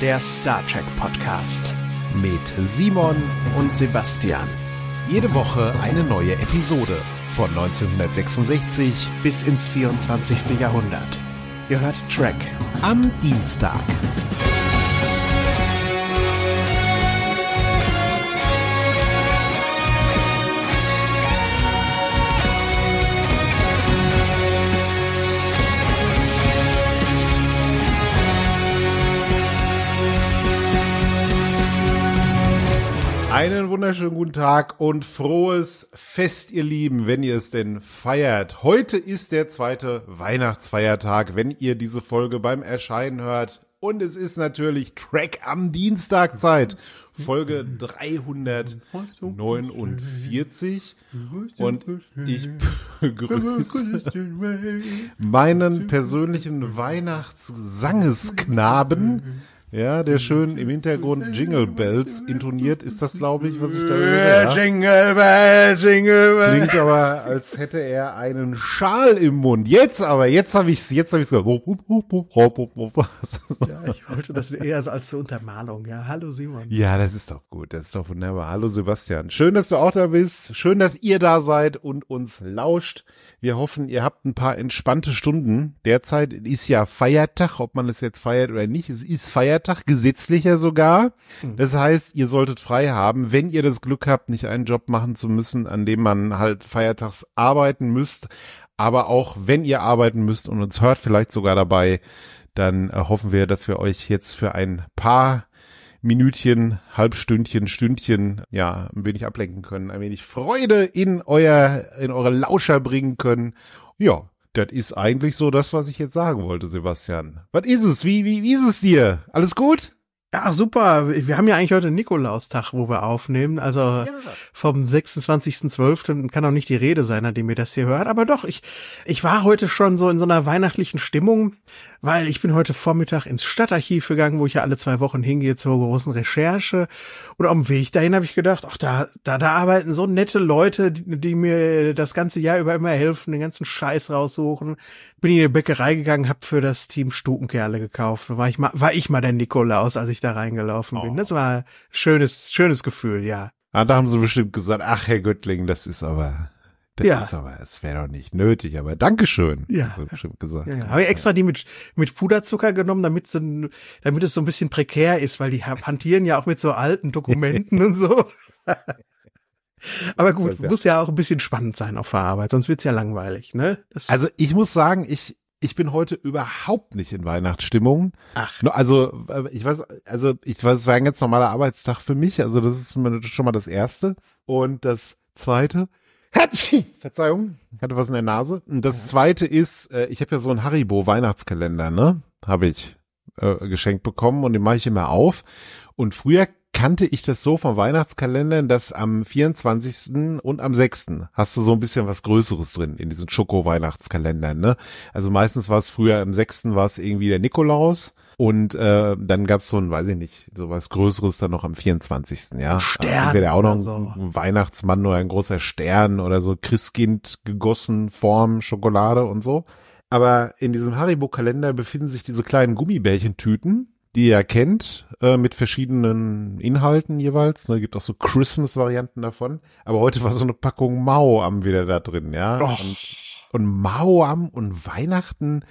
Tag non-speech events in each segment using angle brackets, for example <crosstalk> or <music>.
der Star Trek Podcast mit Simon und Sebastian. Jede Woche eine neue Episode von 1966 bis ins 24. Jahrhundert. Ihr hört Track am Dienstag. Einen wunderschönen guten Tag und frohes Fest, ihr Lieben, wenn ihr es denn feiert. Heute ist der zweite Weihnachtsfeiertag, wenn ihr diese Folge beim Erscheinen hört. Und es ist natürlich Track am Dienstag Zeit. Folge 349. Und ich begrüße meinen persönlichen Weihnachtsangesknaben ja, der schön im Hintergrund Jingle Bells intoniert ist das, glaube ich, was ich da höre. Ja. Jingle Bells, Jingle Bells. Klingt aber, als hätte er einen Schal im Mund. Jetzt aber, jetzt habe ich es, jetzt habe ich es gehört. <laughs> Ja, ich wollte dass wir eher so als zur Untermalung. Ja, hallo Simon. Ja, das ist doch gut, das ist doch wunderbar. Hallo Sebastian. Schön, dass du auch da bist. Schön, dass ihr da seid und uns lauscht. Wir hoffen, ihr habt ein paar entspannte Stunden. Derzeit ist ja Feiertag, ob man es jetzt feiert oder nicht. Es ist Feiertag. Feiertag, gesetzlicher sogar. Mhm. Das heißt, ihr solltet frei haben, wenn ihr das Glück habt, nicht einen Job machen zu müssen, an dem man halt feiertags arbeiten müsst. Aber auch wenn ihr arbeiten müsst und uns hört vielleicht sogar dabei, dann äh, hoffen wir, dass wir euch jetzt für ein paar Minütchen, Halbstündchen, Stündchen, ja, ein wenig ablenken können, ein wenig Freude in euer, in eure Lauscher bringen können. Ja, das ist eigentlich so das, was ich jetzt sagen wollte, Sebastian. Was ist es? Wie, wie, wie ist es dir? Alles gut? Ja, super. Wir haben ja eigentlich heute Nikolaustag, wo wir aufnehmen. Also ja. vom 26.12. kann auch nicht die Rede sein, an dem ihr das hier hört. Aber doch, ich, ich war heute schon so in so einer weihnachtlichen Stimmung weil ich bin heute Vormittag ins Stadtarchiv gegangen, wo ich ja alle zwei Wochen hingehe zur großen Recherche. Und auf dem Weg dahin habe ich gedacht, ach, da, da, da arbeiten so nette Leute, die, die mir das ganze Jahr über immer helfen, den ganzen Scheiß raussuchen. Bin in die Bäckerei gegangen, habe für das Team Stubenkerle gekauft. Da war ich mal, war ich mal der Nikolaus, als ich da reingelaufen oh. bin. Das oh. war ein schönes, schönes Gefühl, ja. Ah, da haben sie bestimmt gesagt, ach, Herr Göttling, das ist aber das ja. ist aber, es wäre doch nicht nötig, aber Dankeschön. Ja. Gesagt. ja, ja. Habe ich extra die mit, mit Puderzucker genommen, damit, sie, damit es so ein bisschen prekär ist, weil die hantieren ja auch mit so alten Dokumenten <laughs> und so. Aber gut, das, ja. muss ja auch ein bisschen spannend sein auf der Arbeit, sonst es ja langweilig, ne? Das also ich muss sagen, ich, ich bin heute überhaupt nicht in Weihnachtsstimmung. Ach. Also, äh, ich weiß, also ich weiß, es war ein ganz normaler Arbeitstag für mich. Also, das ist schon mal das Erste. Und das Zweite, Verzeihung, ich hatte was in der Nase. Und das zweite ist, äh, ich habe ja so einen Haribo Weihnachtskalender, ne? Habe ich äh, geschenkt bekommen und den mache ich immer auf. Und früher kannte ich das so von Weihnachtskalendern, dass am 24. und am 6. hast du so ein bisschen was Größeres drin in diesen Schoko-Weihnachtskalendern, ne? Also meistens war es früher, am 6. war es irgendwie der Nikolaus, und äh, dann gab's so ein, weiß ich nicht, so was Größeres dann noch am 24. Ja. Also Stern. Entweder auch noch ein also. Weihnachtsmann oder ein großer Stern oder so Christkind gegossen, Form, Schokolade und so. Aber in diesem Haribo-Kalender befinden sich diese kleinen Gummibärchentüten, die ihr kennt, äh, mit verschiedenen Inhalten jeweils. ne, gibt auch so Christmas-Varianten davon. Aber heute war so eine Packung Mao am wieder da drin, ja. Och. Und, und Mao am und Weihnachten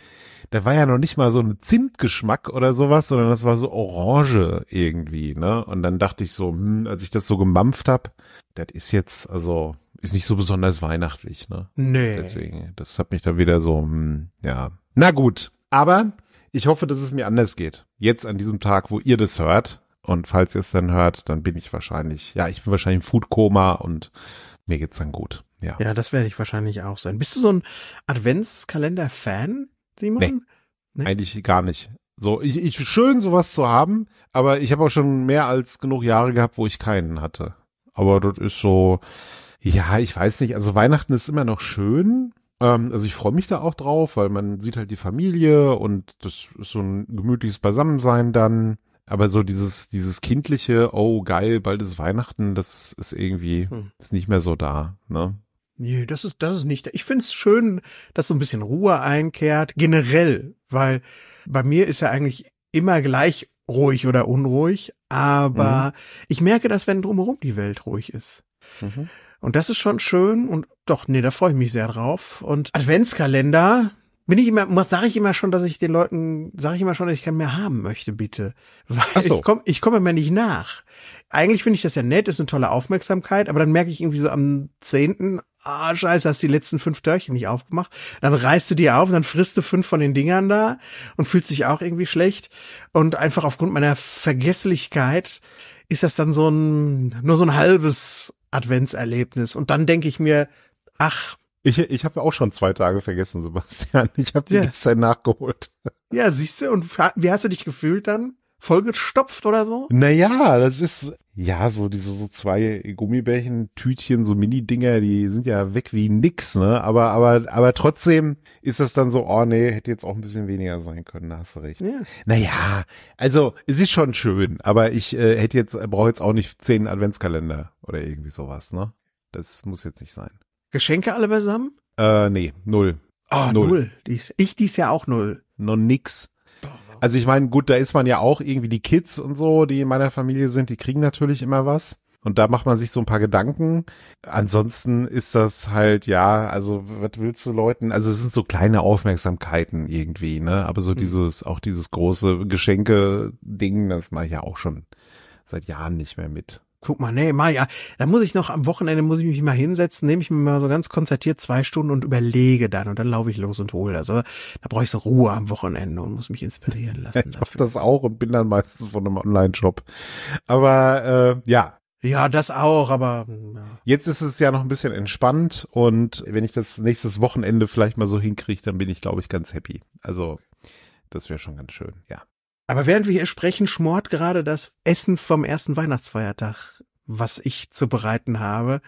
da war ja noch nicht mal so ein Zimtgeschmack oder sowas, sondern das war so Orange irgendwie, ne? Und dann dachte ich so, hm, als ich das so gemampft hab, das ist jetzt, also, ist nicht so besonders weihnachtlich, ne? Nee. Deswegen, das hat mich dann wieder so, hm, ja. Na gut, aber ich hoffe, dass es mir anders geht. Jetzt an diesem Tag, wo ihr das hört. Und falls ihr es dann hört, dann bin ich wahrscheinlich, ja, ich bin wahrscheinlich im Foodkoma und mir geht's dann gut. Ja. ja, das werde ich wahrscheinlich auch sein. Bist du so ein Adventskalender-Fan? Simon? Nee, nee? Eigentlich gar nicht. So, ich, ich schön sowas zu haben, aber ich habe auch schon mehr als genug Jahre gehabt, wo ich keinen hatte. Aber das ist so, ja, ich weiß nicht. Also Weihnachten ist immer noch schön. Ähm, also ich freue mich da auch drauf, weil man sieht halt die Familie und das ist so ein gemütliches Beisammensein dann. Aber so dieses, dieses kindliche, oh geil, bald ist Weihnachten, das ist irgendwie, hm. ist nicht mehr so da, ne? Nee, das ist, das ist nicht. Ich find's schön, dass so ein bisschen Ruhe einkehrt, generell, weil bei mir ist ja eigentlich immer gleich ruhig oder unruhig, aber mhm. ich merke das, wenn drumherum die Welt ruhig ist. Mhm. Und das ist schon schön und doch, nee, da freue ich mich sehr drauf. Und Adventskalender, bin ich immer, sage ich immer schon, dass ich den Leuten, sage ich immer schon, dass ich keinen mehr haben möchte, bitte. <laughs> Weil so. ich komme ich komm immer nicht nach. Eigentlich finde ich das ja nett, ist eine tolle Aufmerksamkeit, aber dann merke ich irgendwie so am zehnten, ah, scheiße, hast die letzten fünf Törchen nicht aufgemacht. Dann reißt du die auf und dann frisst du fünf von den Dingern da und fühlst dich auch irgendwie schlecht. Und einfach aufgrund meiner Vergesslichkeit ist das dann so ein, nur so ein halbes Adventserlebnis. Und dann denke ich mir, ach, ich, ich habe auch schon zwei Tage vergessen, Sebastian. <laughs> Ich habe die ja. gestern nachgeholt. Ja, siehst du, und wie hast du dich gefühlt dann? Vollgestopft oder so? Naja, das ist ja so diese so zwei Gummibärchen-Tütchen, so Mini-Dinger, die sind ja weg wie nix, ne? Aber, aber, aber trotzdem ist das dann so, oh nee, hätte jetzt auch ein bisschen weniger sein können, da hast du recht. Ja. Naja, also es ist schon schön, aber ich äh, hätte jetzt, brauche jetzt auch nicht zehn Adventskalender oder irgendwie sowas, ne? Das muss jetzt nicht sein. Geschenke alle beisammen? Äh, nee, null. Ah, oh, null. null. Dies, ich dies ja auch null. Noch nix. Also ich meine, gut, da ist man ja auch irgendwie die Kids und so, die in meiner Familie sind, die kriegen natürlich immer was. Und da macht man sich so ein paar Gedanken. Ansonsten ist das halt, ja, also was willst du Leuten? Also es sind so kleine Aufmerksamkeiten irgendwie, ne? Aber so hm. dieses, auch dieses große Geschenke-Ding, das mache ich ja auch schon seit Jahren nicht mehr mit guck mal, nee, mal ja, da muss ich noch am Wochenende muss ich mich mal hinsetzen, nehme ich mir mal so ganz konzertiert zwei Stunden und überlege dann und dann laufe ich los und hole das. Aber da brauche ich so Ruhe am Wochenende und muss mich inspirieren <laughs> lassen. Ich mache das auch und bin dann meistens von einem Online-Shop. Aber äh, ja, ja, das auch, aber. Ja. Jetzt ist es ja noch ein bisschen entspannt und wenn ich das nächstes Wochenende vielleicht mal so hinkriege, dann bin ich, glaube ich, ganz happy. Also, das wäre schon ganz schön, ja. Aber während wir hier sprechen, schmort gerade das Essen vom ersten Weihnachtsfeiertag, was ich zu bereiten habe,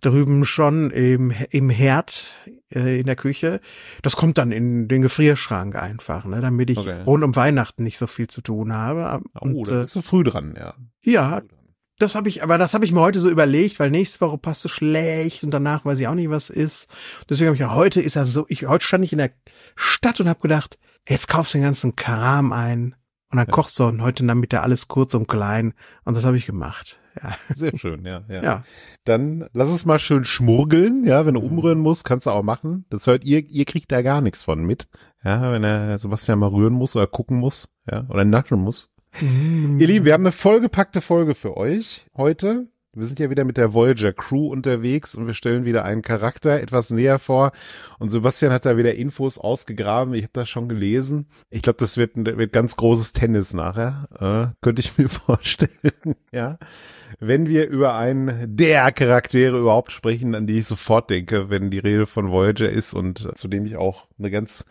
drüben schon im, im Herd äh, in der Küche. Das kommt dann in den Gefrierschrank einfach, ne, damit ich okay. rund um Weihnachten nicht so viel zu tun habe. Und, oh, da ist äh, du früh dran, ja. Ja, das habe ich, aber das habe ich mir heute so überlegt, weil nächste Woche passt es schlecht und danach weiß ich auch nicht, was ist. Deswegen habe ich heute ist ja so, ich heute stand ich in der Stadt und habe gedacht, jetzt kaufst du den ganzen Kram ein und dann ja. kochst du heute in der Mitte alles kurz und klein. Und das habe ich gemacht. Ja. Sehr schön, ja, ja, ja. Dann lass es mal schön schmurgeln, ja, wenn du umrühren musst, kannst du auch machen. Das hört ihr, ihr kriegt da gar nichts von mit. Ja, wenn er Sebastian mal rühren muss oder gucken muss, ja, oder naschen muss. Mm. <laughs> Ihr Lieben, wir haben eine vollgepackte Folge für euch heute. Wir sind ja wieder mit der Voyager Crew unterwegs und wir stellen wieder einen Charakter etwas näher vor. Und Sebastian hat da wieder Infos ausgegraben. Ich habe das schon gelesen. Ich glaube, das wird, wird ganz großes Tennis nachher. Äh, könnte ich <laughs> mir vorstellen. <laughs> ja. Wenn wir über einen der Charaktere überhaupt sprechen, an die ich sofort denke, wenn die Rede von Voyager ist und äh, zu dem ich auch eine ganz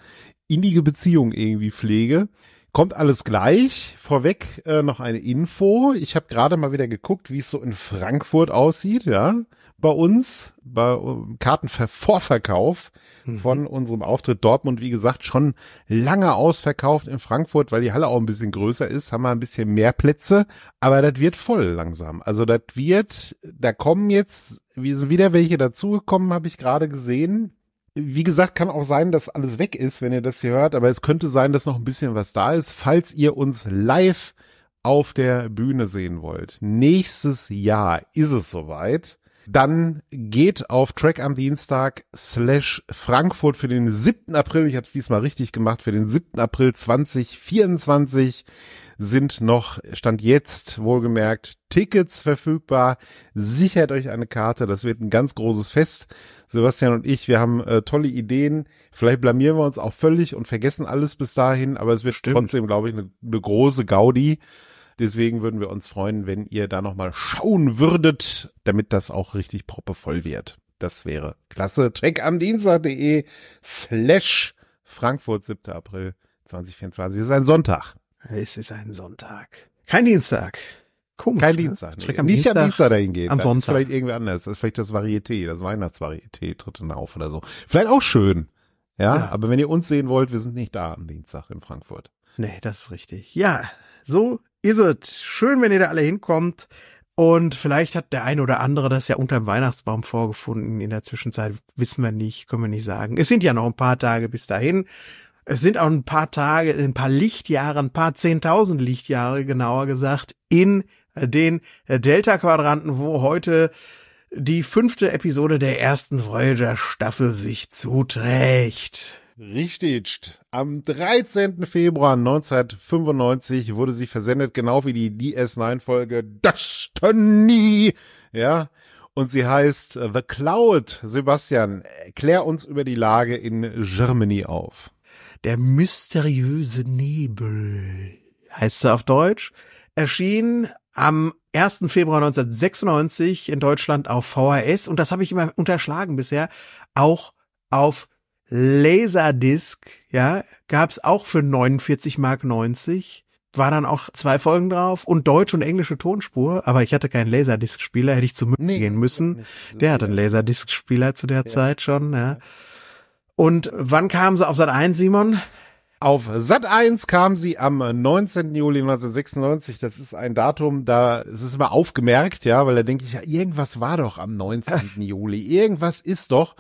innige Beziehung irgendwie pflege. Kommt alles gleich. Vorweg äh, noch eine Info. Ich habe gerade mal wieder geguckt, wie es so in Frankfurt aussieht, ja, bei uns, bei um, ähm, Kartenvorverkauf mhm. von unserem Auftritt Dortmund, wie gesagt, schon lange ausverkauft in Frankfurt, weil die Halle auch ein bisschen größer ist, haben wir ein bisschen mehr Plätze, aber das wird voll langsam. Also das wird, da kommen jetzt, wie sind wieder welche dazugekommen, habe ich gerade gesehen wie gesagt, kann auch sein, dass alles weg ist, wenn ihr das hier hört, aber es könnte sein, dass noch ein bisschen was da ist, falls ihr uns live auf der Bühne sehen wollt. Nächstes Jahr ist es soweit dann geht auf Track am Dienstag slash Frankfurt für den 7. April. Ich habe es diesmal richtig gemacht. Für den 7. April 2024 sind noch, stand jetzt wohlgemerkt, Tickets verfügbar. Sichert euch eine Karte. Das wird ein ganz großes Fest. Sebastian und ich, wir haben äh, tolle Ideen. Vielleicht blamieren wir uns auch völlig und vergessen alles bis dahin, aber es wird Stimmt. trotzdem, glaube ich, eine, eine große Gaudi. Deswegen würden wir uns freuen, wenn ihr da nochmal schauen würdet, damit das auch richtig proppevoll wird. Das wäre klasse. Check am Dienstag.de slash Frankfurt, 7. April 2024. Es ist ein Sonntag. Es ist ein Sonntag. Kein Dienstag. Komisch. Kein ne? Dienstag. Nee. Am nicht Dienstag, am Dienstag dahin gehen. Am Sonntag. vielleicht irgendwie anders. Das ist vielleicht das Varieté, das Weihnachtsvarieté tritt dann auf oder so. Vielleicht auch schön. Ja, ja, aber wenn ihr uns sehen wollt, wir sind nicht da am Dienstag in Frankfurt. Nee, das ist richtig. Ja, so Ihr seid schön, wenn ihr da alle hinkommt. Und vielleicht hat der eine oder andere das ja unterm Weihnachtsbaum vorgefunden. In der Zwischenzeit wissen wir nicht, können wir nicht sagen. Es sind ja noch ein paar Tage bis dahin. Es sind auch ein paar Tage, ein paar Lichtjahre, ein paar zehntausend Lichtjahre genauer gesagt, in den Delta-Quadranten, wo heute die fünfte Episode der ersten Voyager-Staffel sich zuträgt. Richtig. Am 13. Februar 1995 wurde sie versendet, genau wie die DS9-Folge Destiny. Ja. Und sie heißt äh, The Cloud. Sebastian, klär uns über die Lage in Germany auf. Der mysteriöse Nebel heißt er auf Deutsch. Erschien am 1. Februar 1996 in Deutschland auf VHS und das habe ich immer unterschlagen bisher, auch auf Laserdisc, ja, gab's auch für 49 Mark 90. War dann auch zwei Folgen drauf und deutsch und englische Tonspur, aber ich hatte keinen Laserdisc-Spieler, hätte ich zu München nee, gehen müssen. Der hat einen Laserdisc-Spieler zu der ja. Zeit schon, ja. Und wann kam sie auf Sat 1, Simon? Auf Sat 1 kam sie am 19. Juli 1996. Das ist ein Datum, da ist es immer aufgemerkt, ja, weil da denke ich ja, irgendwas war doch am 19. <laughs> Juli. Irgendwas ist doch.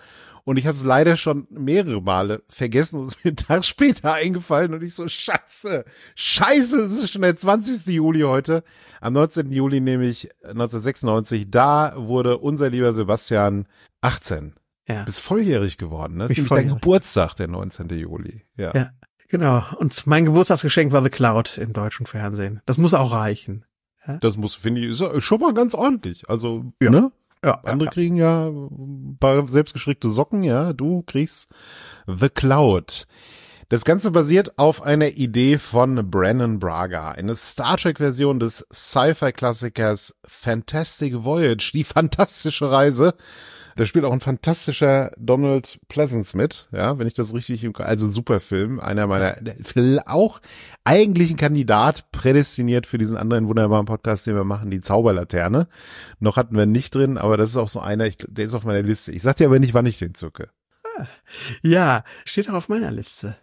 Und ich habe es leider schon mehrere Male vergessen und es ist mir einen Tag später eingefallen und ich so, scheiße, scheiße, es ist schon der 20. Juli heute. Am 19. Juli nämlich 1996, äh, da wurde unser lieber Sebastian 18. Ja. Bist volljährig geworden, ne? Das ist dein Geburtstag, der 19. Juli. Ja. ja. Genau. Und mein Geburtstagsgeschenk war The Cloud im deutschen Fernsehen. Das muss auch reichen. Ja? Das muss, finde ich, ist schon mal ganz ordentlich. Also, ja. ne? Ja, andere kriegen ja ein äh, paar selbstgestrickte Socken, ja, du kriegst The Cloud. Das Ganze basiert auf einer Idee von Brennan Braga, eine Star Trek-Version des Sci-Fi-Klassikers Fantastic Voyage, die <laughs> fantastische Reise da spielt auch ein fantastischer Donald Pleasance mit, ja, wenn ich das richtig, also super Film, einer meiner, auch eigentlich ein Kandidat prädestiniert für diesen anderen wunderbaren Podcast, den wir machen, die Zauberlaterne. Noch hatten wir nicht drin, aber das ist auch so einer, ich, der ist auf meiner Liste. Ich sag dir aber nicht, wann ich den zucke. Ah, ja, steht auch auf meiner Liste.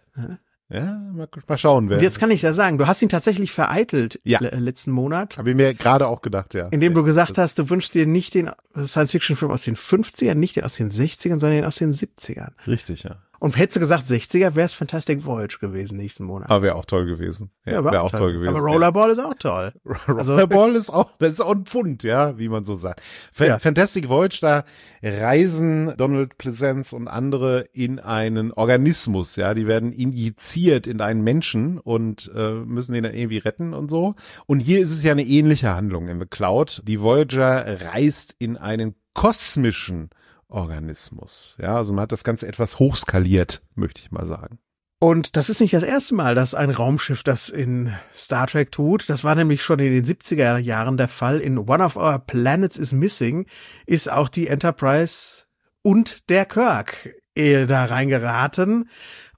Ja, mal, mal schauen, wer. Und jetzt kann ich ja sagen, du hast ihn tatsächlich vereitelt ja. letzten Monat. Habe ich mir gerade auch gedacht, ja. Indem du gesagt hast, du wünschst dir nicht den Science-Fiction-Film aus den 50ern, nicht den aus den 60ern, sondern den aus den 70ern. Richtig, ja. Und hättest du gesagt 60er, wäre es Fantastic Voyage gewesen nächsten Monat. Aber ah, wäre auch toll gewesen. Ja, ja wäre auch toll. toll. gewesen. Aber Rollerball ja. ist auch toll. <laughs> Rollerball also, ist auch, das ist auch ein Pfund, ja, wie man so sagt. F ja. Fantastic Voyage, da reisen Donald Pleasence und andere in einen Organismus, ja, die werden injiziert in einen Menschen und äh, müssen den dann irgendwie retten und so. Und hier ist es ja eine ähnliche Handlung in The Cloud. Die Voyager reist in einen kosmischen Organismus. Ja, also man hat das Ganze etwas hochskaliert, möchte ich mal sagen. Und das ist nicht das erste Mal, dass ein Raumschiff das in Star Trek tut. Das war nämlich schon in den 70er Jahren der Fall. In One of Our Planets is Missing ist auch die Enterprise und der Kirk äh, da reingeraten.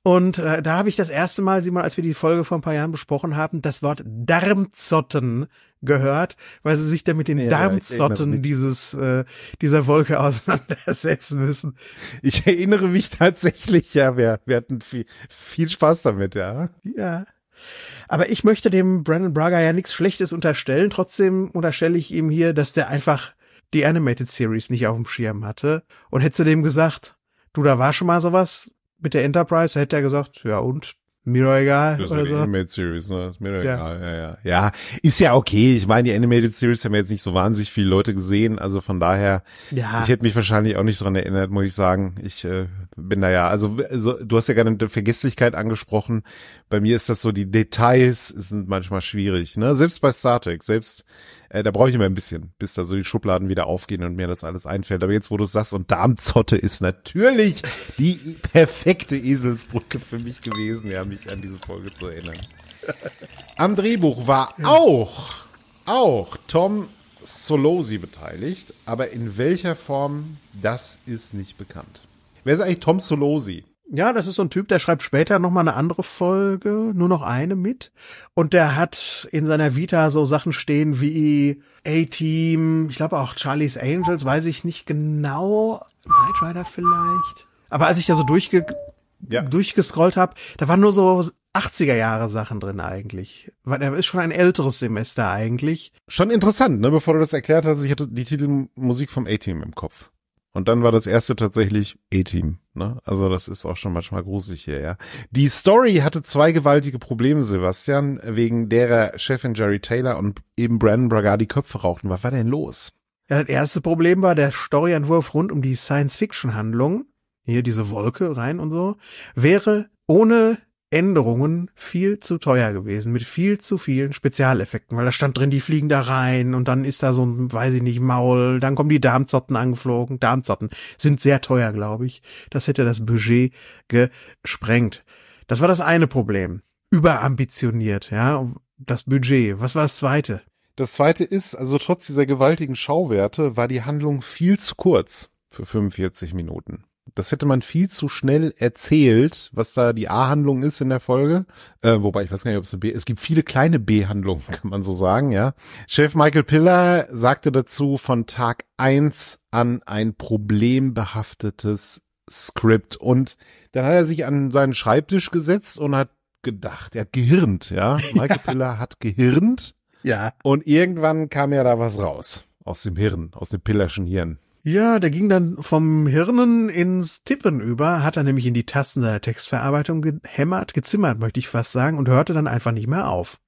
Und äh, da habe ich das erste Mal, Simon, als wir die Folge vor ein paar Jahren besprochen haben, das Wort Darmzotten gehört, weil sie sich da mit den ja, Darmzotten dieses, äh, dieser Wolke <laughs> auseinandersetzen müssen. Ich erinnere mich tatsächlich, ja, wir, wir hatten viel, viel Spaß damit, ja. Ja. Aber ich möchte dem Brandon Braga ja nichts Schlechtes unterstellen. Trotzdem unterstelle ich ihm hier, dass der einfach die Animated Series nicht auf dem Schirm hatte. Und hätte dem gesagt, du, da war schon mal sowas mit der Enterprise, hätte er gesagt, ja und, mir doch egal. Das oder so. Animated Series, ne? Ist mir doch ja. egal. Ja, ja. ja, ist ja okay. Ich meine, die Animated Series haben jetzt nicht so wahnsinnig viele Leute gesehen. Also von daher, ja. ich hätte mich wahrscheinlich auch nicht dran erinnert, muss ich sagen. Ich äh, bin da ja, also, also du hast ja gerade eine Vergesslichkeit angesprochen. Bei mir ist das so, die Details sind manchmal schwierig. Ne? Selbst bei Star Trek, selbst äh, da brauche ich immer ein bisschen, bis da so die Schubladen wieder aufgehen und mir das alles einfällt. Aber jetzt, wo du es sagst, und Darmzotte ist natürlich die perfekte Eselsbrücke für mich gewesen, ja, mich an diese Folge zu erinnern. Am Drehbuch war auch, auch Tom Solosi beteiligt, aber in welcher Form, das ist nicht bekannt. Wer ist eigentlich Tom Solosi? Ja, das ist so ein Typ, der schreibt später nochmal eine andere Folge, nur noch eine mit. Und der hat in seiner Vita so Sachen stehen wie A-Team, ich glaube auch Charlie's Angels, weiß ich nicht genau. Knight Rider vielleicht. Aber als ich da so durchge ja. durchgescrollt habe, da waren nur so 80er Jahre Sachen drin eigentlich. Weil er ist schon ein älteres Semester eigentlich. Schon interessant, ne? Bevor du das erklärt hast, ich hatte die Titelmusik vom A-Team im Kopf. Und dann war das erste tatsächlich E-Team. Ne? Also das ist auch schon manchmal gruselig hier, ja. Die Story hatte zwei gewaltige Probleme, Sebastian, wegen derer Chefin Jerry Taylor und eben Brandon Braga die Köpfe rauchten. Was war denn los? Ja, das erste Problem war der Storyentwurf rund um die Science-Fiction-Handlung, hier diese Wolke rein und so, wäre ohne Änderungen viel zu teuer gewesen, mit viel zu vielen Spezialeffekten, weil da stand drin, die fliegen da rein und dann ist da so ein, weiß ich nicht, Maul, dann kommen die Darmzotten angeflogen. Darmzotten sind sehr teuer, glaube ich. Das hätte das Budget gesprengt. Das war das eine Problem. Überambitioniert, ja, das Budget. Was war das zweite? Das zweite ist, also trotz dieser gewaltigen Schauwerte war die Handlung viel zu kurz für 45 Minuten. Das hätte man viel zu schnell erzählt, was da die A-Handlung ist in der Folge. Äh, wobei, ich weiß gar nicht, ob es eine B Es gibt viele kleine B-Handlungen, <laughs> kann man so sagen, ja. Chef Michael Piller sagte dazu von Tag eins an ein problembehaftetes Skript. Und dann hat er sich an seinen Schreibtisch gesetzt und hat gedacht, er hat gehirnt, ja. <laughs> Michael ja. Piller hat gehirnt. Ja. Und irgendwann kam ja da was raus. Aus dem Hirn, aus dem Pillerschen Hirn. Ja, der ging dann vom Hirnen ins Tippen über, hat er nämlich in die Tasten seiner Textverarbeitung gehämmert, gezimmert, möchte ich fast sagen, und hörte dann einfach nicht mehr auf.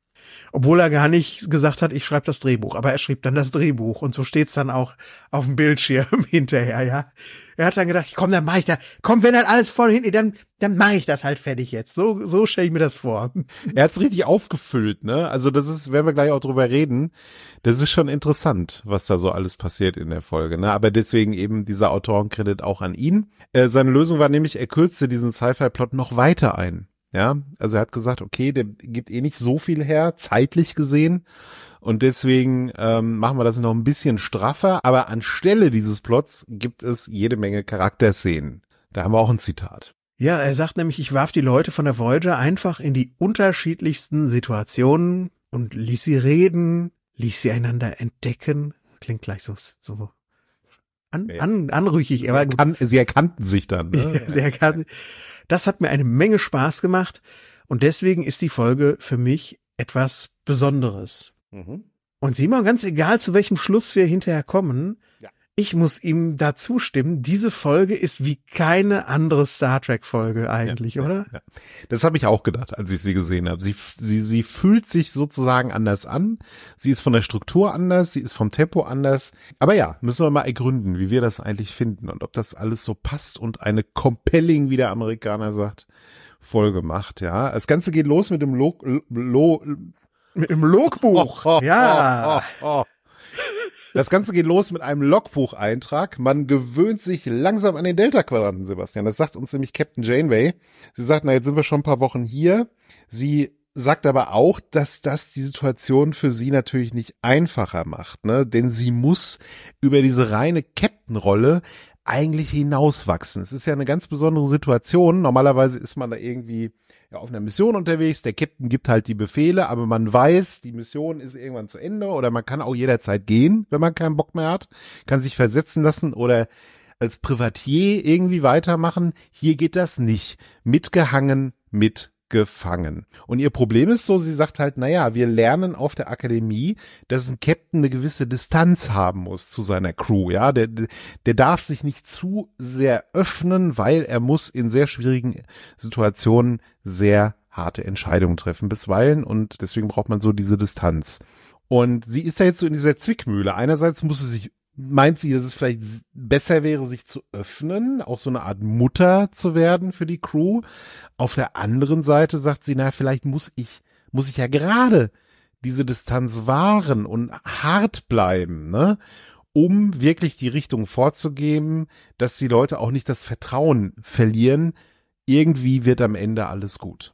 Obwohl er gar nicht gesagt hat, ich schreibe das Drehbuch, aber er schrieb dann das Drehbuch und so steht's dann auch auf dem Bildschirm <laughs> hinterher, ja. Er hat dann gedacht, komm, dann mach ich das, komm, wenn das halt alles voll hin, dann dann mach ich das halt fertig jetzt. So so stelle ich mir das vor. <laughs> Er hat's richtig aufgefüllt, ne? Also das ist, werden wir gleich auch drüber reden. Das ist schon interessant, was da so alles passiert in der Folge, ne? Aber deswegen eben dieser Autorenkredit auch an ihn. Äh, seine Lösung war nämlich, er kürzte diesen Sci-Fi-Plot noch weiter ein. Ja, also er hat gesagt, okay, der gibt eh nicht so viel her, zeitlich gesehen. Und deswegen ähm, machen wir das noch ein bisschen straffer. Aber anstelle dieses Plots gibt es jede Menge Charakterszenen. Da haben wir auch ein Zitat. Ja, er sagt nämlich, ich warf die Leute von der Voyager einfach in die unterschiedlichsten Situationen und ließ sie reden, ließ sie einander entdecken. Klingt gleich so, so an, an, anrüchig. Er war, Erkan sie erkannten sich dann. <laughs> Ne? sie erkannten. Das hat mir eine Menge Spaß gemacht und deswegen ist die Folge für mich etwas Besonderes. Mhm. Und mal, ganz egal zu welchem Schluss wir hinterher kommen, ja ich muss ihm da zustimmen, diese Folge ist wie keine andere Star Trek Folge eigentlich, ja, oder? Ja, ja. Das habe ich auch gedacht, als ich sie gesehen habe. Sie, sie, sie fühlt sich sozusagen anders an. Sie ist von der Struktur anders, sie ist vom Tempo anders. Aber ja, müssen wir mal ergründen, wie wir das eigentlich finden und ob das alles so passt und eine compelling, wie der Amerikaner sagt, Folge macht, ja. Das Ganze geht los mit dem Log, Lo, mit dem Logbuch. Oh, <laughs> oh, ja. Oh, <laughs> Das Ganze geht los mit einem Logbucheintrag. Man gewöhnt sich langsam an den Delta-Quadranten, Sebastian. Das sagt uns nämlich Captain Janeway. Sie sagt, na, jetzt sind wir schon ein paar Wochen hier. Sie sagt aber auch, dass das die Situation für sie natürlich nicht einfacher macht, ne? Denn sie muss über diese reine Captain-Rolle eigentlich hinauswachsen. Es ist ja eine ganz besondere Situation. Normalerweise ist man da irgendwie ja auf einer Mission unterwegs, der Captain gibt halt die Befehle, aber man weiß, die Mission ist irgendwann zu Ende oder man kann auch jederzeit gehen, wenn man keinen Bock mehr hat, kann sich versetzen lassen oder als Privatier irgendwie weitermachen. Hier geht das nicht. Mitgehangen mit gefangen. Und ihr Problem ist so, sie sagt halt, naja, wir lernen auf der Akademie, dass ein Captain eine gewisse Distanz haben muss zu seiner Crew, ja, der, der darf sich nicht zu sehr öffnen, weil er muss in sehr schwierigen Situationen sehr harte Entscheidungen treffen bisweilen und deswegen braucht man so diese Distanz. Und sie ist ja jetzt so in dieser Zwickmühle. Einerseits muss sie sich meint sie, dass es vielleicht besser wäre, sich zu öffnen, auch so eine Art Mutter zu werden für die Crew. Auf der anderen Seite sagt sie, na, vielleicht muss ich, muss ich ja gerade diese Distanz wahren und hart bleiben, ne? um wirklich die Richtung vorzugeben, dass die Leute auch nicht das Vertrauen verlieren. Irgendwie wird am Ende alles gut.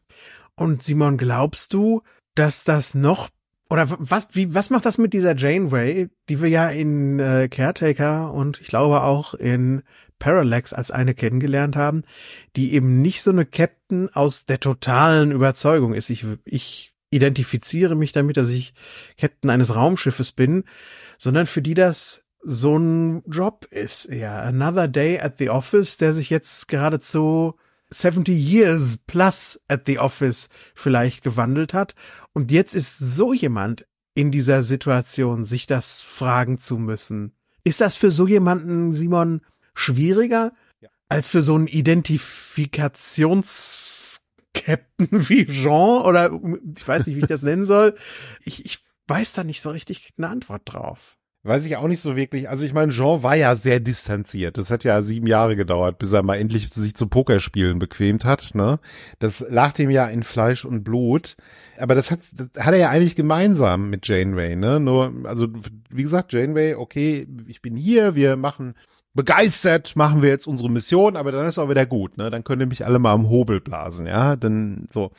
Und Simon, glaubst du, dass das noch oder was, wie, was macht das mit dieser Janeway, die wir ja in äh, Caretaker und ich glaube auch in Parallax als eine kennengelernt haben, die eben nicht so eine Captain aus der totalen Überzeugung ist. Ich, ich identifiziere mich damit, dass ich Captain eines Raumschiffes bin, sondern für die das so ein Job ist. Ja, Another Day at the Office, der sich jetzt geradezu 70 Years plus at the Office vielleicht gewandelt hat und jetzt ist so jemand in dieser Situation, sich das fragen zu müssen. Ist das für so jemanden, Simon, schwieriger ja. als für so einen Identifikations Captain <laughs> wie Jean oder ich weiß nicht, wie ich das nennen soll. Ich, ich weiß da nicht so richtig eine Antwort drauf weiß ich auch nicht so wirklich. Also ich meine, Jean war ja sehr distanziert. Das hat ja sieben Jahre gedauert, bis er mal endlich sich zu Pokerspielen bequemt hat. Ne? Das lag dem ja in Fleisch und Blut. Aber das hat, das hat er ja eigentlich gemeinsam mit Janeway. Ne? Nur, also wie gesagt, Janeway, okay, ich bin hier, wir machen begeistert machen wir jetzt unsere Mission, aber dann ist auch wieder gut, ne? Dann könnt ihr mich alle mal am Hobel blasen, ja? Dann so.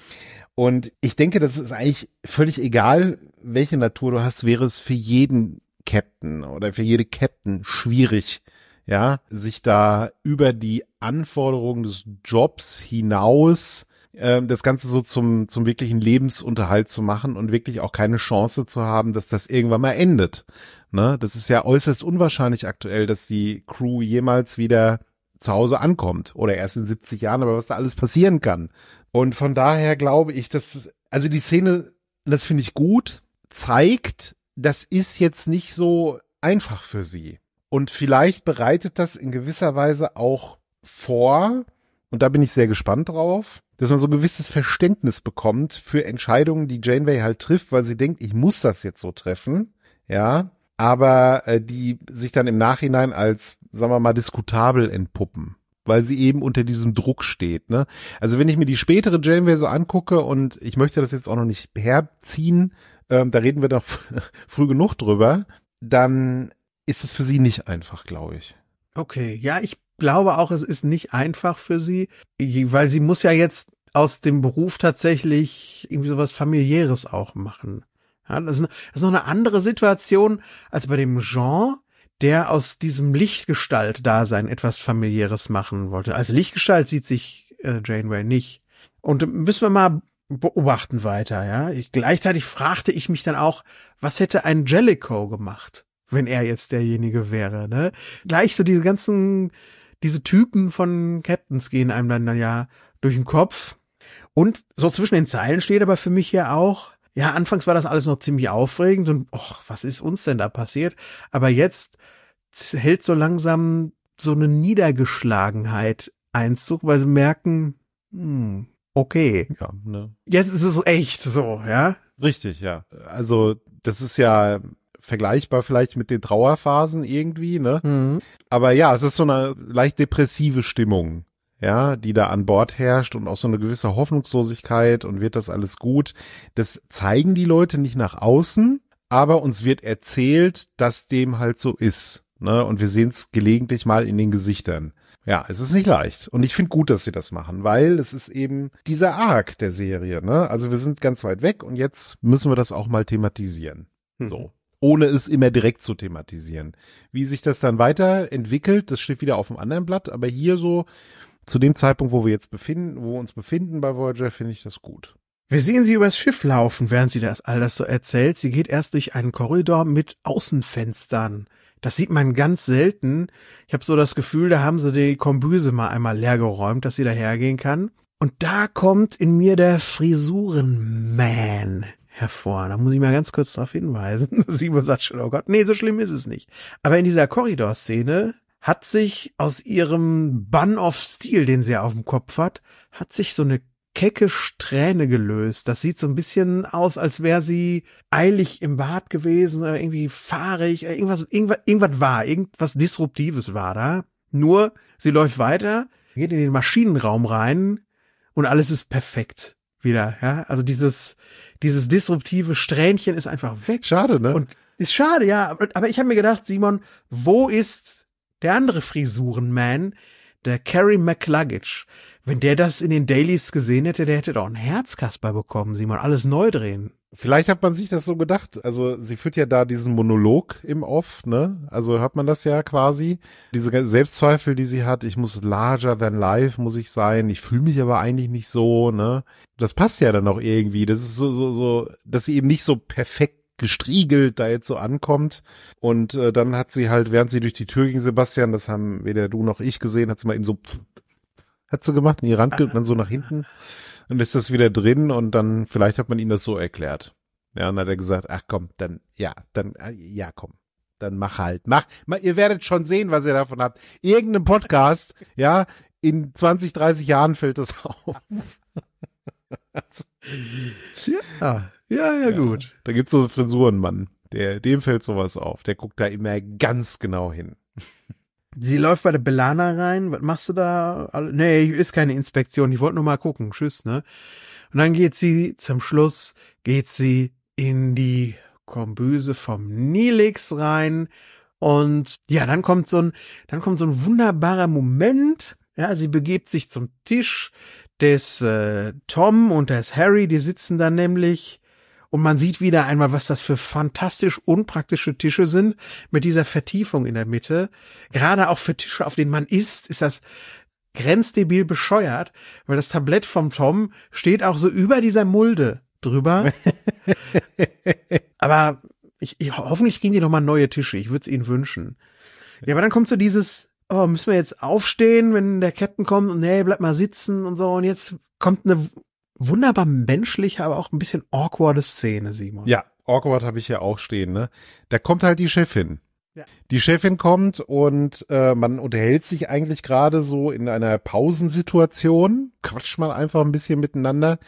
Und ich denke, das ist eigentlich völlig egal, welche Natur du hast, wäre es für jeden Captain oder für jede Captain schwierig, ja, sich da über die Anforderungen des Jobs hinaus äh, das Ganze so zum, zum wirklichen Lebensunterhalt zu machen und wirklich auch keine Chance zu haben, dass das irgendwann mal endet. Ne? Das ist ja äußerst unwahrscheinlich aktuell, dass die Crew jemals wieder zu Hause ankommt oder erst in 70 Jahren, aber was da alles passieren kann. Und von daher glaube ich, dass, also die Szene, das finde ich gut, zeigt, das ist jetzt nicht so einfach für sie. Und vielleicht bereitet das in gewisser Weise auch vor, und da bin ich sehr gespannt drauf, dass man so ein gewisses Verständnis bekommt für Entscheidungen, die Janeway halt trifft, weil sie denkt, ich muss das jetzt so treffen, ja, aber äh, die sich dann im Nachhinein als, sagen wir mal, diskutabel entpuppen, weil sie eben unter diesem Druck steht, ne? Also wenn ich mir die spätere Janeway so angucke und ich möchte das jetzt auch noch nicht herziehen, ähm, da reden wir doch <laughs> früh genug drüber, dann ist es für sie nicht einfach, glaube ich. Okay, ja, ich glaube auch, es ist nicht einfach für sie, weil sie muss ja jetzt aus dem Beruf tatsächlich irgendwie sowas familiäres auch machen. Ja, das, ist, noch eine andere Situation als bei dem Jean, der aus diesem Lichtgestalt-Dasein etwas familiäres machen wollte. Als Lichtgestalt sieht sich äh, Janeway nicht. Und müssen wir mal beobachten weiter, ja. Ich, gleichzeitig fragte ich mich dann auch, was hätte ein Jellicoe gemacht, wenn er jetzt derjenige wäre, ne? Gleich so diese ganzen, diese Typen von Captains gehen einem dann ja durch den Kopf. Und so zwischen den Zeilen steht aber für mich ja auch, ja, anfangs war das alles noch ziemlich aufregend und, och, was ist uns denn da passiert? Aber jetzt hält so langsam so eine Niedergeschlagenheit Einzug, weil sie merken, hm, okay. Ja, ne? Jetzt ist es echt so, ja? Richtig, ja. Also, das ist ja vergleichbar vielleicht mit den Trauerphasen irgendwie, ne? Mhm. Aber ja, es ist so eine leicht depressive Stimmung, ja, die da an Bord herrscht und auch so eine gewisse Hoffnungslosigkeit und wird das alles gut. Das zeigen die Leute nicht nach außen, aber uns wird erzählt, dass dem halt so ist. Ne? Und wir sehen es gelegentlich mal in den Gesichtern. Ja, es ist nicht leicht. Und ich finde gut, dass sie das machen, weil es ist eben dieser Arc der Serie. Ne? Also wir sind ganz weit weg und jetzt müssen wir das auch mal thematisieren. Mhm. So. Ohne es immer direkt zu thematisieren. Wie sich das dann weiterentwickelt, das steht wieder auf dem anderen Blatt, aber hier so zu dem Zeitpunkt, wo wir jetzt befinden, wo wir uns befinden bei Voyager, finde ich das gut. Wir sehen sie übers Schiff laufen, während sie das all das so erzählt. Sie geht erst durch einen Korridor mit Außenfenstern. Das sieht man ganz selten. Ich habe so das Gefühl, da haben sie die Kombüse mal einmal leergeräumt, dass sie da hergehen kann. Und da kommt in mir der Frisurenman hervor. Da muss ich mal ganz kurz darauf hinweisen. <laughs> Simon sagt schon, oh Gott, nee, so schlimm ist es nicht. Aber in dieser Korridorszene hat sich aus ihrem Bun of Steel, den sie auf dem Kopf hat, hat sich so eine kecke Strähne gelöst. Das sieht so ein bisschen aus, als wäre sie eilig im Bad gewesen oder irgendwie fahrig. Irgendwas, irgendwas, irgendwas war, irgendwas Disruptives war da. Nur, sie läuft weiter, geht in den Maschinenraum rein und alles ist perfekt wieder. Ja? Also dieses, dieses disruptive Strähnchen ist einfach weg. Schade, ne? Und ist schade, ja. Aber ich habe mir gedacht, Simon, wo ist der andere Frisurenman, der Carrie McLuggage? Wenn der das in den Dailies gesehen hätte, der hätte doch ein Herzkasper bekommen, Simon. Alles neu drehen. Vielleicht hat man sich das so gedacht. Also sie führt ja da diesen Monolog im Off, ne? Also hört man das ja quasi. Diese Selbstzweifel, die sie hat. Ich muss larger than life, muss ich sein. Ich fühle mich aber eigentlich nicht so, ne? Das passt ja dann auch irgendwie. Das ist so, so, so, dass sie eben nicht so perfekt gestriegelt da jetzt so ankommt. Und äh, dann hat sie halt, während sie durch die Tür ging, Sebastian, das haben weder du noch ich gesehen, hat sie mal eben so hat sie gemacht, in die Rand und <laughs> dann so nach hinten und ist das wieder drin und dann vielleicht hat man ihm das so erklärt. Ja, und dann hat er gesagt, ach komm, dann ja, dann ah, ja, komm. Dann mach halt, mach, ihr werdet schon sehen, was ihr davon habt. Irgendein Podcast, <laughs> ja, in 20, 30 Jahren fällt das <laughs> auf. also, ja, ja, ja, gut. da gibt's so Frisuren, Mann. der dem fällt sowas auf. Der guckt da immer ganz genau hin. Sie läuft bei der Belana rein. Was machst du da? Nee, ist keine Inspektion. Ich wollte nur mal gucken. Tschüss, ne? Und dann geht sie zum Schluss, geht sie in die Kombüse vom Nilix rein. Und ja, dann kommt so ein, dann kommt so ein wunderbarer Moment. Ja, sie begebt sich zum Tisch des äh, Tom und des Harry. Die sitzen da nämlich und man sieht wieder einmal, was das für fantastisch unpraktische Tische sind mit dieser Vertiefung in der Mitte. Gerade auch für Tische, auf denen man isst, ist das grenzdebil bescheuert, weil das Tablett vom Tom steht auch so über dieser Mulde drüber. <laughs> aber ich, ich, hoffentlich kriegen die nochmal neue Tische. Ich würde es ihnen wünschen. Ja, aber dann kommt so dieses, oh, müssen wir jetzt aufstehen, wenn der Captain kommt und nee, bleib mal sitzen und so. Und jetzt kommt eine wunderbar menschliche, aber auch ein bisschen awkwarde Szene, Simon. Ja, awkward habe ich ja auch stehen, ne? Da kommt halt die Chefin. Ja. Die Chefin kommt und äh, man unterhält sich eigentlich gerade so in einer Pausensituation, quatscht mal einfach ein bisschen miteinander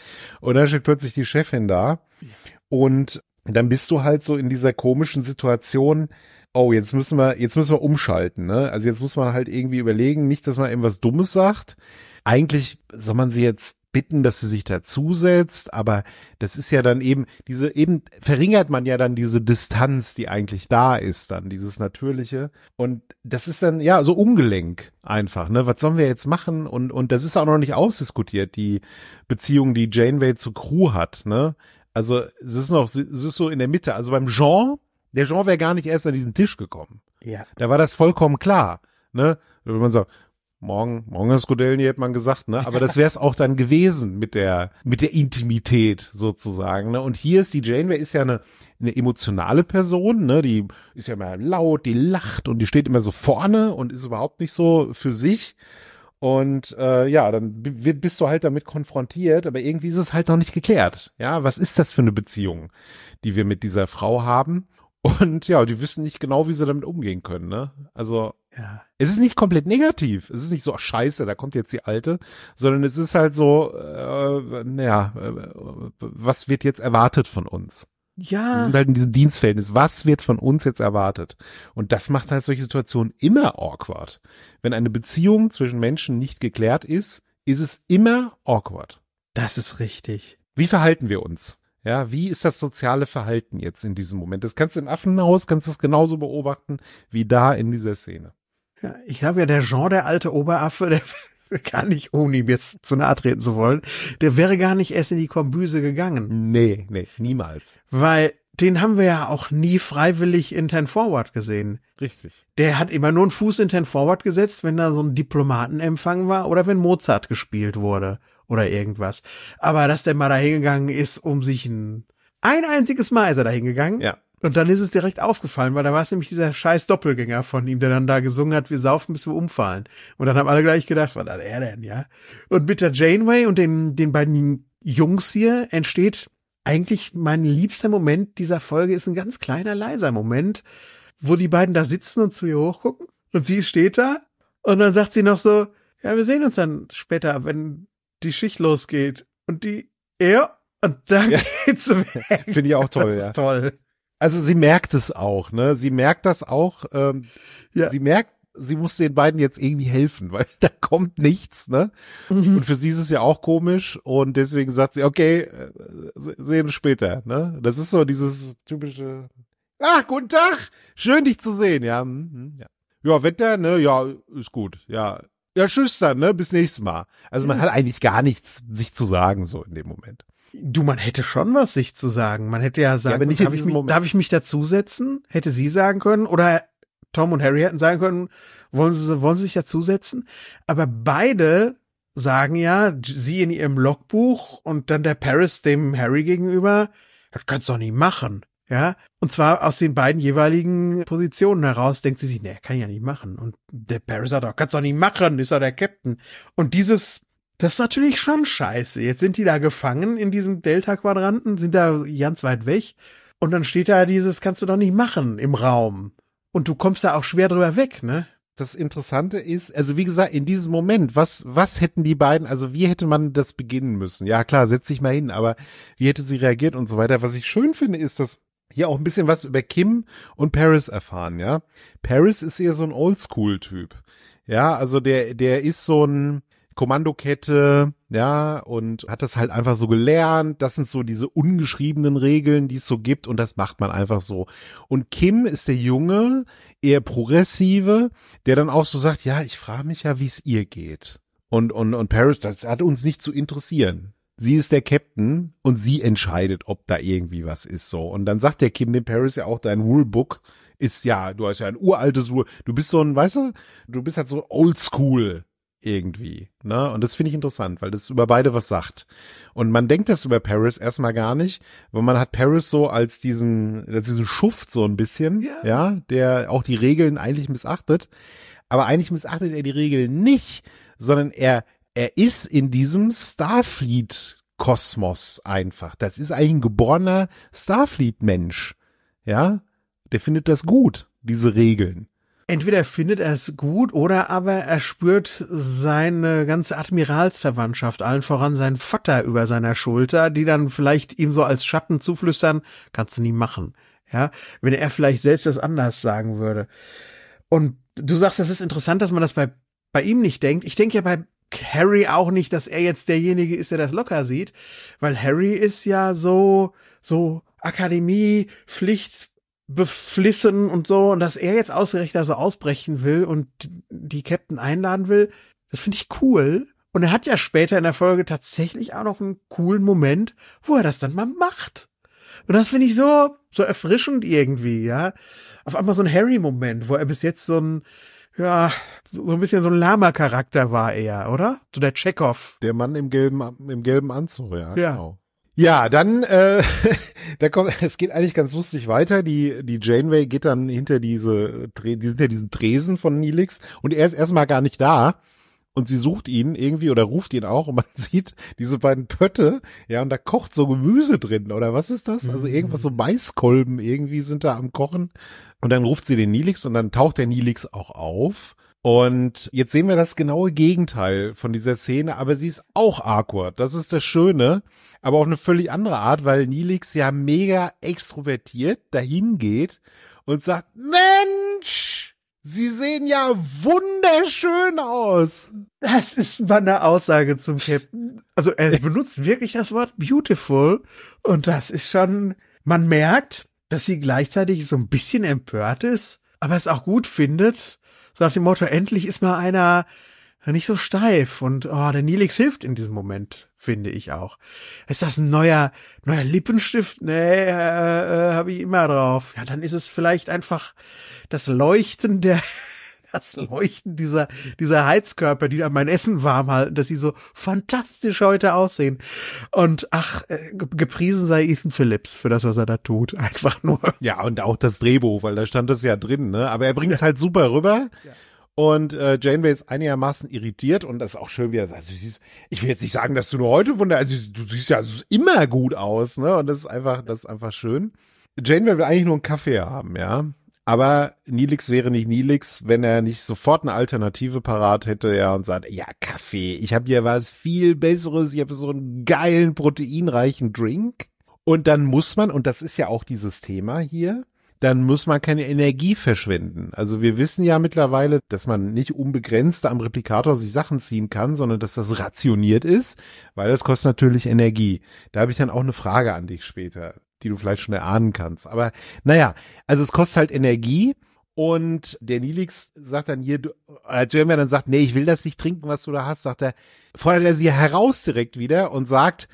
und dann steht plötzlich die Chefin da. Ja. Und dann bist du halt so in dieser komischen Situation, oh, jetzt müssen wir, jetzt müssen wir umschalten, ne? Also jetzt muss man halt irgendwie überlegen, nicht, dass man irgendwas Dummes sagt. Eigentlich soll man sie jetzt bitten, dass sie sich dazusetzt, aber das ist ja dann eben diese eben verringert man ja dann diese Distanz, die eigentlich da ist, dann dieses natürliche und das ist dann ja so ungelenk einfach, ne? Was sollen wir jetzt machen und und das ist auch noch nicht ausdiskutiert, die Beziehung, die Janeway zu Crew hat, ne? Also, es ist noch es ist so in der Mitte, also beim Jean, der Jean wäre gar nicht erst an diesen Tisch gekommen. Ja. Da war das vollkommen klar, ne? Wenn man sagt, morgen, morgen ist Rodellen, hätte man gesagt, ne? Aber das wäre es auch dann gewesen mit der, mit der Intimität sozusagen, ne? Und hier ist die Janeway ist ja eine, eine emotionale Person, ne? Die ist ja immer laut, die lacht und die steht immer so vorne und ist überhaupt nicht so für sich. Und äh, ja, dann bist du halt damit konfrontiert, aber irgendwie ist es halt noch nicht geklärt. Ja, was ist das für eine Beziehung, die wir mit dieser Frau haben? Und ja, die wissen nicht genau, wie sie damit umgehen können. Ne? Also ja. Es ist nicht komplett negativ. Es ist nicht so, ach, oh, scheiße, da kommt jetzt die alte, sondern es ist halt so, äh, naja, äh, was wird jetzt erwartet von uns? Ja. Wir sind halt in diesem Dienstverhältnis. Was wird von uns jetzt erwartet? Und das macht halt solche Situationen immer awkward. Wenn eine Beziehung zwischen Menschen nicht geklärt ist, ist es immer awkward. Das ist richtig. Wie verhalten wir uns? Ja, wie ist das soziale Verhalten jetzt in diesem Moment? Das kannst du im Affenhaus, kannst du es genauso beobachten wie da in dieser Szene. Ja, ich glaube ja, der Jean, der alte Oberaffe, <laughs> der gar nicht, ohne ihm jetzt zu nahe treten zu wollen, der wäre gar nicht erst in die Kombüse gegangen. Nee, nee, niemals. Weil den haben wir ja auch nie freiwillig in Ten Forward gesehen. Richtig. Der hat immer nur einen Fuß in Ten Forward gesetzt, wenn da so ein Diplomatenempfang war oder wenn Mozart gespielt wurde oder irgendwas. Aber dass der mal dahingegangen ist, um sich ein, ein einziges Mal ist er dahingegangen. Ja. Und dann ist es direkt aufgefallen, weil da war es nämlich dieser scheiß Doppelgänger von ihm, der dann da gesungen hat, wir saufen, bis wir umfallen. Und dann haben alle gleich gedacht, was hat er denn, ja? Und mit der Janeway und den, den beiden Jungs hier entsteht eigentlich mein liebster Moment dieser Folge ist ein ganz kleiner, leiser Moment, wo die beiden da sitzen und zu ihr hochgucken und sie steht da und dann sagt sie noch so, ja, wir sehen uns dann später, wenn die Schicht losgeht und die, ja, und dann ja. <laughs> geht's weg. Finde ich auch toll, das ist toll also sie merkt es auch, ne? Sie merkt das auch. Ähm, ja. Sie merkt, sie muss den beiden jetzt irgendwie helfen, <laughs> weil da kommt nichts, ne? Mhm. Und für sie ist es ja auch komisch und deswegen sagt sie, okay, äh, sehen später, ne? Das ist so dieses typische, ach, guten Tag, schön dich zu sehen, ja. Mhm, mhm, ja. Ja, Wetter, ne? Ja, ist gut. Ja. Ja, tschüss dann, ne? Bis nächstes Mal. Also man mhm. hat eigentlich gar nichts sich zu sagen so in dem Moment. Du, man hätte schon was sich zu sagen. Man hätte ja sagen, ja, darf, ich darf ich mich dazusetzen? Hätte sie sagen können oder Tom und Harry hätten sagen können, wollen sie, wollen sie sich dazusetzen? Aber beide sagen ja, sie in ihrem Logbuch und dann der Paris dem Harry gegenüber, das kannst du doch nicht machen. Ja, und zwar aus den beiden jeweiligen Positionen heraus denkt sie sich, nee, kann ich ja nicht machen. Und der Paris sagt auch, kannst du doch nicht machen, ist doch der Captain. Und dieses das ist natürlich schon scheiße. Jetzt sind die da gefangen in diesem Delta-Quadranten, sind da ganz weit weg. Und dann steht da dieses, kannst du doch nicht machen im Raum. Und du kommst da auch schwer drüber weg, ne? Das Interessante ist, also wie gesagt, in diesem Moment, was, was hätten die beiden, also wie hätte man das beginnen müssen? Ja, klar, setz dich mal hin, aber wie hätte sie reagiert und so weiter? Was ich schön finde, ist, dass hier auch ein bisschen was über Kim und Paris erfahren, ja? Paris ist eher so ein Oldschool-Typ. Ja, also der, der ist so ein, Kommandokette, ja, und hat das halt einfach so gelernt. Das sind so diese ungeschriebenen Regeln, die es so gibt und das macht man einfach so. Und Kim ist der Junge, eher progressive, der dann auch so sagt, ja, ich frage mich ja, wie es ihr geht. Und, und, und Paris, das hat uns nicht zu interessieren. Sie ist der Captain und sie entscheidet, ob da irgendwie was ist so. Und dann sagt der Kim dem Paris ja auch, dein Rulebook ist ja, du hast ja ein uraltes Rule, du bist so ein, weißt du, du bist halt so oldschool irgendwie. Ne? Und das finde ich interessant, weil das über beide was sagt. Und man denkt das über Paris erstmal gar nicht, weil man hat Paris so als diesen, als diesen Schuft so ein bisschen, ja. ja, der auch die Regeln eigentlich missachtet. Aber eigentlich missachtet er die Regeln nicht, sondern er, er ist in diesem Starfleet Kosmos einfach. Das ist eigentlich ein geborener Starfleet Mensch. Ja, der findet das gut, diese Regeln entweder findet er es gut oder aber er spürt seine ganze Admiralsverwandtschaft, allen voran sein Vater über seiner Schulter, die dann vielleicht ihm so als Schatten zuflüstern, kannst du nie machen. Ja, wenn er vielleicht selbst das anders sagen würde. Und du sagst, das ist interessant, dass man das bei, bei ihm nicht denkt. Ich denke ja bei Harry auch nicht, dass er jetzt derjenige ist, der das locker sieht, weil Harry ist ja so, so Akademie, Pflicht, beflissen und so. Und dass er jetzt ausgerechnet so ausbrechen will und die Captain einladen will, das finde ich cool. Und er hat ja später in der Folge tatsächlich auch noch einen coolen Moment, wo er das dann mal macht. Und das finde ich so, so erfrischend irgendwie, ja. Auf einmal so ein Harry-Moment, wo er bis jetzt so ein, ja, so ein bisschen so ein Lama-Charakter war er, oder? So der Chekhov. Der Mann im gelben, im gelben Anzug, ja, ja. genau. Ja, dann äh, <laughs> da kommt, es geht eigentlich ganz lustig weiter. Die die Janeway geht dann hinter diese die sind ja diesen Tresen von Nilix und er ist erstmal gar nicht da und sie sucht ihn irgendwie oder ruft ihn auch und man <laughs> sieht diese beiden Pötte, ja, und da kocht so Gemüse drin oder was ist das? Also irgendwas so Maiskolben irgendwie sind da am Kochen und dann ruft sie den Nilix und dann taucht der Nilix auch auf und jetzt sehen wir das genaue Gegenteil von dieser Szene, aber sie ist auch awkward. Das ist das Schöne, aber auf eine völlig andere Art, weil Nilix ja mega extrovertiert dahin geht und sagt, Mensch, Sie sehen ja wunderschön aus. Das ist meine Aussage zum Captain. Also er <laughs> benutzt wirklich das Wort beautiful und das ist schon, man merkt, dass sie gleichzeitig so ein bisschen empört ist, aber es auch gut findet so nach dem Motto, endlich ist mal einer nicht so steif. Und oh, der Nilix hilft in diesem Moment, finde ich auch. Ist das ein neuer, neuer Lippenstift? Nee, äh, äh, habe ich immer drauf. Ja, dann ist es vielleicht einfach das Leuchten der das Leuchten dieser, dieser Heizkörper, die an mein Essen warm halten, dass sie so fantastisch heute aussehen. Und ach, äh, gepriesen sei Ethan Phillips für das, was er da tut. <laughs> Einfach nur. Ja, und auch das Drehbuch, weil da stand das ja drin, ne? Aber er bringt es halt super rüber. Ja. Und äh, Janeway ist einigermaßen irritiert und das ist auch schön, wie er sagt, also, siehst, ich will jetzt nicht sagen, dass du nur heute wunder, also du siehst ja immer gut aus, ne? Und das ist einfach, das ist einfach schön. Janeway will eigentlich nur einen Kaffee haben, ja. Aber Nilix wäre nicht Nilix, wenn er nicht sofort eine Alternative parat hätte, ja, und sagt, ja, Kaffee, ich habe hier was viel Besseres, ich habe so einen geilen, proteinreichen Drink. Und dann muss man, und das ist ja auch dieses Thema hier, dann muss man keine Energie verschwenden. Also wir wissen ja mittlerweile, dass man nicht unbegrenzt am Replikator sich Sachen ziehen kann, sondern dass das rationiert ist, weil das kostet natürlich Energie. Da habe ich dann auch eine Frage an dich später die du vielleicht schon erahnen kannst. Aber naja, also es kostet halt Energie. Und der Nilix sagt dann hier, als Jeremy dann sagt, nee, ich will das nicht trinken, was du da hast, sagt er, fordert er sie heraus direkt wieder und sagt,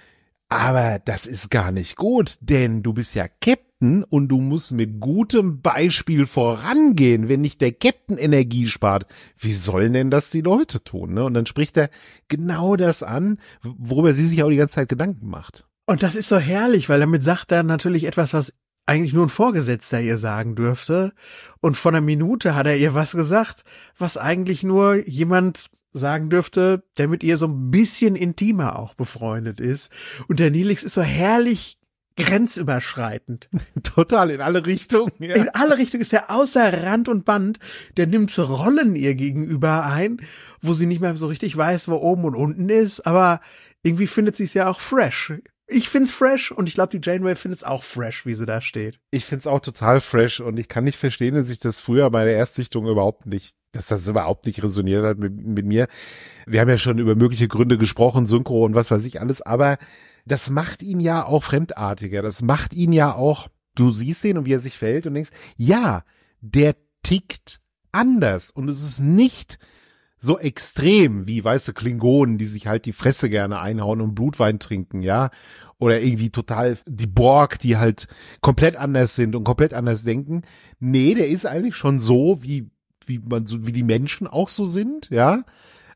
aber das ist gar nicht gut, denn du bist ja Captain und du musst mit gutem Beispiel vorangehen, wenn nicht der Captain Energie spart. Wie sollen denn das die Leute tun? Ne? Und dann spricht er genau das an, worüber sie sich auch die ganze Zeit Gedanken macht. Und das ist so herrlich, weil damit sagt er natürlich etwas, was eigentlich nur ein Vorgesetzter ihr sagen dürfte. Und vor einer Minute hat er ihr was gesagt, was eigentlich nur jemand sagen dürfte, der mit ihr so ein bisschen intimer auch befreundet ist. Und der Nilix ist so herrlich grenzüberschreitend. <laughs> Total, in alle Richtungen. Ja. In alle Richtungen ist er außer Rand und Band, der nimmt Rollen ihr gegenüber ein, wo sie nicht mehr so richtig weiß, wo oben und unten ist, aber irgendwie findet sie es ja auch fresh ich find's fresh und ich glaube, die Janeway findet's auch fresh, wie sie da steht. Ich find's auch total fresh und ich kann nicht verstehen, dass ich das früher bei der Erstsichtung überhaupt nicht, dass das überhaupt nicht resoniert hat mit, mit mir. Wir haben ja schon über mögliche Gründe gesprochen, Synchro und was weiß ich alles, aber das macht ihn ja auch fremdartiger. Das macht ihn ja auch, du siehst ihn und wie er sich verhält und denkst, ja, der tickt anders und es ist nicht so extrem wie weiße Klingonen, die sich halt die Fresse gerne einhauen und Blutwein trinken, ja. Oder irgendwie total die Borg, die halt komplett anders sind und komplett anders denken. Nee, der ist eigentlich schon so, wie, wie man so, wie die Menschen auch so sind, ja.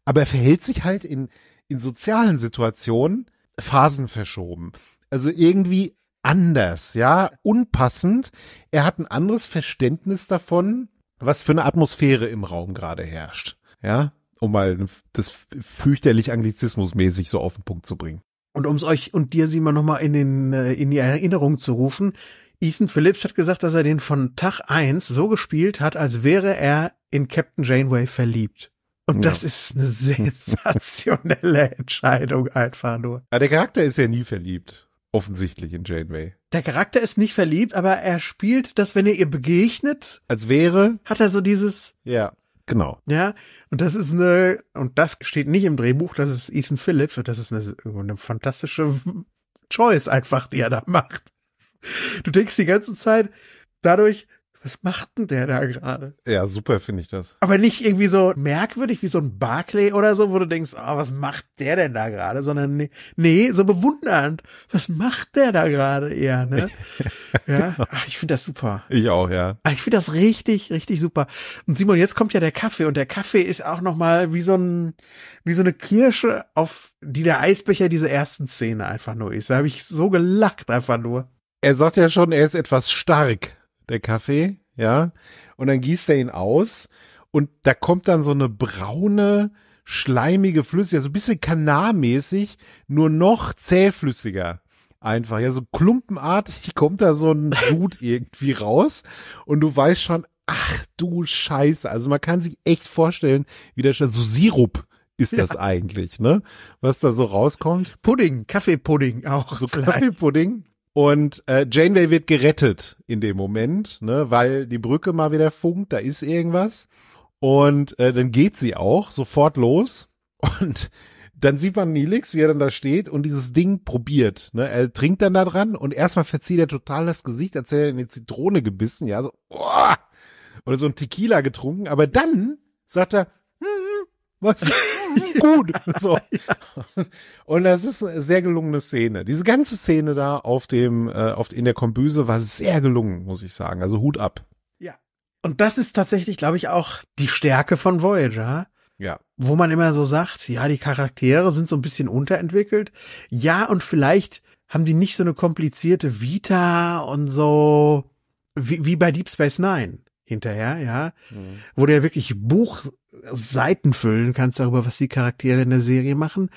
Aber er verhält sich halt in, in sozialen Situationen Phasen verschoben. Also irgendwie anders, ja, unpassend. Er hat ein anderes Verständnis davon, was für eine Atmosphäre im Raum gerade herrscht. Ja, um mal das fürchterlich anglizismusmäßig so auf den Punkt zu bringen. Und um es euch und dir, Simon, nochmal in, den, äh, in die Erinnerung zu rufen, Ethan Phillips hat gesagt, dass er den von Tag eins so gespielt hat, als wäre er in Captain Janeway verliebt. Und das ist eine <laughs> sensationelle Entscheidung einfach nur. Aber der Charakter ist ja nie verliebt. Offensichtlich in Janeway. Der Charakter ist nicht verliebt, aber er spielt das, wenn er ihr begegnet. Als wäre. Hat er so dieses. Ja. Genau. Ja, und das ist eine, und das steht nicht im Drehbuch, das ist Ethan Phillips, und das ist eine, eine fantastische Choice einfach, die er da macht. Du denkst die ganze Zeit, dadurch, was macht denn der da gerade? Ja, super finde ich das. Aber nicht irgendwie so merkwürdig wie so ein Barclay oder so, wo du denkst, oh, was macht der denn da gerade? Sondern nee, nee, so bewundernd, was macht der da gerade eher, ne? <laughs> ja, Ach, ich finde das super. Ich auch, ja. Ah, ich finde das richtig, richtig super. Und Simon, jetzt kommt ja der Kaffee und der Kaffee ist auch noch mal wie so ein wie so eine Kirsche auf die der Eisbecher diese ersten Szene einfach nur ist. Da habe ich so gelacht einfach nur. Er sagt ja schon, er ist etwas stark der Kaffee, ja. Und dann gießt er ihn aus und da kommt dann so eine braune, schleimige Flüssigkeit, so also ein bisschen kanarmäßig, nur noch zähflüssiger. Einfach, ja, so klumpenartig <laughs> kommt da so ein Blut irgendwie raus und du weißt schon, ach du Scheiße. Also man kann sich echt vorstellen, wie der so Sirup ist das ja. eigentlich, ne? Was da so rauskommt. Pudding, Kaffeepudding auch. So Kaffeepudding. Und äh, Janeway wird gerettet in dem Moment, ne, weil die Brücke mal wieder funkt, da ist irgendwas. Und äh, dann geht sie auch sofort los. Und dann sieht man Nilix, wie er dann da steht und dieses Ding probiert. Ne? Er trinkt dann da dran und erstmal verzieht er total das Gesicht, als hätte er eine Zitrone gebissen, ja, so, oh! oder so ein Tequila getrunken. Aber dann sagt er, was? <laughs> Gut. So. Und das ist eine sehr gelungene Szene. Diese ganze Szene da auf dem, äh, auf, in der Kombüse war sehr gelungen, muss ich sagen. Also Hut ab. Ja. Und das ist tatsächlich, glaube ich, auch die Stärke von Voyager. Ja. Wo man immer so sagt, ja, die Charaktere sind so ein bisschen unterentwickelt. Ja, und vielleicht haben die nicht so eine komplizierte Vita und so wie, wie bei Deep Space Nine hinterher, ja, mhm. wo du ja wirklich Buchseiten füllen kannst darüber, was die Charaktere in der Serie machen.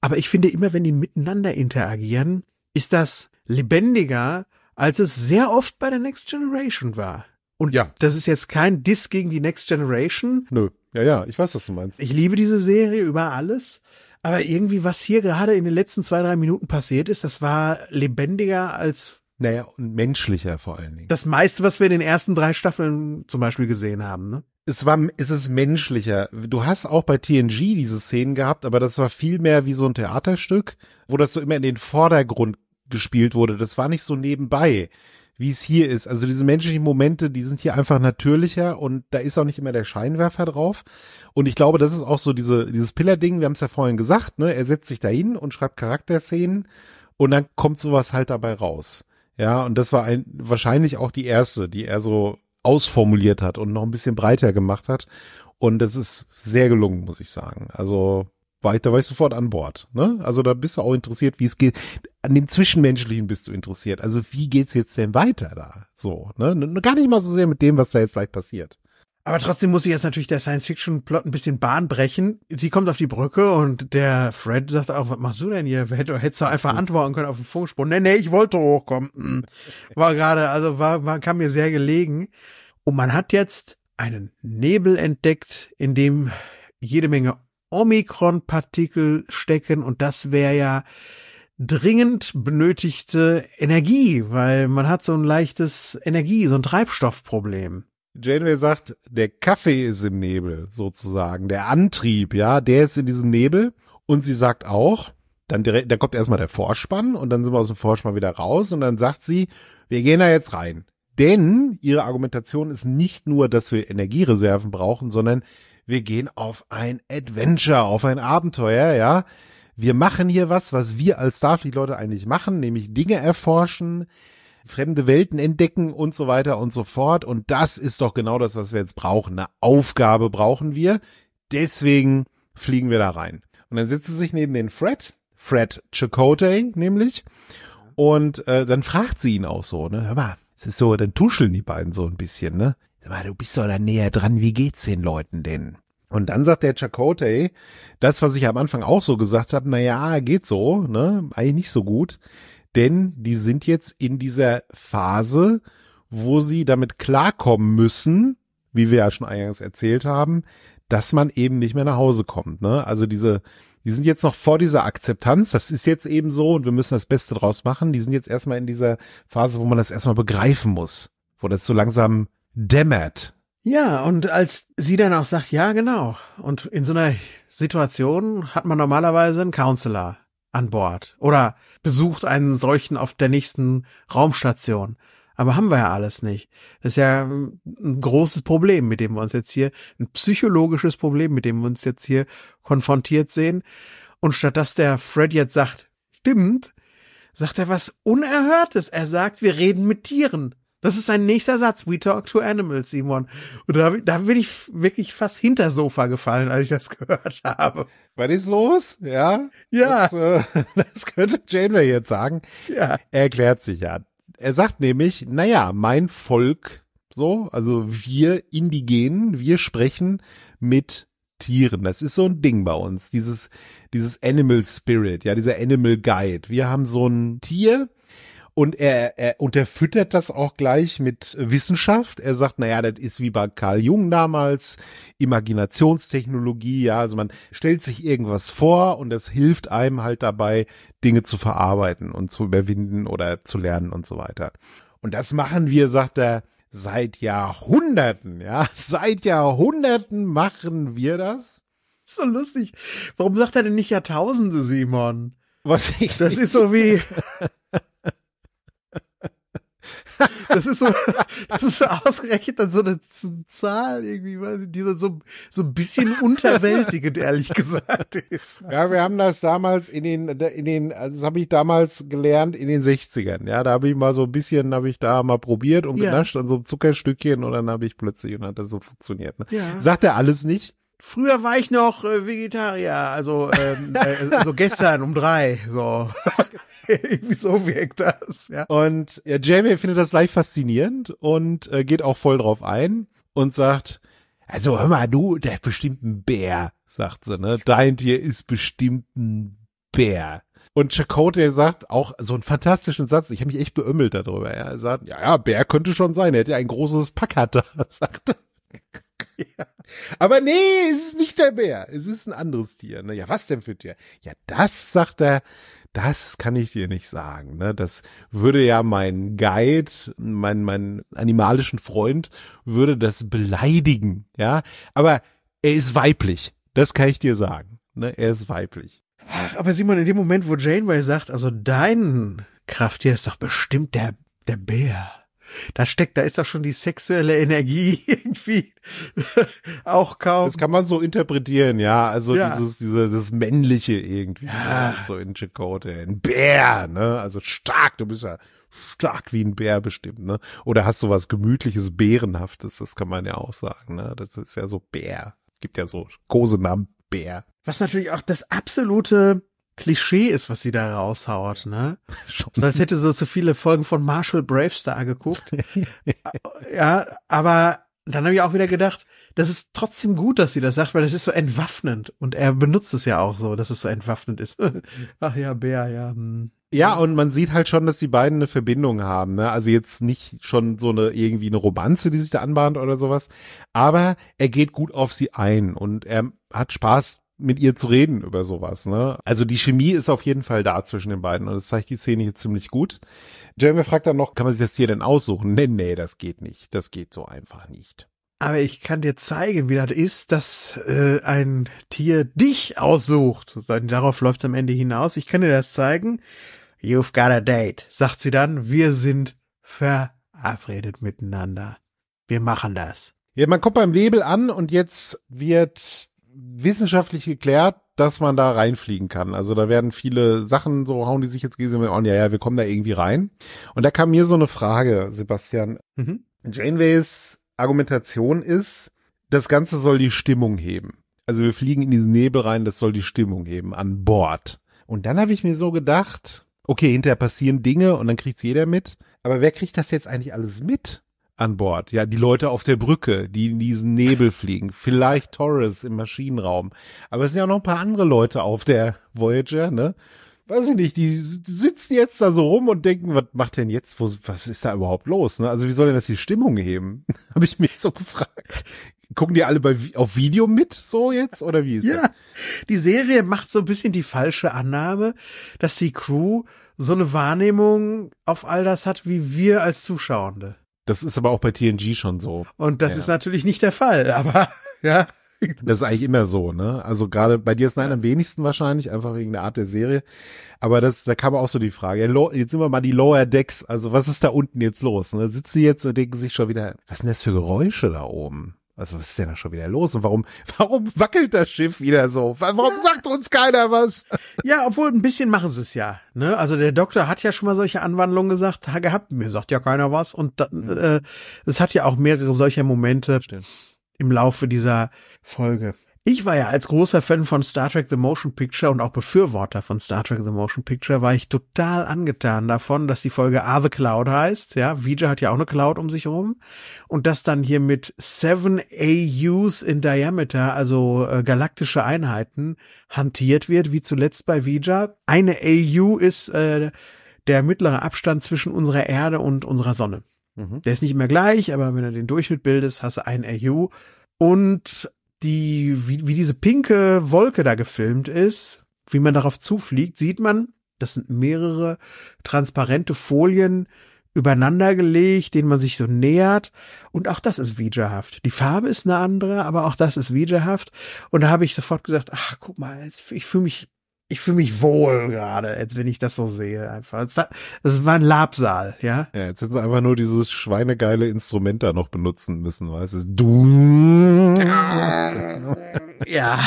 Aber ich finde immer, wenn die miteinander interagieren, ist das lebendiger, als es sehr oft bei der Next Generation war. Und ja. das ist jetzt kein Diss gegen die Next Generation. Nö. Ja, ja, ich weiß, was du meinst. Ich liebe diese Serie über alles. Aber irgendwie, was hier gerade in den letzten zwei, drei Minuten passiert ist, das war lebendiger als naja, und menschlicher vor allen Dingen. Das meiste, was wir in den ersten drei Staffeln zum Beispiel gesehen haben, ne? Es war, es ist menschlicher. Du hast auch bei TNG diese Szenen gehabt, aber das war viel mehr wie so ein Theaterstück, wo das so immer in den Vordergrund gespielt wurde. Das war nicht so nebenbei, wie es hier ist. Also diese menschlichen Momente, die sind hier einfach natürlicher und da ist auch nicht immer der Scheinwerfer drauf. Und ich glaube, das ist auch so diese, dieses Pillar-Ding. Wir haben es ja vorhin gesagt, ne? Er setzt sich dahin und schreibt Charakterszenen und dann kommt sowas halt dabei raus. Ja, und das war ein, wahrscheinlich auch die erste, die er so ausformuliert hat und noch ein bisschen breiter gemacht hat. Und das ist sehr gelungen, muss ich sagen. Also war ich, da war ich sofort an Bord. Ne? Also da bist du auch interessiert, wie es geht. An dem Zwischenmenschlichen bist du interessiert. Also wie geht's jetzt denn weiter da? So, ne? Gar nicht mal so sehr mit dem, was da jetzt gleich passiert. Aber trotzdem muss sich jetzt natürlich der Science-Fiction-Plot ein bisschen Bahn brechen. Sie kommt auf die Brücke und der Fred sagt auch, was machst du denn hier? Hätte, hättest du einfach hm. antworten können auf den Funkspruch. Nee, nee, ich wollte hochkommen. Hm. War gerade, also war, war, kam mir sehr gelegen. Und man hat jetzt einen Nebel entdeckt, in dem jede Menge Omikron-Partikel stecken und das wäre ja dringend benötigte Energie, weil man hat so ein leichtes Energie, so ein Treibstoffproblem. Janeway sagt, der Kaffee ist im Nebel sozusagen, der Antrieb, ja, der ist in diesem Nebel. Und sie sagt auch, dann direkt, da kommt erstmal der Vorspann und dann sind wir aus dem Vorspann wieder raus und dann sagt sie, wir gehen da jetzt rein. Denn ihre Argumentation ist nicht nur, dass wir Energiereserven brauchen, sondern wir gehen auf ein Adventure, auf ein Abenteuer, ja. Wir machen hier was, was wir als Starfleet-Leute eigentlich machen, nämlich Dinge erforschen, fremde Welten entdecken und so weiter und so fort. Und das ist doch genau das, was wir jetzt brauchen. Eine Aufgabe brauchen wir. Deswegen fliegen wir da rein. Und dann setzt sie sich neben den Fred, Fred Chakotay nämlich. Und äh, dann fragt sie ihn auch so, ne? Hör mal, es ist so, dann tuscheln die beiden so ein bisschen, ne? Sag mal, du bist doch da näher dran, wie geht's den Leuten denn? Und dann sagt der Chakotay, das, was ich am Anfang auch so gesagt habe, naja, geht so, ne? Eigentlich nicht so gut denn die sind jetzt in dieser Phase, wo sie damit klarkommen müssen, wie wir ja schon eingangs erzählt haben, dass man eben nicht mehr nach Hause kommt. Ne? Also diese, die sind jetzt noch vor dieser Akzeptanz, das ist jetzt eben so und wir müssen das Beste draus machen. Die sind jetzt erstmal in dieser Phase, wo man das erstmal begreifen muss, wo das so langsam dämmert. Ja, und als sie dann auch sagt, ja, genau. Und in so einer Situation hat man normalerweise einen Counselor an Bord oder besucht einen solchen auf der nächsten Raumstation. Aber haben wir ja alles nicht. Das ist ja ähm, ein großes Problem, mit dem wir uns jetzt hier, ein psychologisches Problem, mit dem wir uns jetzt hier konfrontiert sehen. Und statt dass der Fred jetzt sagt, stimmt, sagt er was Unerhörtes. Er sagt, wir reden mit Tieren. Das ist sein nächster Satz. We talk to animals, Simon. Und da, da bin ich wirklich fast hinter Sofa gefallen, als ich das <laughs> gehört habe. Was ist los? Ja. Ja. Das, äh, <laughs> das könnte Janeway jetzt sagen. Ja. Er erklärt sich ja. Er sagt nämlich, naja, mein Volk, so, also wir Indigenen, wir sprechen mit Tieren. Das ist so ein Ding bei uns. Dieses, dieses Animal Spirit, ja, dieser Animal Guide. Wir haben so ein Tier, und er, er unterfüttert das auch gleich mit Wissenschaft. Er sagt, naja, das ist wie bei Carl Jung damals, Imaginationstechnologie, ja, also man stellt sich irgendwas vor und das hilft einem halt dabei, Dinge zu verarbeiten und zu überwinden oder zu lernen und so weiter. Und das machen wir, sagt er, seit Jahrhunderten, ja, <laughs> seit Jahrhunderten machen wir das. So lustig. Warum sagt er denn nicht Jahrtausende, Simon? Was ich. Das ist so wie. <laughs> das ist so, <laughs> das ist so ausgerechnet dann so eine Zahl irgendwie, weiß ich, die dann so, so ein bisschen unterwältigend, ehrlich gesagt ist. Ja, wir haben das damals in den, in den, also das habe ich damals gelernt in den 60ern. Ja, da habe ich mal so ein bisschen, habe ich da mal probiert und ja. genascht an so einem Zuckerstückchen und dann habe ich plötzlich und dann hat das so funktioniert. Ne? Ja. Sagt er alles nicht. Früher war ich noch äh, Vegetarier, also ähm, <laughs> äh, so also gestern um drei, so. <laughs> Irgendwie so wirkt das, ja. Und ja, Jamie findet das leicht faszinierend und äh, geht auch voll drauf ein und sagt, also hör mal, du, der ist bestimmt ein Bär, sagt sie, ne? Dein Tier ist bestimmt ein Bär. Und Chakotay sagt auch so einen fantastischen Satz. Ich habe mich echt beömmelt darüber. Ja. Er sagt, ja, ja, Bär könnte schon sein. Er hätte ja ein großes Packer da, <laughs> sagt er. <laughs> Aber nee, es ist nicht der Bär. Es ist ein anderes Tier. Ne? Ja, was denn für Tier? Ja, das, sagt er, das kann ich dir nicht sagen. Ne? Das würde ja mein Guide, mein, mein animalischen Freund, würde das beleidigen. Ja, aber er ist weiblich. Das kann ich dir sagen. Ne? Er ist weiblich. Ach, aber Simon, in dem Moment, wo Janeway sagt, also dein Krafttier ist doch bestimmt der, der Bär da steckt, da ist doch schon die sexuelle Energie <laughs> irgendwie auch kaum. Das kann man so interpretieren, ja. Also ja. dieses, dieses das Männliche irgendwie. Ja. So in Chicote. Ein Bär, ne? Also stark, du bist ja stark wie ein Bär bestimmt, ne? Oder hast du was gemütliches, bärenhaftes, das kann man ja auch sagen, ne? Das ist ja so Bär. Gibt ja so Kosenamen Bär. Was natürlich auch das absolute Klischee ist, was sie da raushaut, ne? <laughs> Schon. Als hätte sie so viele Folgen von Marshall Bravestar geguckt. <laughs> ja, aber dann habe ich auch wieder gedacht, das ist trotzdem gut, dass sie das sagt, weil das ist so entwaffnend. Und er benutzt es ja auch so, dass es so entwaffnend ist. <laughs> Ach ja, Bär, ja. Hm. Ja, und man sieht halt schon, dass die beiden eine Verbindung haben. Ne? Also jetzt nicht schon so eine irgendwie eine Romanze, die sich da anbahnt oder sowas. Aber er geht gut auf sie ein und er hat Spaß mit ihr zu reden über sowas. Ne? Also die Chemie ist auf jeden Fall da zwischen den beiden und das zeigt die Szene hier ziemlich gut. Jamie fragt dann noch, kann man sich das hier denn aussuchen? Nee, nee, das geht nicht. Das geht so einfach nicht. Aber ich kann dir zeigen, wie das ist, dass äh, ein Tier dich aussucht. Darauf läuft am Ende hinaus. Ich kann dir das zeigen. You've got a date, sagt sie dann. Wir sind verabredet miteinander. Wir machen das. Ja, man kommt beim Webel an und jetzt wird wissenschaftlich geklärt, dass man da reinfliegen kann. Also da werden viele Sachen, so hauen die sich jetzt Gesehen haben. ja, ja, wir kommen da irgendwie rein. Und da kam mir so eine Frage, Sebastian. Mhm. Janeways Argumentation ist, das Ganze soll die Stimmung heben. Also wir fliegen in diesen Nebel rein, das soll die Stimmung heben an Bord. Und dann habe ich mir so gedacht, okay, hinterher passieren Dinge und dann kriegt's jeder mit. Aber wer kriegt das jetzt eigentlich alles mit? an Bord. Ja, die Leute auf der Brücke, die in diesen Nebel fliegen. Vielleicht Torres im Maschinenraum. Aber es sind ja auch noch ein paar andere Leute auf der Voyager, ne? Weiß ich nicht, die sitzen jetzt da so rum und denken, was macht denn jetzt, was ist da überhaupt los? Ne? Also wie soll denn das die Stimmung heben? <laughs> Habe ich mir so gefragt. Gucken die alle bei, auf Video mit so jetzt oder wie ist ja, das? Die Serie macht so ein bisschen die falsche Annahme, dass die Crew so eine Wahrnehmung auf all das hat wie wir als Zuschauende. Das ist aber auch bei TNG schon so. Und das ja. ist natürlich nicht der Fall, <laughs> aber ja. Das ist eigentlich immer so, ne? Also gerade bei dir ist nein am wenigsten wahrscheinlich, einfach wegen der Art der Serie. Aber das, da kam auch so die Frage. jetzt sind wir mal die Lower Decks. Also was ist da unten jetzt los? Ne? Sitzen die jetzt und denken sich schon wieder, was sind das für Geräusche da oben? Also was ist denn da schon wieder los und warum, <laughs> warum wackelt das Schiff wieder so? Warum ja. sagt uns keiner was? Ja, obwohl ein bisschen machen sie es ja. Ne? Also der Doktor hat ja schon mal solche Anwandlungen gesagt, gehabt. Mir sagt ja keiner was und dann, äh, es hat ja auch mehrere solcher Momente Stimmt. im Laufe dieser Folge. Ich war ja als großer Fan von Star Trek The Motion Picture und auch Befürworter von Star Trek The Motion Picture war ich total angetan davon, dass die Folge Are the Cloud heißt. Ja, Vija hat ja auch eine Cloud um sich rum. Und das dann hier mit Seven AUs in Diameter, also äh, galaktische Einheiten, hantiert wird, wie zuletzt bei Vija. Eine AU ist äh, der mittlere Abstand zwischen unserer Erde und unserer Sonne. Mhm. Der ist nicht mehr gleich, aber wenn du den Durchschnitt bildest, hast du ein AU. Und die, wie, wie diese pinke Wolke da gefilmt ist, wie man darauf zufliegt, sieht man, das sind mehrere transparente Folien übereinandergelegt, denen man sich so nähert. Und auch das ist widerhaft. Die Farbe ist eine andere, aber auch das ist widerhaft. Und da habe ich sofort gesagt, ach, guck mal, ich fühle mich ich fühle mich wohl gerade, als wenn ich das so sehe einfach. Das war ein Labsaal, ja. Ja, jetzt hätten sie einfach nur dieses schweinegeile Instrument da noch benutzen müssen, weißt du? Du. <laughs> Ja.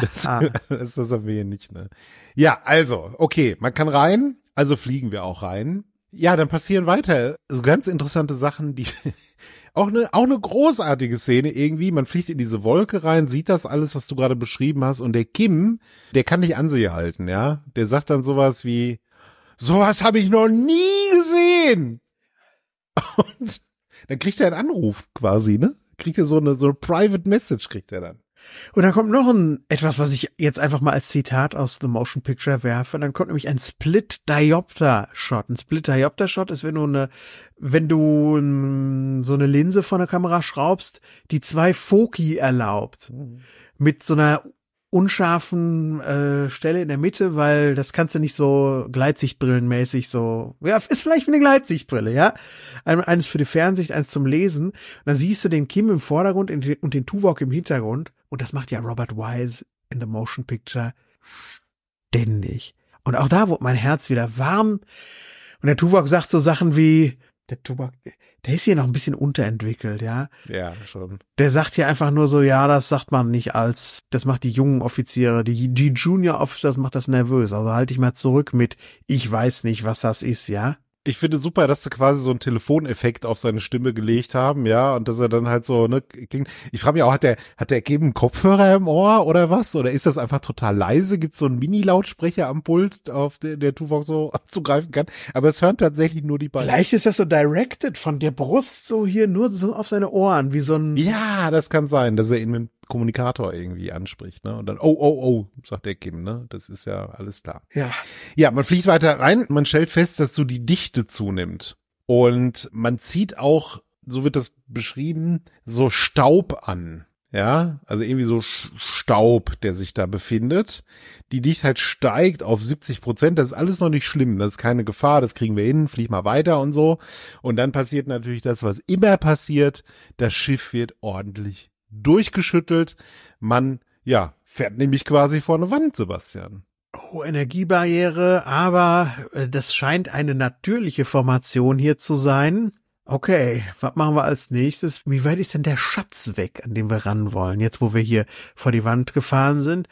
Das, das ist das aber ne? Ja, also, okay, man kann rein, also fliegen wir auch rein. Ja, dann passieren weiter so ganz interessante Sachen, die <laughs> auch eine auch eine großartige Szene irgendwie. Man fliegt in diese Wolke rein, sieht das alles, was du gerade beschrieben hast, und der Kim, der kann dich an sie halten, ja. Der sagt dann sowas wie, sowas habe ich noch nie gesehen. <laughs> Und dann kriegt er einen Anruf quasi, ne? Kriegt er so eine so eine Private Message kriegt er dann. Und dann kommt noch ein, etwas, was ich jetzt einfach mal als Zitat aus The Motion Picture werfe. Dann kommt nämlich ein Split Diopter Shot. Ein Split Diopter Shot ist, wenn du eine, wenn du ähm, so eine Linse von der Kamera schraubst, die zwei Foki erlaubt. Mhm. Mit so einer unscharfen äh, Stelle in der Mitte, weil das kannst du nicht so Gleitsichtbrillenmäßig so. Ja, ist vielleicht wie eine Gleitsichtbrille, ja. eines für die Fernsicht, eins zum Lesen. Und dann siehst du den Kim im Vordergrund und den Tuvok im Hintergrund. Und das macht ja Robert Wise in The Motion Picture ständig. Und auch da wurde mein Herz wieder warm. Und der Tuvok sagt so Sachen wie, der Tuvok, der ist hier noch ein bisschen unterentwickelt, ja. Ja, schon. Der sagt hier einfach nur so, ja, das sagt man nicht als, das macht die jungen Offiziere, die, die Junior Officers macht das nervös. Also halte ich mal zurück mit, ich weiß nicht, was das ist, ja ich finde super, dass sie quasi so einen Telefoneffekt auf seine Stimme gelegt haben, ja, und dass er dann halt so, ne, ging. Ich frage mich auch, hat der, hat der eben Kopfhörer im Ohr oder was? Oder ist das einfach total leise? Gibt's so einen Mini-Lautsprecher am Pult, auf den der Tuvok so <laughs> zugreifen kann? Aber es hören tatsächlich nur die beiden. Vielleicht ist das so directed von der Brust so hier nur so auf seine Ohren, wie so ein. Ja, das kann sein, dass er ihn mit Kommunikator irgendwie anspricht, ne? Und dann, oh, oh, oh, sagt der Kim, ne? Das ist ja alles da. Ja. Ja, man fliegt weiter rein, man stellt fest, dass so die Dichte zunimmt. Und man zieht auch, so wird das beschrieben, so Staub an. Ja, also irgendwie so Staub, der sich da befindet. Die Dichtheit steigt auf 70 Prozent. Das ist alles noch nicht schlimm. Das ist keine Gefahr. Das kriegen wir hin. Flieg mal weiter und so. Und dann passiert natürlich das, was immer passiert. Das Schiff wird ordentlich durchgeschüttelt. Man, ja, fährt nämlich quasi vor eine Wand, Sebastian. Oh, Energiebarriere, aber äh, das scheint eine natürliche Formation hier zu sein. Okay, was machen wir als nächstes? Wie weit ist denn der Schatz weg, an dem wir ran wollen, jetzt wo wir hier vor die Wand gefahren sind?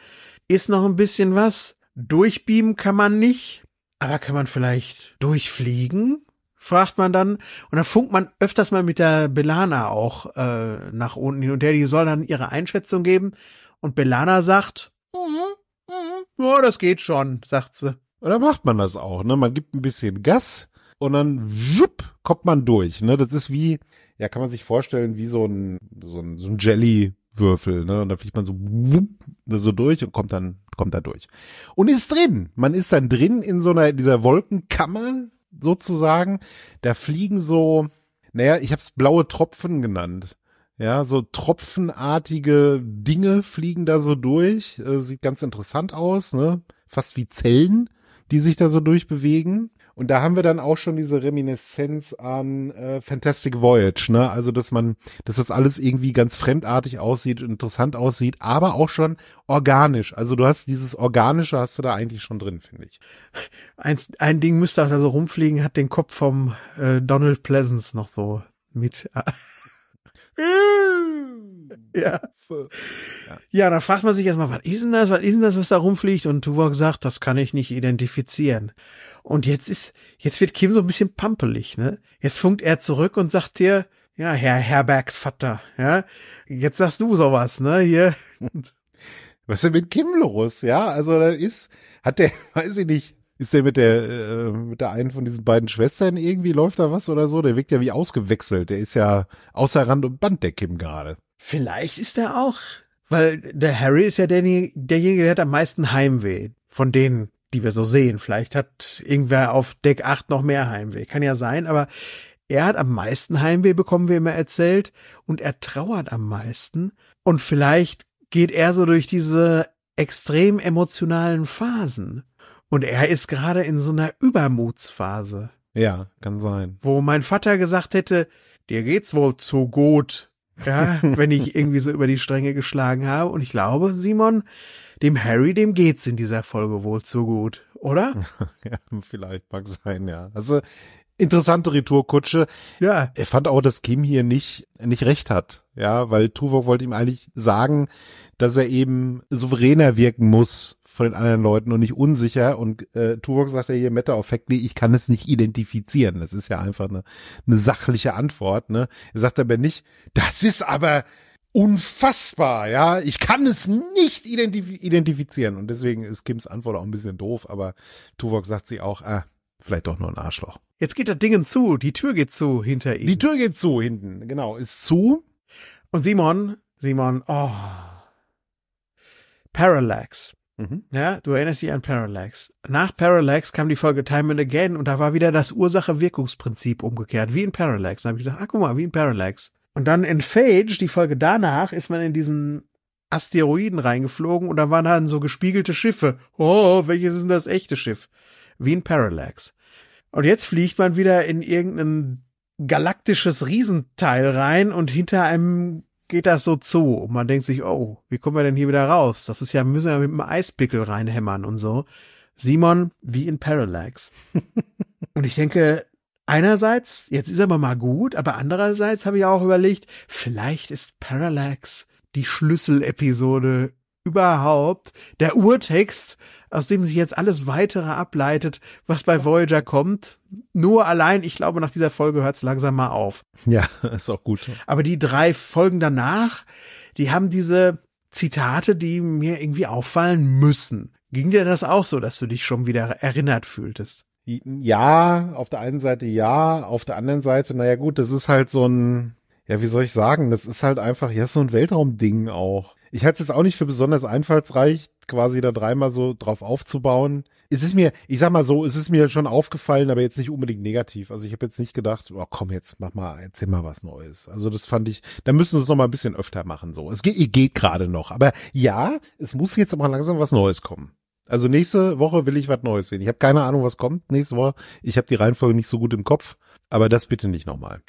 Ist noch ein bisschen was. Durchbeamen kann man nicht, aber kann man vielleicht durchfliegen? fragt man dann. Und dann funkt man öfters mal mit der Belana auch äh, nach unten hin und der, Die soll dann ihre Einschätzung geben. Und Belana sagt, mhm, mhm. ja, das geht schon, sagt sie. Und dann macht man das auch, ne? Man gibt ein bisschen Gas und dann wupp, kommt man durch, ne? Das ist wie, ja, kann man sich vorstellen, wie so ein, so ein, so ein Jelly-Würfel, ne? Und da fliegt man so wupp, ne, so durch und kommt dann, kommt da durch. Und ist drin. Man ist dann drin in so einer, in dieser Wolkenkammer, sozusagen. Da fliegen so, naja, ich habe es blaue Tropfen genannt. Ja, so tropfenartige Dinge fliegen da so durch. Äh, sieht ganz interessant aus, ne? Fast wie Zellen, die sich da so durchbewegen. Und da haben wir dann auch schon diese Reminiszenz an äh, Fantastic Voyage, ne? Also, dass man, dass das alles irgendwie ganz fremdartig aussieht, interessant aussieht, aber auch schon organisch. Also, du hast dieses Organische hast du da eigentlich schon drin, finde ich. Ein, ein Ding müsste auch da so rumfliegen, hat den Kopf vom äh, Donald Pleasance noch so mit. Äh. <laughs> Ja. ja, da fragt man sich erstmal, was ist denn das, was ist denn das, was da rumfliegt? Und Tuvok sagt, das kann ich nicht identifizieren. Und jetzt ist, jetzt wird Kim so ein bisschen pampelig, ne? Jetzt funkt er zurück und sagt dir, ja, Herr Herbergs Vater, ja, jetzt sagst du sowas, ne, hier. <laughs> Was ist denn mit Kim los? Ja, also da ist, hat der, <laughs> weiß ich nicht, ist der mit der, äh, mit der einen von diesen beiden Schwestern irgendwie, läuft da was oder so? Der wirkt ja wie ausgewechselt. Der ist ja außer Rand und Band, der Kim gerade. Vielleicht ist er auch, weil der Harry ist ja derjenige, der hat am meisten Heimweh von denen, die wir so sehen. Vielleicht hat irgendwer auf Deck 8 noch mehr Heimweh. Kann ja sein, aber er hat am meisten Heimweh bekommen, wie immer erzählt, und er trauert am meisten. Und vielleicht geht er so durch diese extrem emotionalen Phasen. Und er ist gerade in so einer Übermutsphase. Ja, kann sein. Wo mein Vater gesagt hätte, dir geht's wohl zu gut ja, wenn ich irgendwie so über die Stränge geschlagen habe. Und ich glaube, Simon, dem Harry, dem geht's in dieser Folge wohl zu gut, oder? <laughs> Ja, vielleicht mag sein, ja. Also interessante Retourkutsche. Ja. Er fand auch, dass Kim hier nicht, nicht recht hat. Ja, weil Tuvok wollte ihm eigentlich sagen, dass er eben souveräner wirken muss von den anderen Leuten und nicht unsicher. Und äh, Tuvok sagt ja hier Meta-Effekt, nee, ich kann es nicht identifizieren. Das ist ja einfach eine, eine sachliche Antwort. Ne? Er sagt aber nicht, das ist aber unfassbar, ja. Ich kann es nicht identif identifizieren. Und deswegen ist Kims Antwort auch ein bisschen doof, aber Tuvok sagt sie auch, äh, vielleicht doch nur ein Arschloch. Jetzt geht das Ding zu, die Tür geht zu hinter ihm. Die Tür geht zu hinten, genau, ist zu. Und Simon, Simon, oh. Parallax. Mhm. Ja, du erinnerst dich an Parallax. Nach Parallax kam die Folge Time and Again und da war wieder das Ursache-Wirkungsprinzip umgekehrt, wie in Parallax. Da habe ich gesagt, ah, guck mal, wie in Parallax. Und dann in Phage, die Folge danach, ist man in diesen Asteroiden reingeflogen und da waren dann so gespiegelte Schiffe. Oh, welches ist denn das echte Schiff? Wie in Parallax. Und jetzt fliegt man wieder in irgendein galaktisches Riesenteil rein und hinter einem geht das so zu? Und man denkt sich, oh, wie kommen wir denn hier wieder raus? Das ist ja, müssen wir mit einem Eispickel reinhämmern und so. Simon wie in Parallax. <laughs> und ich denke, einerseits, jetzt ist aber mal gut, aber andererseits habe ich auch überlegt, vielleicht ist Parallax die Schlüsselepisode überhaupt, der Urtext aus dem sich jetzt alles weitere ableitet, was bei Voyager kommt. Nur allein, ich glaube, nach dieser Folge hört es langsam mal auf. Ja, <laughs> ist auch gut. Aber die drei Folgen danach, die haben diese Zitate, die mir irgendwie auffallen müssen. Ging dir das auch so, dass du dich schon wieder erinnert fühltest? Ja, auf der einen Seite ja, auf der anderen Seite, naja gut, das ist halt so ein, ja, wie soll ich sagen, das ist halt einfach, ja, so ein Weltraumding auch. Ich halte es jetzt auch nicht für besonders einfallsreich, quasi da dreimal so drauf aufzubauen. Es ist mir, ich sag mal so, es ist mir schon aufgefallen, aber jetzt nicht unbedingt negativ. Also ich habe jetzt nicht gedacht, oh komm, jetzt mach mal, erzähl mal was Neues. Also das fand ich, da müssen sie es nochmal ein bisschen öfter machen. So, es geht, geht gerade noch. Aber ja, es muss jetzt aber langsam was Neues kommen. Also nächste Woche will ich was Neues sehen. Ich habe keine Ahnung, was kommt nächste Woche. Ich habe die Reihenfolge nicht so gut im Kopf, aber das bitte nicht nochmal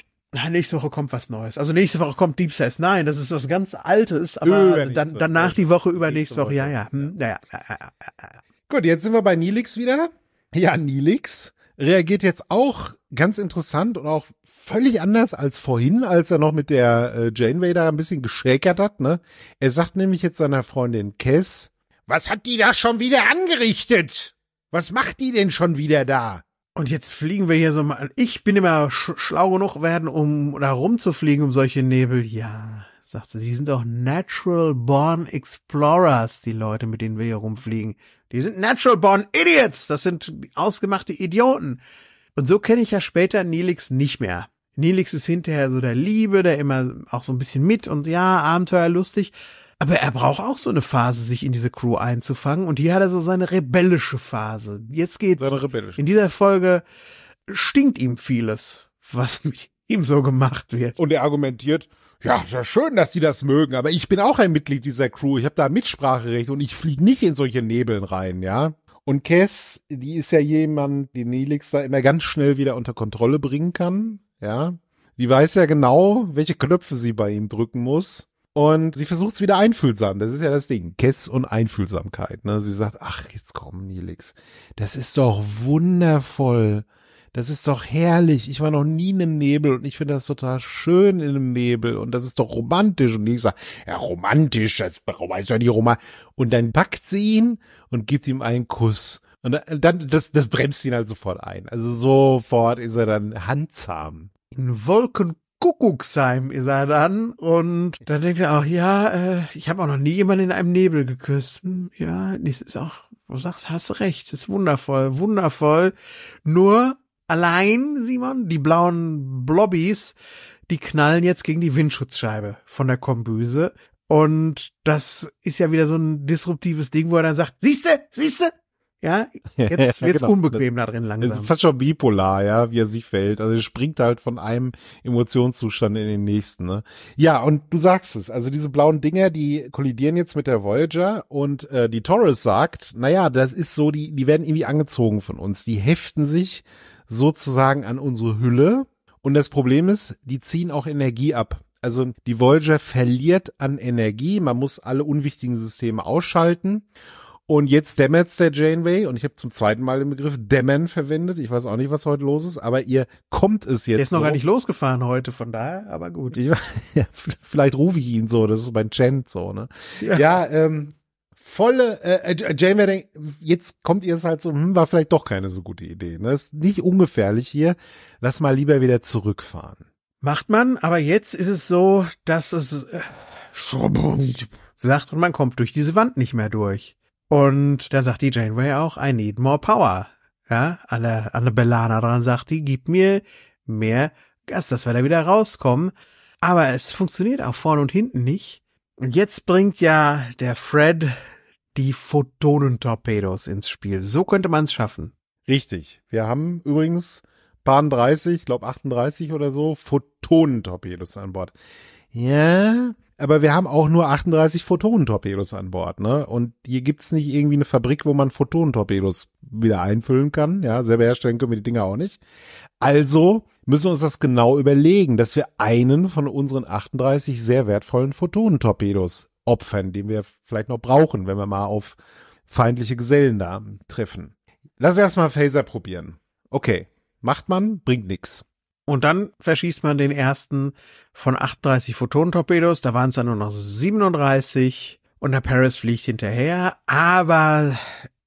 nächste Woche kommt was Neues. Also nächste Woche kommt Deep Space Nein, das ist was ganz Altes, aber dann, danach die Woche übernächste Woche. Woche. Ja, ja. Hm, ja. Ja, ja, ja, ja, Gut, jetzt sind wir bei Nilix wieder. Ja, Nilix reagiert jetzt auch ganz interessant und auch völlig anders als vorhin, als er noch mit der äh, Janeway da ein bisschen geschäkert hat. Ne? Er sagt nämlich jetzt seiner Freundin Cass, was hat die da schon wieder angerichtet? Was macht die denn schon wieder da? Und jetzt fliegen wir hier so mal. Ich bin immer schlau genug werden, um da rumzufliegen, um solche Nebel. Ja, sagte sie, die sind doch natural born explorers, die Leute, mit denen wir hier rumfliegen. Die sind natural born idiots. Das sind ausgemachte Idioten. Und so kenne ich ja später Nelix nicht mehr. Nelix ist hinterher so der Liebe, der immer auch so ein bisschen mit und ja, Abenteuer lustig. Aber er braucht auch so eine Phase, sich in diese Crew einzufangen. Und hier hat er so seine rebellische Phase. Jetzt geht's. Seine rebellische. In dieser Folge stinkt ihm vieles, was mit ihm so gemacht wird. Und er argumentiert, ja, ist ja, schön, dass die das mögen, aber ich bin auch ein Mitglied dieser Crew. Ich habe da Mitspracherecht und ich fliege nicht in solche Nebeln rein, ja. Und Cass, die ist ja jemand, die Nelix da immer ganz schnell wieder unter Kontrolle bringen kann, ja. Die weiß ja genau, welche Knöpfe sie bei ihm drücken muss. Und sie versucht es wieder einfühlsam. Das ist ja das Ding. Kess und Einfühlsamkeit. Ne? Sie sagt, ach, jetzt komm, Nilix. Das ist doch wundervoll. Das ist doch herrlich. Ich war noch nie in einem Nebel und ich finde das total schön in einem Nebel und das ist doch romantisch. Und ich sage, ja, romantisch, das ist ja die Roman. Und dann packt sie ihn und gibt ihm einen Kuss. Und dann, das, das bremst ihn halt sofort ein. Also sofort ist er dann handsam. In Wolken Kuckucksheim ist er dann. Und dann denkt er auch, ja, äh, ich habe auch noch nie jemanden in einem Nebel geküsst. Hm, ja, das ist auch, du sagst, hast recht, ist wundervoll, wundervoll. Nur allein, Simon, die blauen Blobbies, die knallen jetzt gegen die Windschutzscheibe von der Kombüse. Und das ist ja wieder so ein disruptives Ding, wo er dann sagt, siehste, siehste, <laughs> Ja, jetzt wird's genau. unbequem da drin langsam. Das ist fast schon bipolar, ja, wie er sich fällt. Also er springt halt von einem Emotionszustand in den nächsten. Ne? Ja, und du sagst es, also diese blauen Dinger, die kollidieren jetzt mit der Voyager und äh, die Taurus sagt, naja, das ist so, die, die werden irgendwie angezogen von uns. Die heften sich sozusagen an unsere Hülle. Und das Problem ist, die ziehen auch Energie ab. Also die Voyager verliert an Energie, man muss alle unwichtigen Systeme ausschalten. Und jetzt dämmert's der Janeway und ich habe zum zweiten Mal den Begriff dämmen verwendet. Ich weiß auch nicht, was heute los ist, aber ihr kommt es jetzt. Der ist noch so. gar nicht losgefahren heute, von daher, aber gut. Ich, <laughs> ja, vielleicht rufe ich ihn so, das ist mein Chant so, ne? Ja, ja ähm, volle äh, äh, Janeway denkt, jetzt kommt ihr es halt so, hm, war vielleicht doch keine so gute Idee. Ne? Ist nicht ungefährlich hier. Lass mal lieber wieder zurückfahren. Macht man, aber jetzt ist es so, dass es äh, sagt und man kommt durch diese Wand nicht mehr durch. Und dann sagt die Janeway auch, I need more power. Ja, alle, alle an dran sagt die, gib mir mehr Gas, dass wir da wieder rauskommen. Aber es funktioniert auch vorne und hinten nicht. Und jetzt bringt ja der Fred die Photonentorpedos ins Spiel. So könnte man es schaffen. Richtig. Wir haben übrigens Bahn 30, ich glaube 38 oder so, Photonentorpedos an Bord. Ja, aber wir haben auch nur 38 Photonentorpedos an Bord, ne? Und hier gibt's nicht irgendwie eine Fabrik, wo man Photonentorpedos wieder einfüllen kann. Ja, selber herstellen können wir die Dinger auch nicht. Also müssen wir uns das genau überlegen, dass wir einen von unseren 38 sehr wertvollen Photonentorpedos opfern, den wir vielleicht noch brauchen, wenn wir mal auf feindliche Gesellen da treffen. Lass erstmal Phaser probieren. Okay, macht man, bringt nix. Und dann verschießt man den ersten von 38 Photonentorpedos. Da waren es dann nur noch 37. Und der Paris fliegt hinterher. Aber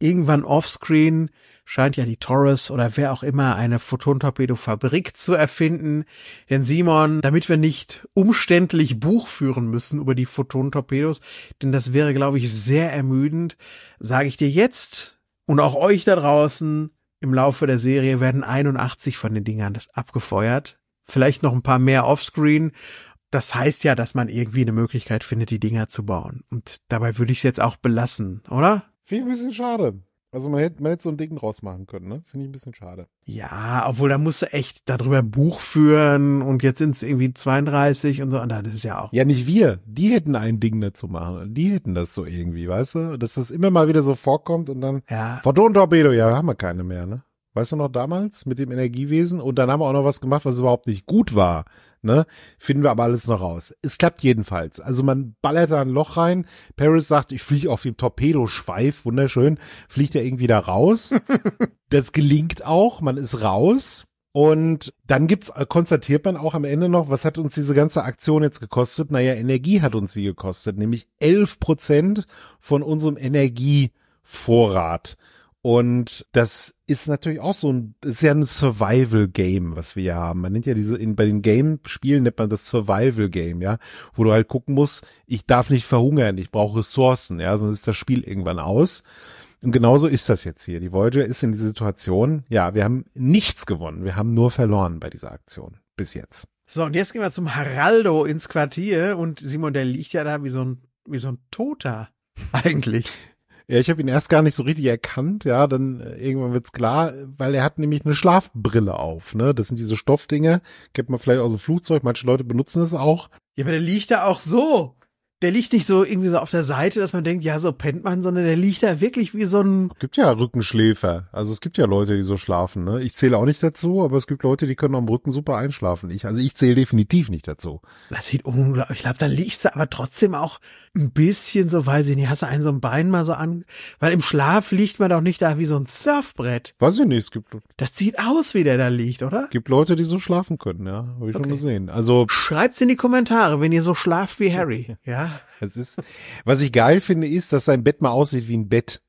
irgendwann offscreen scheint ja die Taurus oder wer auch immer eine Photontorpedo-Fabrik zu erfinden. Denn Simon, damit wir nicht umständlich Buch führen müssen über die Photontorpedos, denn das wäre, glaube ich, sehr ermüdend, sage ich dir jetzt und auch euch da draußen, im Laufe der Serie werden 81 von den Dingern abgefeuert. Vielleicht noch ein paar mehr offscreen. Das heißt ja, dass man irgendwie eine Möglichkeit findet, die Dinger zu bauen. Und dabei würde ich es jetzt auch belassen, oder? Viel ein bisschen schade. Also man hätte, man hätte so ein Ding draus machen können, ne? Finde ich ein bisschen schade. Ja, obwohl da musste echt darüber Buch führen und jetzt sind es irgendwie 32 und so. Und das ist ja auch. Ja, nicht wir. Die hätten ein Ding dazu machen. Die hätten das so irgendwie, weißt du? Dass das immer mal wieder so vorkommt und dann. Ja. Verdon Torpedo, ja, haben wir keine mehr, ne? Weißt du noch damals mit dem Energiewesen? Und dann haben wir auch noch was gemacht, was überhaupt nicht gut war. Ne? Finden wir aber alles noch raus. Es klappt jedenfalls. Also man ballert da ein Loch rein. Paris sagt, ich fliege auf dem Torpedoschweif, wunderschön, fliegt er irgendwie da raus. <laughs> das gelingt auch, man ist raus. Und dann gibt's, äh, konstatiert man auch am Ende noch, was hat uns diese ganze Aktion jetzt gekostet? Naja, Energie hat uns sie gekostet, nämlich elf Prozent von unserem Energievorrat. Und das ist natürlich auch so ein, ist ja ein Survival-Game, was wir ja haben. Man nennt ja diese, in, bei den Game-Spielen nennt man das Survival-Game, ja, wo du halt gucken musst, ich darf nicht verhungern, ich brauche Ressourcen, ja, sonst ist das Spiel irgendwann aus. Und genauso ist das jetzt hier. Die Voyager ist in dieser Situation, ja, wir haben nichts gewonnen, wir haben nur verloren bei dieser Aktion. Bis jetzt. So, und jetzt gehen wir zum Haraldo ins Quartier und Simon, der liegt ja da wie so ein, wie so ein Toter <laughs> eigentlich. Ja, ich habe ihn erst gar nicht so richtig erkannt, ja, dann äh, irgendwann wird's klar, weil er hat nämlich eine Schlafbrille auf, ne? Das sind diese Stoffdinger, kennt man vielleicht aus dem Flugzeug, manche Leute benutzen das auch. Ja, aber der liegt da auch so. Der liegt nicht so irgendwie so auf der Seite, dass man denkt, ja, so pennt man, sondern der liegt da wirklich wie so ein. gibt ja Rückenschläfer. Also es gibt ja Leute, die so schlafen, ne? Ich zähle auch nicht dazu, aber es gibt Leute, die können am Rücken super einschlafen. Ich, also ich zähle definitiv nicht dazu. Das sieht unglaublich. Ich glaube, da liegst du aber trotzdem auch ein bisschen so, weiß ich nicht, hast du einen so ein Bein mal so an, weil im Schlaf liegt man doch nicht da wie so ein Surfbrett. Weiß ich nicht, es gibt. Das sieht aus, wie der da liegt, oder? Gibt Leute, die so schlafen können, ja, habe ich okay. schon gesehen. Also schreibt's in die Kommentare, wenn ihr so schlaft wie Harry, ja. Es ist, was ich geil finde, ist, dass sein Bett mal aussieht wie ein Bett.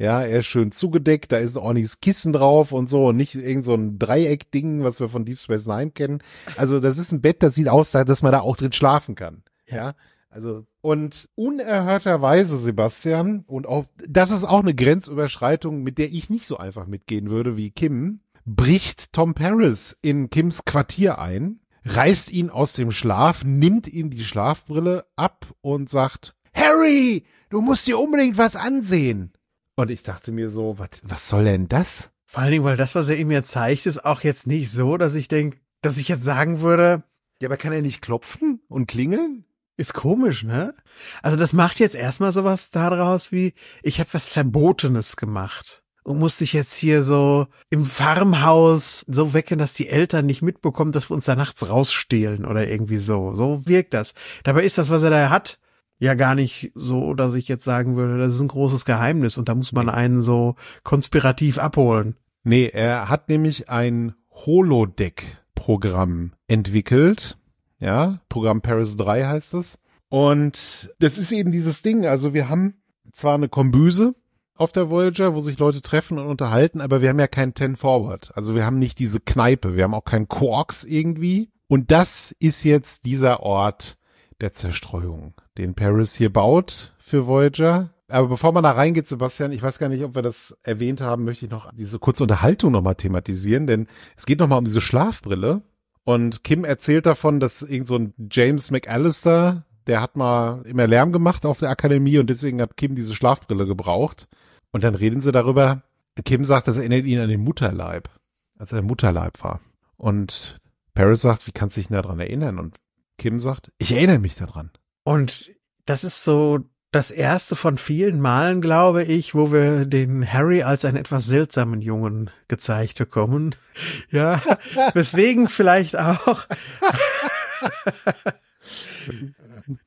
Ja, er ist schön zugedeckt, da ist ein ordentliches Kissen drauf und so und nicht irgend so ein Dreieck-Ding, was wir von Deep Space Nine kennen. Also das ist ein Bett, das sieht aus, dass man da auch drin schlafen kann. ja? ja? Also, und unerhörterweise, Sebastian, und auch, das ist auch eine Grenzüberschreitung, mit der ich nicht so einfach mitgehen würde wie Kim, bricht Tom Paris in Kims Quartier ein, reißt ihn aus dem Schlaf, nimmt ihm die Schlafbrille ab und sagt, Harry, du musst dir unbedingt was ansehen. Und ich dachte mir so, was, was soll denn das? Vor allen Dingen, weil das, was er ihm ja zeigt, ist auch jetzt nicht so, dass ich denke, dass ich jetzt sagen würde. Ja, aber kann er nicht klopfen und klingeln? Ist komisch, ne? Also das macht jetzt erstmal sowas daraus wie, ich habe was Verbotenes gemacht und muss dich jetzt hier so im Farmhaus so wecken, dass die Eltern nicht mitbekommen, dass wir uns da nachts rausstehlen oder irgendwie so. So wirkt das. Dabei ist das, was er da hat, ja gar nicht so, dass ich jetzt sagen würde, das ist ein großes Geheimnis und da muss man einen so konspirativ abholen. Nee, er hat nämlich ein Holodeck-Programm entwickelt, ja, Programm Paris 3 heißt es. Und das ist eben dieses Ding, also wir haben zwar eine Kombüse auf der Voyager, wo sich Leute treffen und unterhalten, aber wir haben ja keinen Ten Forward. Also wir haben nicht diese Kneipe, wir haben auch keinen Quarks irgendwie. Und das ist jetzt dieser Ort der Zerstreuung, den Paris hier baut für Voyager. Aber bevor man da reingeht, Sebastian, ich weiß gar nicht, ob wir das erwähnt haben, möchte ich noch diese kurze Unterhaltung nochmal thematisieren, denn es geht nochmal um diese Schlafbrille, und Kim erzählt davon, dass irgend so ein James McAllister, der hat mal immer Lärm gemacht auf der Akademie und deswegen hat Kim diese Schlafbrille gebraucht. Und dann reden sie darüber. Kim sagt, das erinnert ihn an den Mutterleib, als er Mutterleib war. Und Paris sagt, wie kannst du dich daran erinnern? Und Kim sagt, ich erinnere mich daran. Und das ist so das erste von vielen Malen, glaube ich, wo wir den Harry als einen etwas seltsamen Jungen gezeigt bekommen. Ja, <laughs> weswegen vielleicht auch.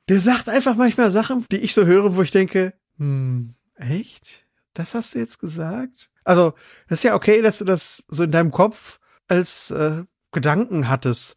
Der sagt einfach manchmal Sachen, die ich so höre, wo ich denke, hm, echt? Das hast du jetzt gesagt? Also, das ist ja okay, dass du das so in deinem Kopf als äh, Gedanken hattest.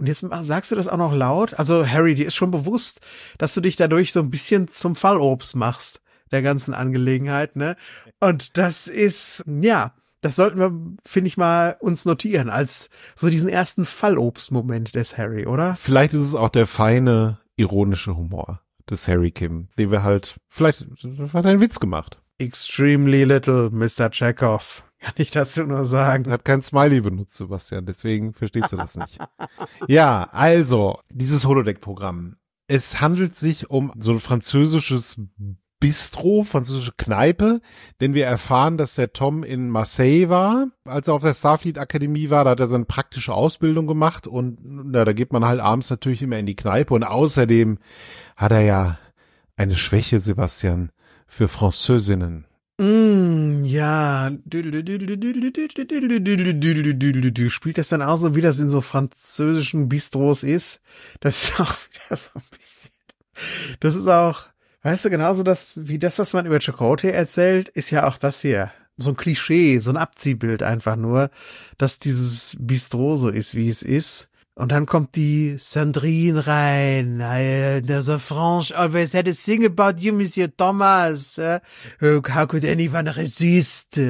Und jetzt sagst du das auch noch laut? Also Harry, dir ist schon bewusst, dass du dich dadurch so ein bisschen zum Fallobst machst, der ganzen Angelegenheit, ne? Und das ist, ja, das sollten wir, finde ich mal, uns notieren als so diesen ersten Fallobst-Moment des Harry, oder? Vielleicht ist es auch der feine, ironische Humor des Harry Kim, den wir halt, vielleicht hat er einen Witz gemacht. Extremely little, Mr. Chekhov. Kann ich dazu nur sagen. Hat kein Smiley benutzt, Sebastian, deswegen verstehst du das nicht. ja, also, dieses Holodeck-Programm. Es handelt sich um so ein französisches Bistro, französische Kneipe, denn wir erfahren, dass der Tom in Marseille war, als er auf der Starfleet Akademie war, da hat er seine praktische Ausbildung gemacht und na, da geht man halt abends natürlich immer in die Kneipe und außerdem hat er ja eine Schwäche, Sebastian, für Französinnen. Mm, ja. Spielt das dann auch so, wie das in so französischen Bistros ist? Das ist auch <laughs> wieder so ein bisschen. Das ist auch, weißt du, genauso das, wie das, was man über Chakotay erzählt, ist ja auch das hier. So ein Klischee, so ein Abziehbild einfach nur, dass dieses Bistro so ist, wie es ist. Und dann kommt die Sandrine rein. I, there's a French always had a thing about you, Monsieur Thomas. Äh, how could anyone resist?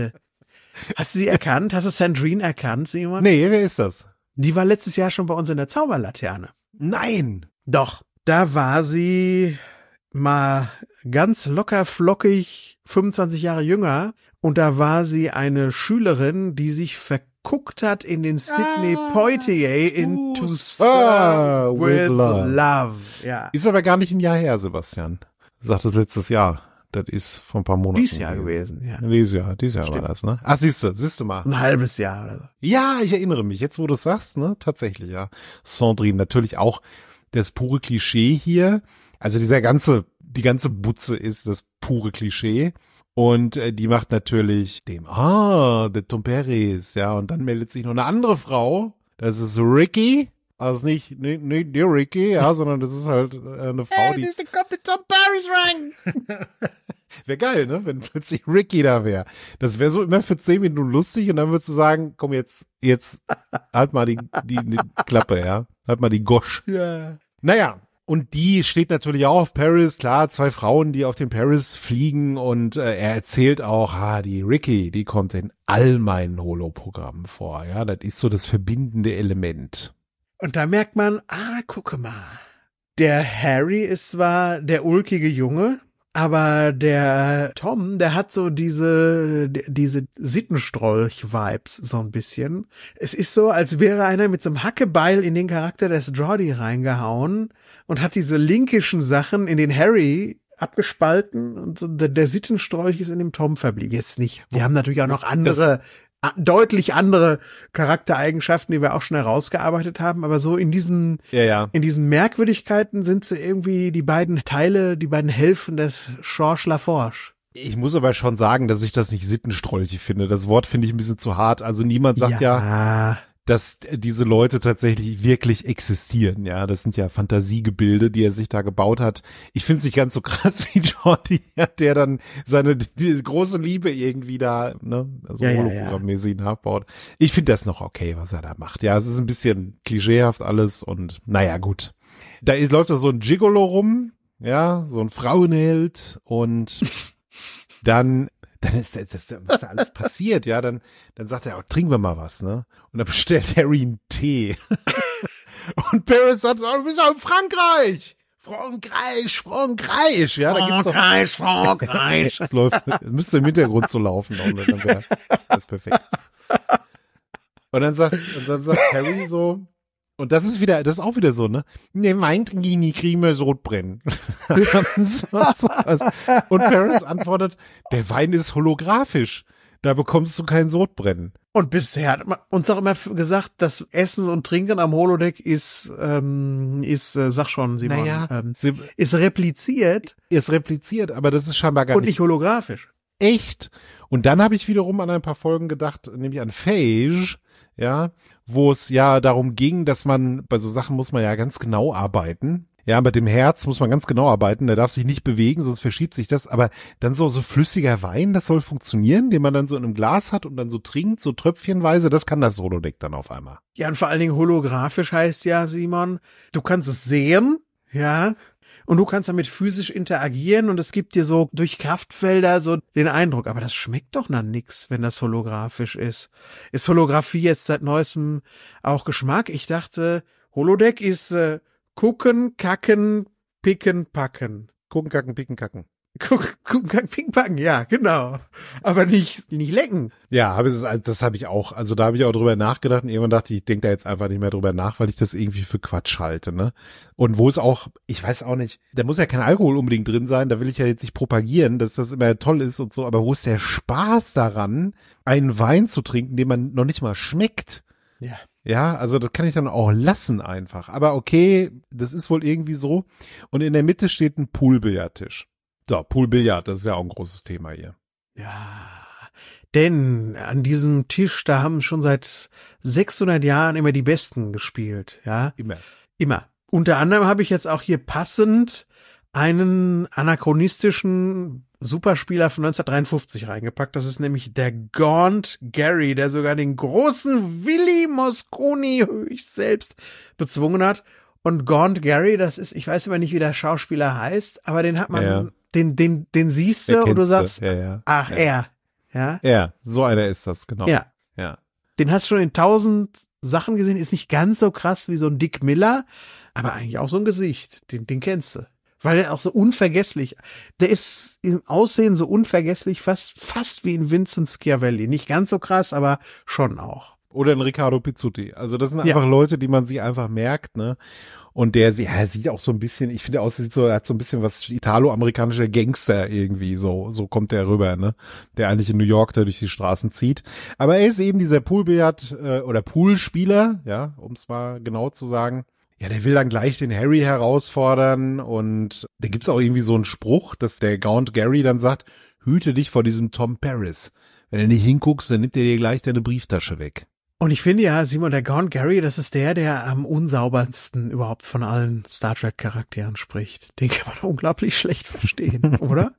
Hast du sie erkannt? Hast du Sandrine erkannt, Simon? Nee, wer ist das? Die war letztes Jahr schon bei uns in der Zauberlaterne. Nein! Doch. Da war sie mal ganz locker flockig 25 Jahre jünger und da war sie eine Schülerin, die sich verkauft geguckt hat in den Sydney ah, Poitier in To Serve ah, with, with love. love. Ja. Ist aber gar nicht ein Jahr her, Sebastian. Sagt das letztes Jahr. Das ist vor ein paar Monaten. Dieses Jahr gewesen, ja. Dieses Jahr, dieses Jahr Stimmt. war das, ne? Ah, siehst du, siehst du mal. Ein halbes Jahr oder so. Ja, ich erinnere mich. Jetzt, wo du es sagst, ne? Tatsächlich, ja. Sandrine, natürlich auch das pure Klischee hier. Also dieser ganze, die ganze Butze ist das pure Klischee. Und äh, die macht natürlich dem, ah, der Tom Perez, ja. Und dann meldet sich noch eine andere Frau. Das ist Ricky. Also nicht, nicht, nicht der Ricky, ja, <laughs> sondern das ist halt äh, eine Frau, hey, die... Hey, kommt der Tom Perez rein! <laughs> wäre geil, ne? Wenn plötzlich Ricky da wäre. Das wäre so immer für zehn Minuten lustig und dann würdest du sagen, komm jetzt, jetzt halt mal die, die, die Klappe, ja. Halt mal die Gosch. Ja. Naja, und die steht natürlich auch auf Paris, klar, zwei Frauen, die auf den Paris fliegen und äh, er erzählt auch, ah, die Ricky, die kommt in all meinen Holoprogrammen vor. Ja, das ist so das verbindende Element. Und da merkt man, ah, gucke mal. Der Harry ist zwar der ulkige Junge, aber der äh, Tom, der hat so diese, diese Sittenstrolch-Vibes so ein bisschen. Es ist so, als wäre einer mit so einem Hackebeil in den Charakter des Jordi reingehauen und hat diese linkischen Sachen in den Harry abgespalten und der, Sittenstrolch ist in dem Tom verblieben. Jetzt nicht. Wir haben natürlich auch noch andere deutlich andere Charaktereigenschaften, die wir auch schon herausgearbeitet haben, aber so in diesen ja, ja. in diesen Merkwürdigkeiten sind sie irgendwie die beiden Teile, die beiden Hälften des Schorsch Laforge. Ich muss aber schon sagen, dass ich das nicht sittenstrollig finde. Das Wort finde ich ein bisschen zu hart. Also niemand sagt ja, ja dass diese Leute tatsächlich wirklich existieren. Ja, das sind ja Fantasiegebilde, die er sich da gebaut hat. Ich finde es nicht ganz so krass <laughs> wie Jordi, der dann seine große Liebe irgendwie da, ne, also ja, hologrammmäßig ja, ja. nachbaut. Ich finde das noch okay, was er da macht. Ja, es ist ein bisschen klischeehaft alles und naja, gut. Da ist, läuft da so ein Gigolo rum, ja, so ein Frauenheld und <laughs> dann dann ist das, das, was da alles passiert, ja, dann, dann sagt er, oh, trinken wir mal was, ne? Und dann bestellt Harry einen Tee. <laughs> und Paris sagt, oh, du bist ja in Frankreich! Frankreich, Frankreich, ja, da gibt's Frankreich, Frankreich. das <laughs> läuft, müsste im Hintergrund so laufen, auch, ne, dann wäre das perfekt. Und dann sagt, und dann sagt Harry so, und das ist wieder, das ist auch wieder so, ne? Ne, Wein trinke ich nie, kriege Sodbrennen. <laughs> und Parents antwortet, der Wein ist holographisch. Da bekommst du kein Sodbrennen. Und bisher hat man uns auch immer gesagt, das Essen und Trinken am Holodeck ist, ähm, ist, äh, sag schon, Simon, naja, ähm, ist repliziert. Ist repliziert, aber das ist scheinbar gar nicht. Und nicht holographisch. Echt? Und dann habe ich wiederum an ein paar Folgen gedacht, nämlich an Phage, ja, wo es ja darum ging, dass man, bei so Sachen muss man ja ganz genau arbeiten. Ja, mit dem Herz muss man ganz genau arbeiten, der darf sich nicht bewegen, sonst verschiebt sich das. Aber dann so, so flüssiger Wein, das soll funktionieren, den man dann so in einem Glas hat und dann so trinkt, so tröpfchenweise, das kann das Holodeck dann auf einmal. Ja, und vor allen Dingen holographisch heißt ja, Simon, du kannst es sehen, ja, und du kannst damit physisch interagieren und es gibt dir so durch Kraftfelder so den Eindruck, aber das schmeckt doch nach nix, wenn das holographisch ist. Ist Holographie jetzt seit neuestem auch Geschmack? Ich dachte, Holodeck ist äh, gucken, kacken, picken, packen. Gucken, kacken, picken, kacken. <laughs> Gucken kann Pinkpacken, ja, genau. Aber nicht, nicht lecken. Ja, aber das, das habe ich auch. Also da habe ich auch drüber nachgedacht und irgendwann dachte ich, ich denke da jetzt einfach nicht mehr drüber nach, weil ich das irgendwie für Quatsch halte. Ne? Und wo es auch, ich weiß auch nicht, da muss ja kein Alkohol unbedingt drin sein, da will ich ja jetzt nicht propagieren, dass das immer toll ist und so, aber wo ist der Spaß daran, einen Wein zu trinken, den man noch nicht mal schmeckt? Ja. Ja, also das kann ich dann auch lassen einfach. Aber okay, das ist wohl irgendwie so. Und in der Mitte steht ein Poolbillardtisch. So, Poolbillard, das ist ja auch ein großes Thema hier. Ja. Denn an diesem Tisch, da haben schon seit 600 Jahren immer die Besten gespielt, ja? Immer. Immer. Unter anderem habe ich jetzt auch hier passend einen anachronistischen Superspieler von 1953 reingepackt. Das ist nämlich der Gaunt Gary, der sogar den großen Willy Mosconi höchst selbst bezwungen hat. Und Gaunt Gary, das ist, ich weiß immer nicht, wie der Schauspieler heißt, aber den hat man ja den, den, den siehst du und du sagst, ja, ja. ach, ja. er. Ja? Er, so einer ist das, genau. Ja. ja. Den hast du schon in tausend Sachen gesehen, ist nicht ganz so krass wie so ein Dick Miller, aber eigentlich auch so ein Gesicht, den, den kennst du. Weil er auch so unvergesslich, der ist im Aussehen so unvergesslich, fast, fast wie in Vincent Schiavelli. Nicht ganz so krass, aber schon auch. Oder in Riccardo Pizzuti. Also das sind einfach ja. Leute, die man sich einfach merkt, ne? Und der ja, sieht auch so ein bisschen, ich finde aus, so, er hat so ein bisschen was italo-amerikanischer Gangster irgendwie, so, so kommt der rüber, ne? Der eigentlich in New York da durch die Straßen zieht. Aber er ist eben dieser Poolbillard, äh, oder Poolspieler, ja, um es mal genau zu sagen. Ja, der will dann gleich den Harry herausfordern und da gibt's auch irgendwie so einen Spruch, dass der Gaunt Gary dann sagt, hüte dich vor diesem Tom Paris. Wenn er nicht hinguckst, dann nimmt er dir gleich deine Brieftasche weg. Und ich finde ja, Simon, der Gone Gary, das ist der, der am unsaubersten überhaupt von allen Star Trek Charakteren spricht. Den kann man unglaublich schlecht verstehen, oder?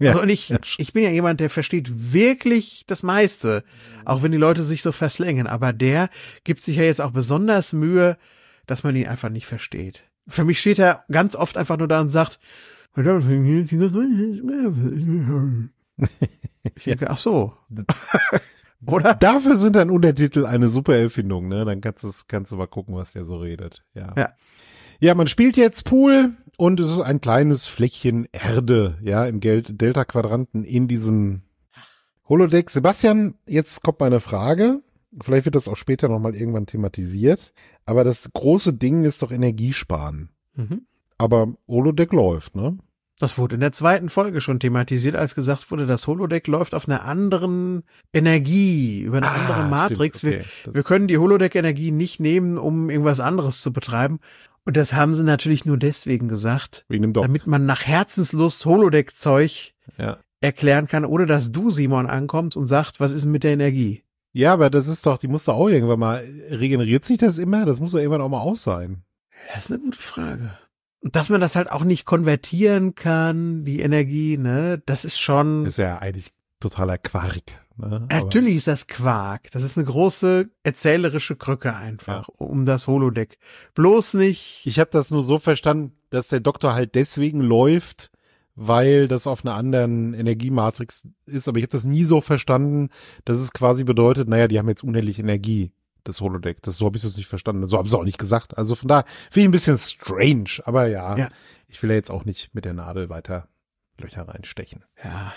ja, also, und ich, ja. ich bin ja jemand, der versteht wirklich das meiste, auch wenn die Leute sich so verslängen. Aber der gibt sich ja jetzt auch besonders Mühe, dass man ihn einfach nicht versteht. Für mich steht er ganz oft einfach nur da und sagt, ich denke, ach so. Oder? <laughs> Dafür sind dann Untertitel eine super Erfindung, ne? Dann kannst du kannst du mal gucken, was der so redet. Ja. ja. Ja, man spielt jetzt Pool und es ist ein kleines Fleckchen Erde, ja, im Delta Quadranten in diesem Holodeck. Sebastian, jetzt kommt meine Frage. Vielleicht wird das auch später nochmal irgendwann thematisiert. Aber das große Ding ist doch Energiesparen. Mhm. Aber Holodeck läuft, ne? Das wurde in der zweiten Folge schon thematisiert, als gesagt wurde, das Holodeck läuft auf einer anderen Energie, über eine ah, andere Matrix. okay. wir, wir können die Holodeck-Energie nicht nehmen, um irgendwas anderes zu betreiben. Und das haben sie natürlich nur deswegen gesagt, damit man nach Herzenslust Holodeck-Zeug ja. erklären kann, ohne dass du, Simon, ankommst und sagt, was ist denn mit der Energie? Ja, aber das ist doch, die muss doch auch irgendwann mal, regeneriert sich das immer? Das muss doch irgendwann auch mal aus sein. Das ist eine gute Frage dass man das halt auch nicht konvertieren kann, die Energie, ne, das ist schon. Ist ja eigentlich totaler Quark. Ne? Natürlich ist das Quark. Das ist eine große erzählerische Krücke einfach ja. um das Holodeck. Bloß nicht. Ich habe das nur so verstanden, dass der Doktor halt deswegen läuft, weil das auf einer anderen Energiematrix ist. Aber ich habe das nie so verstanden, dass es quasi bedeutet, naja, die haben jetzt unendlich Energie das Holodeck. Das, so habe ich das nicht verstanden. So haben sie auch nicht gesagt. Also von daher finde ich ein bisschen strange, aber ja, ja, ich will ja jetzt auch nicht mit der Nadel weiter Löcher reinstechen. Ja.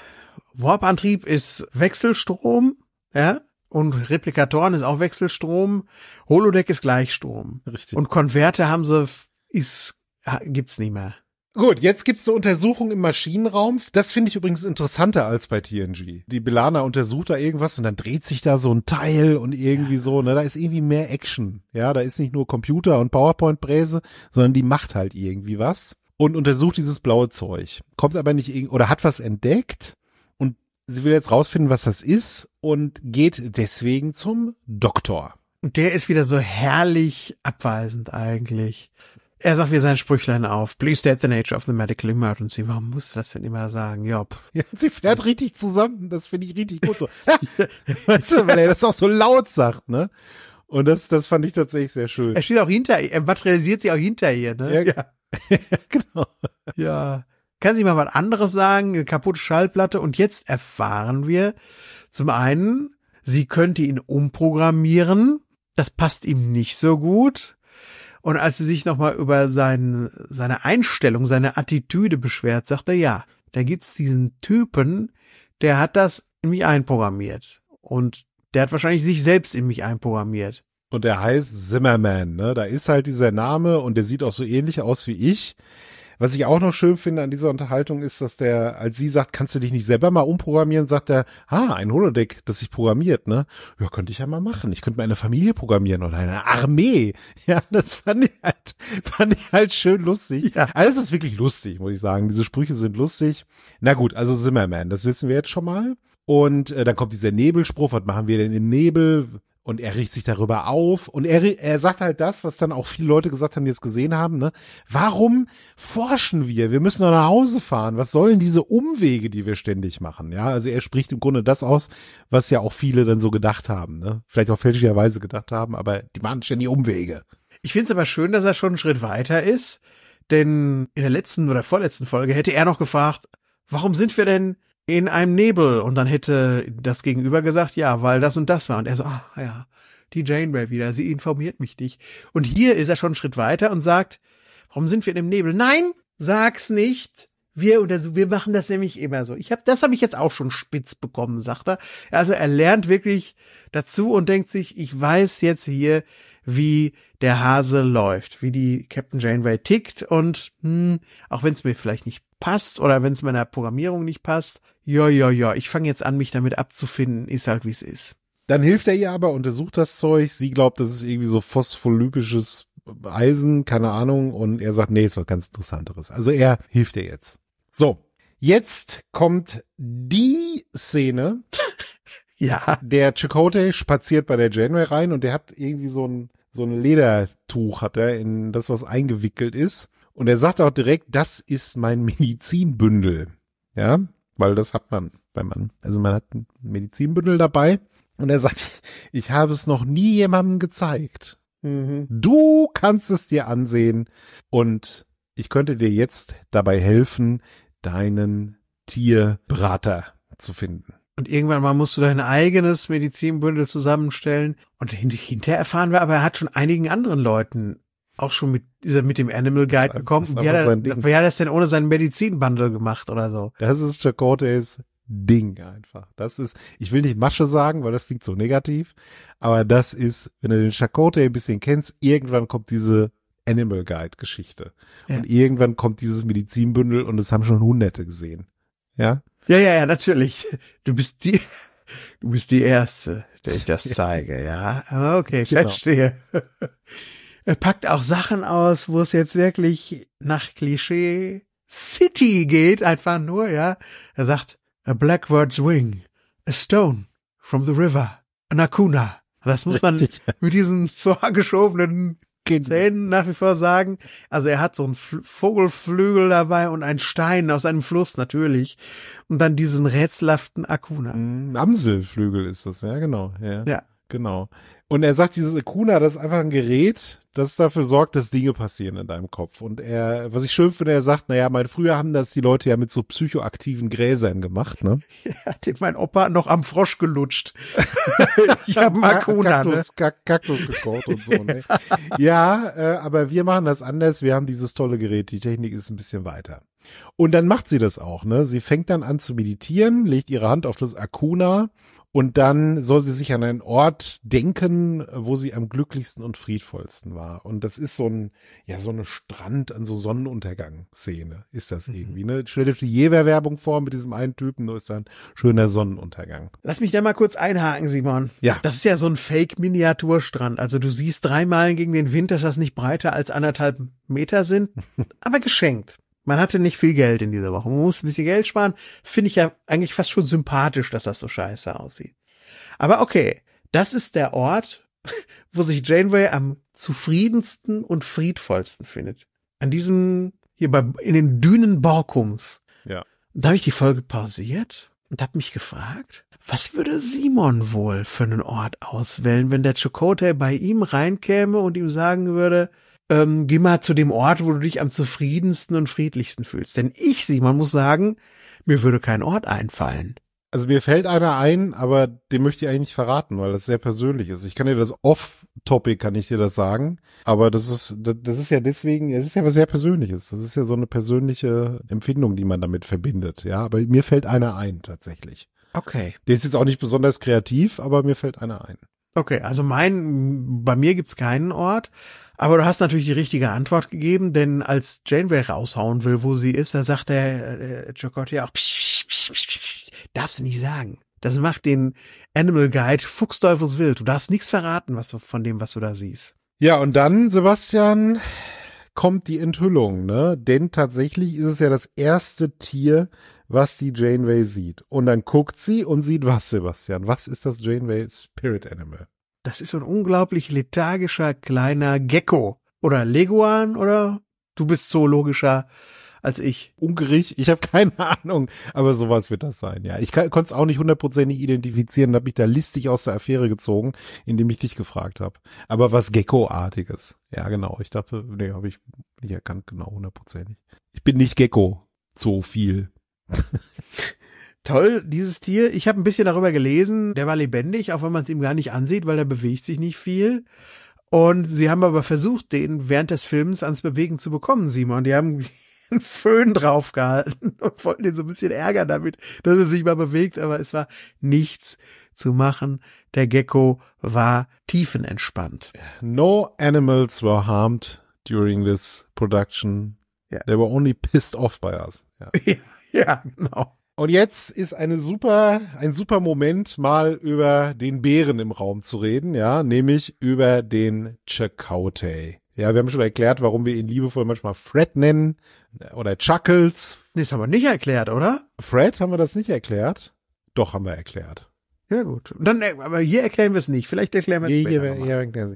Warp-Antrieb ist Wechselstrom, ja, und Replikatoren ist auch Wechselstrom, Holodeck ist Gleichstrom. Richtig. Und Konverter haben sie, ist, gibt's nicht mehr. Gut, jetzt gibt's so Untersuchung im Maschinenraum. Das finde ich übrigens interessanter als bei TNG. Die Belana untersucht da irgendwas und dann dreht sich da so ein Teil und irgendwie ja. so, ne, da ist irgendwie mehr Action. Ja, da ist nicht nur Computer und PowerPoint-Präse, sondern die macht halt irgendwie was und untersucht dieses blaue Zeug. Kommt aber nicht irgendwie oder hat was entdeckt und sie will jetzt rausfinden, was das ist und geht deswegen zum Doktor. Und der ist wieder so herrlich abweisend eigentlich. Er sagt wieder sein Sprüchlein auf. Please state the nature of the medical emergency. Warum muss das denn immer sagen? Ja, ja sie fährt richtig zusammen. Das finde ich richtig gut so. <laughs> weißt du, weil er das auch so laut sagt, ne? Und das, das fand ich tatsächlich sehr schön. Er steht auch hinter ihr, er materialisiert sie auch hinter ihr, ne? Ja, ja. <laughs> genau. Ja. Kann sie mal was anderes sagen? Eine kaputte Schallplatte. Und jetzt erfahren wir zum einen, sie könnte ihn umprogrammieren. Das passt ihm nicht so gut. Und als sie sich nochmal über sein, seine Einstellung, seine Attitüde beschwert, sagt er, ja, da gibt's diesen Typen, der hat das in mich einprogrammiert. Und der hat wahrscheinlich sich selbst in mich einprogrammiert. Und der heißt Zimmerman, ne? Da ist halt dieser Name und der sieht auch so ähnlich aus wie ich. Was ich auch noch schön finde an dieser Unterhaltung ist, dass der, als sie sagt, kannst du dich nicht selber mal umprogrammieren, sagt er, ah, ein Holodeck, das sich programmiert, ne? Ja, könnte ich ja mal machen. Ich könnte mir eine Familie programmieren oder eine Armee. <laughs> Ja, das fand ich halt, fand ich halt schön lustig. Ja. Alles also ist wirklich lustig, muss ich sagen. Diese Sprüche sind lustig. Na gut, also Zimmerman, das wissen wir jetzt schon mal. Und äh, dann kommt dieser Nebelspruch, was machen wir denn im Nebel? Und er riecht sich darüber auf und er, er sagt halt das, was dann auch viele Leute gesagt haben, die es gesehen haben, ne? Warum forschen wir? Wir müssen doch nach Hause fahren. Was sollen diese Umwege, die wir ständig machen? Ja, also er spricht im Grunde das aus, was ja auch viele dann so gedacht haben, ne? Vielleicht auch fälschlicherweise gedacht haben, aber die machen ständig Umwege. Ich finde es aber schön, dass er schon einen Schritt weiter ist, denn in der letzten oder vorletzten Folge hätte er noch gefragt, warum sind wir denn in einem Nebel. Und dann hätte das Gegenüber gesagt, ja, weil das und das war. Und er so, ach ja, die Janeway wieder, sie informiert mich nicht. Und hier ist er schon einen Schritt weiter und sagt, warum sind wir in dem Nebel? Nein, sag's nicht. Wir oder so, wir machen das nämlich immer so. Ich hab, das habe ich jetzt auch schon spitz bekommen, sagt er. Also er lernt wirklich dazu und denkt sich, ich weiß jetzt hier, wie der Hase läuft, wie die Captain Janeway tickt und hm, auch wenn es mir vielleicht nicht passt oder wenn es meiner Programmierung nicht passt, ja, ja, ja, ich fange jetzt an, mich damit abzufinden, ist halt wie es ist. Dann hilft er ihr aber, untersucht das Zeug, sie glaubt, das ist irgendwie so phospholypisches Eisen, keine Ahnung, und er sagt, nee, es war ganz interessanteres. Also er hilft ihr jetzt. So, jetzt kommt die Szene. <laughs> ja. Der Chakotay spaziert bei der Janeway rein und der hat irgendwie so ein so ein Ledertuch hat er in das was eingewickelt ist und er sagt auch direkt, das ist mein Medizinbündel. Ja, weil das hat man, wenn man, also man hat ein Medizinbündel dabei und er sagt, <laughs> ich habe es noch nie jemandem gezeigt. Mhm. Du kannst es dir ansehen und ich könnte dir jetzt dabei helfen, deinen Tierberater zu finden. Und irgendwann mal musst du dein eigenes Medizinbündel zusammenstellen. Und hinterher erfahren wir, aber er hat schon einigen anderen Leuten auch schon mit dieser mit dem Animal Guide das gekommen. Wie hat, er, wie hat er das denn ohne seinen Medizinbundle gemacht oder so? Das ist Chakotay's Ding einfach. Das ist, ich will nicht Masche sagen, weil das klingt so negativ, aber das ist, wenn du den Chakotay ein bisschen kennst, irgendwann kommt diese Animal Guide Geschichte. Ja. Und irgendwann kommt dieses Medizinbündel und das haben schon Hunderte gesehen. Ja? Ja, ja, ja, natürlich. Du bist die, du bist die Erste, der ich das <laughs> zeige, ja? Ah, okay, genau. verstehe. Er packt auch Sachen aus, wo es jetzt wirklich nach Klischee City geht, einfach nur, ja. Er sagt, a blackbird's wing, a stone from the river, an akuna. Das muss man Richtig. mit diesen <laughs> vorgeschobenen Zähnen nach wie vor sagen. Also er hat so einen Vogelflügel dabei und einen Stein aus einem Fluss natürlich. Und dann diesen rätselhaften Akuna. Amselflügel ist das, ja, genau. Ja. ja. Genau. Und er sagt, dieses Akuna, das ist einfach ein Gerät, das dafür sorgt, dass Dinge passieren in deinem Kopf. Und er, was ich schön finde, er sagt, naja, mein früher haben das die Leute ja mit so psychoaktiven Gräsern gemacht, ne? <laughs> Ja, den mein Opa noch am Frosch gelutscht. <laughs> ich habe Akuna, Kaktus, ne? Kaktus gekocht und so, ne? <laughs> ja, äh, aber wir machen das anders. Wir haben dieses tolle Gerät. Die Technik ist ein bisschen weiter. Und dann macht sie das auch, ne? Sie fängt dann an zu meditieren, legt ihre Hand auf das Akuna und dann soll sie sich an einen Ort denken, wo sie am glücklichsten und friedvollsten war. Und das ist so ein, ja, so eine Strand an so Sonnenuntergang-Szene, ist das mhm. irgendwie, ne? Stell dir die Jever-Werbung vor mit diesem einen Typen, nur ist ein schöner Sonnenuntergang. Lass mich da mal kurz einhaken, Simon. Ja. Das ist ja so ein Fake-Miniaturstrand. Also du siehst dreimal gegen den Wind, dass das nicht breiter als anderthalb Meter sind, <laughs> aber geschenkt. Man hatte nicht viel Geld in dieser Woche. Man muss ein bisschen Geld sparen. Finde ich ja eigentlich fast schon sympathisch, dass das so scheiße aussieht. Aber okay, das ist der Ort, <laughs> wo sich Janeway am zufriedensten und friedvollsten findet. An diesem, hier bei, in den Dünen Borkums. Ja. Da habe ich die Folge pausiert und habe mich gefragt, was würde Simon wohl für einen Ort auswählen, wenn der Chocote bei ihm reinkäme und ihm sagen würde, ähm, geh mal zu dem Ort, wo du dich am zufriedensten und friedlichsten fühlst. Denn ich sie, man muss sagen, mir würde kein Ort einfallen. Also mir fällt einer ein, aber den möchte ich eigentlich nicht verraten, weil das sehr persönlich ist. Ich kann dir das off-topic, kann ich dir das sagen. Aber das ist, das ist ja deswegen, es ist ja was sehr Persönliches. Das ist ja so eine persönliche Empfindung, die man damit verbindet. Ja, aber mir fällt einer ein, tatsächlich. Okay. Der ist jetzt auch nicht besonders kreativ, aber mir fällt einer ein. Okay, also mein, bei mir gibt's keinen Ort, aber du hast natürlich die richtige Antwort gegeben, denn als Janeway raushauen will, wo sie ist, da sagt der äh, Chakotay auch, psch, psch, psch, psch, darfst du nicht sagen. Das macht den Animal Guide fuchsteufelswild. Du darfst nichts verraten, was du, von dem, was du da siehst. Ja, und dann, Sebastian, kommt die Enthüllung, ne? Denn tatsächlich ist es ja das erste Tier, was die Janeway sieht. Und dann guckt sie und sieht was, Sebastian? Was ist das Janeway Spirit Animal? Das ist so ein unglaublich lethargischer kleiner Gecko. Oder Leguan oder du bist zoologischer als ich. Ungerig, ich habe keine <laughs> Ahnung, aber sowas wird das sein, ja. Ich konnte es auch nicht hundertprozentig identifizieren, habe mich da listig aus der Affäre gezogen, indem ich dich gefragt habe. Aber was Gecko-artiges. Ja, genau. Ich dachte, nee, habe ich nicht erkannt, genau hundertprozentig. Ich bin nicht Gecko, so viel. <laughs> toll, dieses Tier. Ich habe ein bisschen darüber gelesen. Der war lebendig, auch wenn man es ihm gar nicht ansieht, weil er bewegt sich nicht viel. Und sie haben aber versucht, den während des Films ans Bewegen zu bekommen, Simon. Die haben <laughs> einen Föhn draufgehalten und wollten ihn so ein bisschen ärgern damit, dass er sich mal bewegt, aber es war nichts zu machen. Der Gecko war tiefenentspannt. No animals were harmed during this production. Yeah. They were only pissed off by us. Ja, ja, <laughs> ja genau. Und jetzt ist eine super, ein super Moment, mal über den Bären im Raum zu reden, ja, nämlich über den Chakotay. Ja, wir haben schon erklärt, warum wir ihn liebevoll manchmal Fred nennen äh, oder Chuckles. Nee, das haben wir nicht erklärt, oder? Fred, haben wir das nicht erklärt? Doch, haben wir erklärt. Ja, gut. Und dann, äh, aber hier erklären wir es nicht. Vielleicht erklären wir es hier, später hier, hier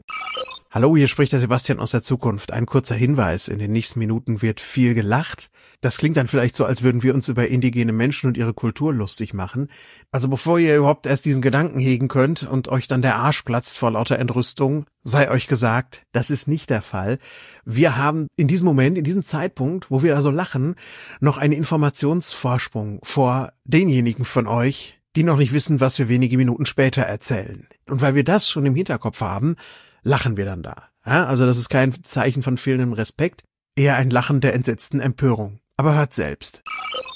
Hallo, hier spricht der Sebastian aus der Zukunft. Ein kurzer Hinweis. In den nächsten Minuten wird viel gelacht das klingt dann vielleicht so, als würden wir uns über indigene Menschen und ihre Kultur lustig machen. Also bevor ihr überhaupt erst diesen Gedanken hegen könnt und euch dann der Arsch platzt vor lauter Entrüstung, sei euch gesagt, das ist nicht der Fall. Wir haben in diesem Moment, in diesem Zeitpunkt, wo wir da so lachen, noch einen Informationsvorsprung vor denjenigen von euch, die noch nicht wissen, was wir wenige Minuten später erzählen. Und weil wir das schon im Hinterkopf haben, lachen wir dann da. Ja, also das ist kein Zeichen von fehlendem Respekt, eher ein Lachen der entsetzten Empörung aber hört selbst.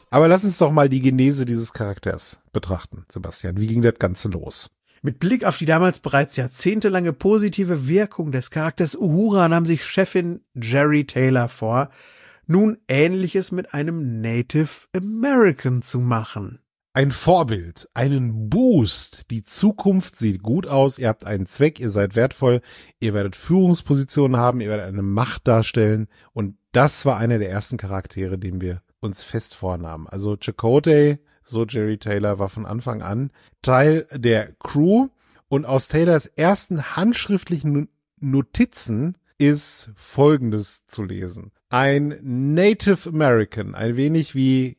Aber lass uns doch mal die Genese dieses Charakters betrachten, Sebastian. Wie ging das Ganze los? Mit Blick auf die damals bereits jahrzehntelange positive Wirkung des Charakters Uhura nahm sich Chefin Jerry Taylor vor, nun ähnliches mit einem Native American zu machen ein Vorbild, einen Boost. Die Zukunft sieht gut aus. Ihr habt einen Zweck, ihr seid wertvoll, ihr werdet Führungspositionen haben, ihr werdet eine Macht darstellen. Und das war einer der ersten Charaktere, den wir uns fest vornahmen. Also Chakotay, so Jerry Taylor, war von Anfang an Teil der Crew. Und aus Taylors ersten handschriftlichen Notizen ist Folgendes zu lesen. Ein Native American, ein wenig wie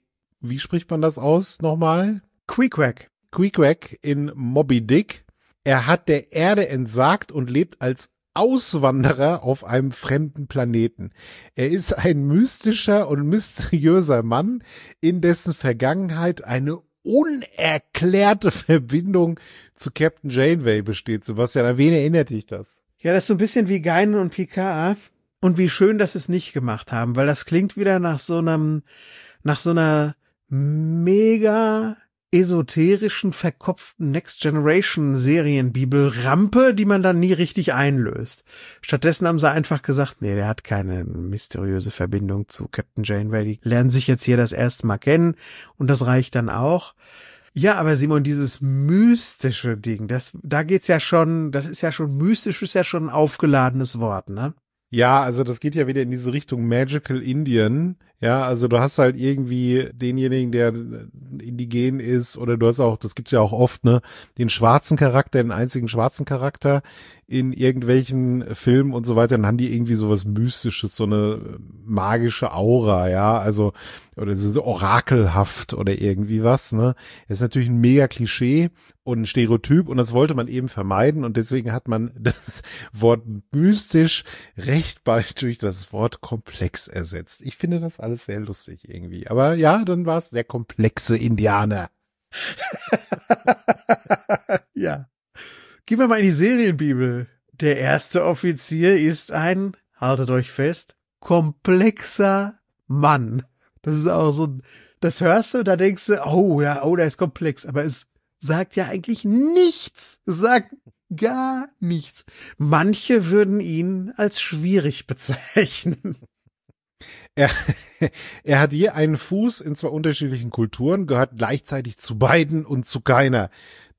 wie spricht man das aus nochmal? Queequeg. Queequeg in Moby Dick. Er hat der Erde entsagt und lebt als Auswanderer auf einem fremden Planeten. Er ist ein mystischer und mysteriöser Mann, in dessen Vergangenheit eine unerklärte Verbindung zu Captain Janeway besteht. Sebastian, an wen erinnert dich das? Ja, das ist so ein bisschen wie Geinen und Picard. Und wie schön, dass sie es nicht gemacht haben, weil das klingt wieder nach so einem, nach so einer mega esoterischen, verkopften Next Generation Serienbibel Rampe, die man dann nie richtig einlöst. Stattdessen haben sie einfach gesagt, nee, der hat keine mysteriöse Verbindung zu Captain Janeway. Die lernen sich jetzt hier das erste Mal kennen und das reicht dann auch. Ja, aber Simon, dieses mystische Ding, das, da geht's ja schon, das ist ja schon mystisch, ist ja schon ein aufgeladenes Wort, ne? Ja, also das geht ja wieder in diese Richtung Magical Indian. Ja, also du hast halt irgendwie denjenigen, der indigen ist, oder du hast auch, das gibt es ja auch oft, ne, den schwarzen Charakter, den einzigen schwarzen Charakter in irgendwelchen Filmen und so weiter, dann haben die irgendwie sowas Mystisches, so eine magische Aura, ja, also, oder so orakelhaft oder irgendwie was, ne. Das ist natürlich ein mega Klischee und ein Stereotyp und das wollte man eben vermeiden und deswegen hat man <laughs> das Wort mystisch recht bald durch das Wort komplex ersetzt. Ich finde das alles alles sehr lustig irgendwie. Aber ja, dann war es der komplexe Indianer. <laughs> ja. Gehen wir mal in die Serienbibel. Der erste Offizier ist ein, haltet euch fest, komplexer Mann. Das ist auch so das hörst du, da denkst du, oh ja, oh, der ist komplex, aber es sagt ja eigentlich nichts, sagt gar nichts. Manche würden ihn als schwierig bezeichnen. Er, <laughs> er hat je einen Fuß in zwei unterschiedlichen Kulturen, gehört gleichzeitig zu beiden und zu keiner.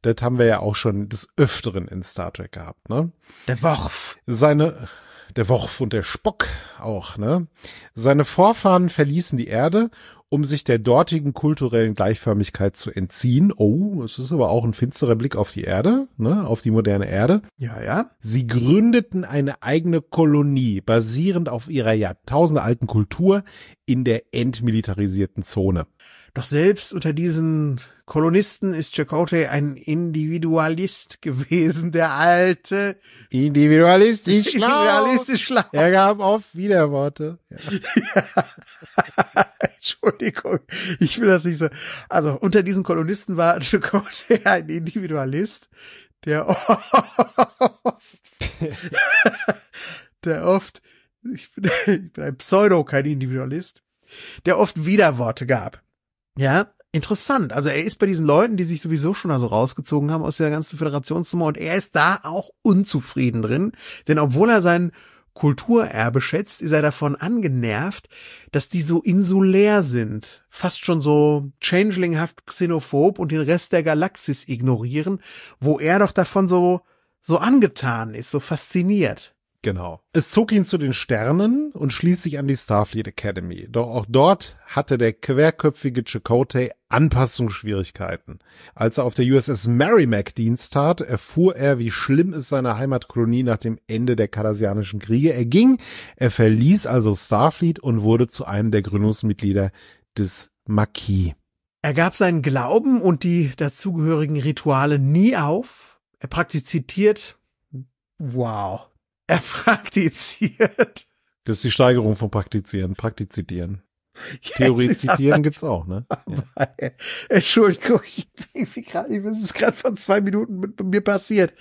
Das haben wir ja auch schon des Öfteren in Star Trek gehabt, ne? Der Worf. Seine, der Worf und der Spock auch, ne? Seine Vorfahren verließen die Erde, um sich der dortigen kulturellen Gleichförmigkeit zu entziehen. Oh, es ist aber auch ein finsterer Blick auf die Erde, ne? Auf die moderne Erde. Ja, ja. Sie gründeten eine eigene Kolonie, basierend auf ihrer jahrtausendealten Kultur in der entmilitarisierten Zone. Doch selbst unter diesen Kolonisten ist Chakotay ein Individualist gewesen, der alte. Individualist, ich schlau. Individualist ist schlau. Er gab oft Widerworte. Ja. ja. <laughs> Entschuldigung, ich will das nicht so. Also unter diesen Kolonisten war <laughs> Chakotay ein Individualist, der <laughs> oft, der oft, ich bin, ich bin ein Pseudo, kein Individualist, der oft Widerworte gab. Ja, interessant. Also er ist bei diesen Leuten, die sich sowieso schon also rausgezogen haben aus der ganzen Föderationsnummer und er ist da auch unzufrieden drin, denn obwohl er sein Kulturerbe schätzt, ist er davon angenervt, dass die so insulär sind, fast schon so changelinghaft xenophob und den Rest der Galaxis ignorieren, wo er doch davon so so angetan ist, so fasziniert. Genau. Es zog ihn zu den Sternen und schließlich an die Starfleet Academy. Doch auch dort hatte der querköpfige Chakotay Anpassungsschwierigkeiten. Als er auf der USS Merrimack Dienst tat, erfuhr er, wie schlimm es seiner Heimatkolonie nach dem Ende der Kardassianischen Kriege erging. Er verließ also Starfleet und wurde zu einem der Gründungsmitglieder des Maquis. Er gab seinen Glauben und die dazugehörigen Rituale nie auf. Er praktiziert Wow, er praktiziert. Das ist die Steigerung von praktizieren, praktizidieren. Jetzt gibt's auch, ne? Ja. Entschuldigung, ich bin gerade, ich ist gerade vor zwei Minuten mit mir passiert.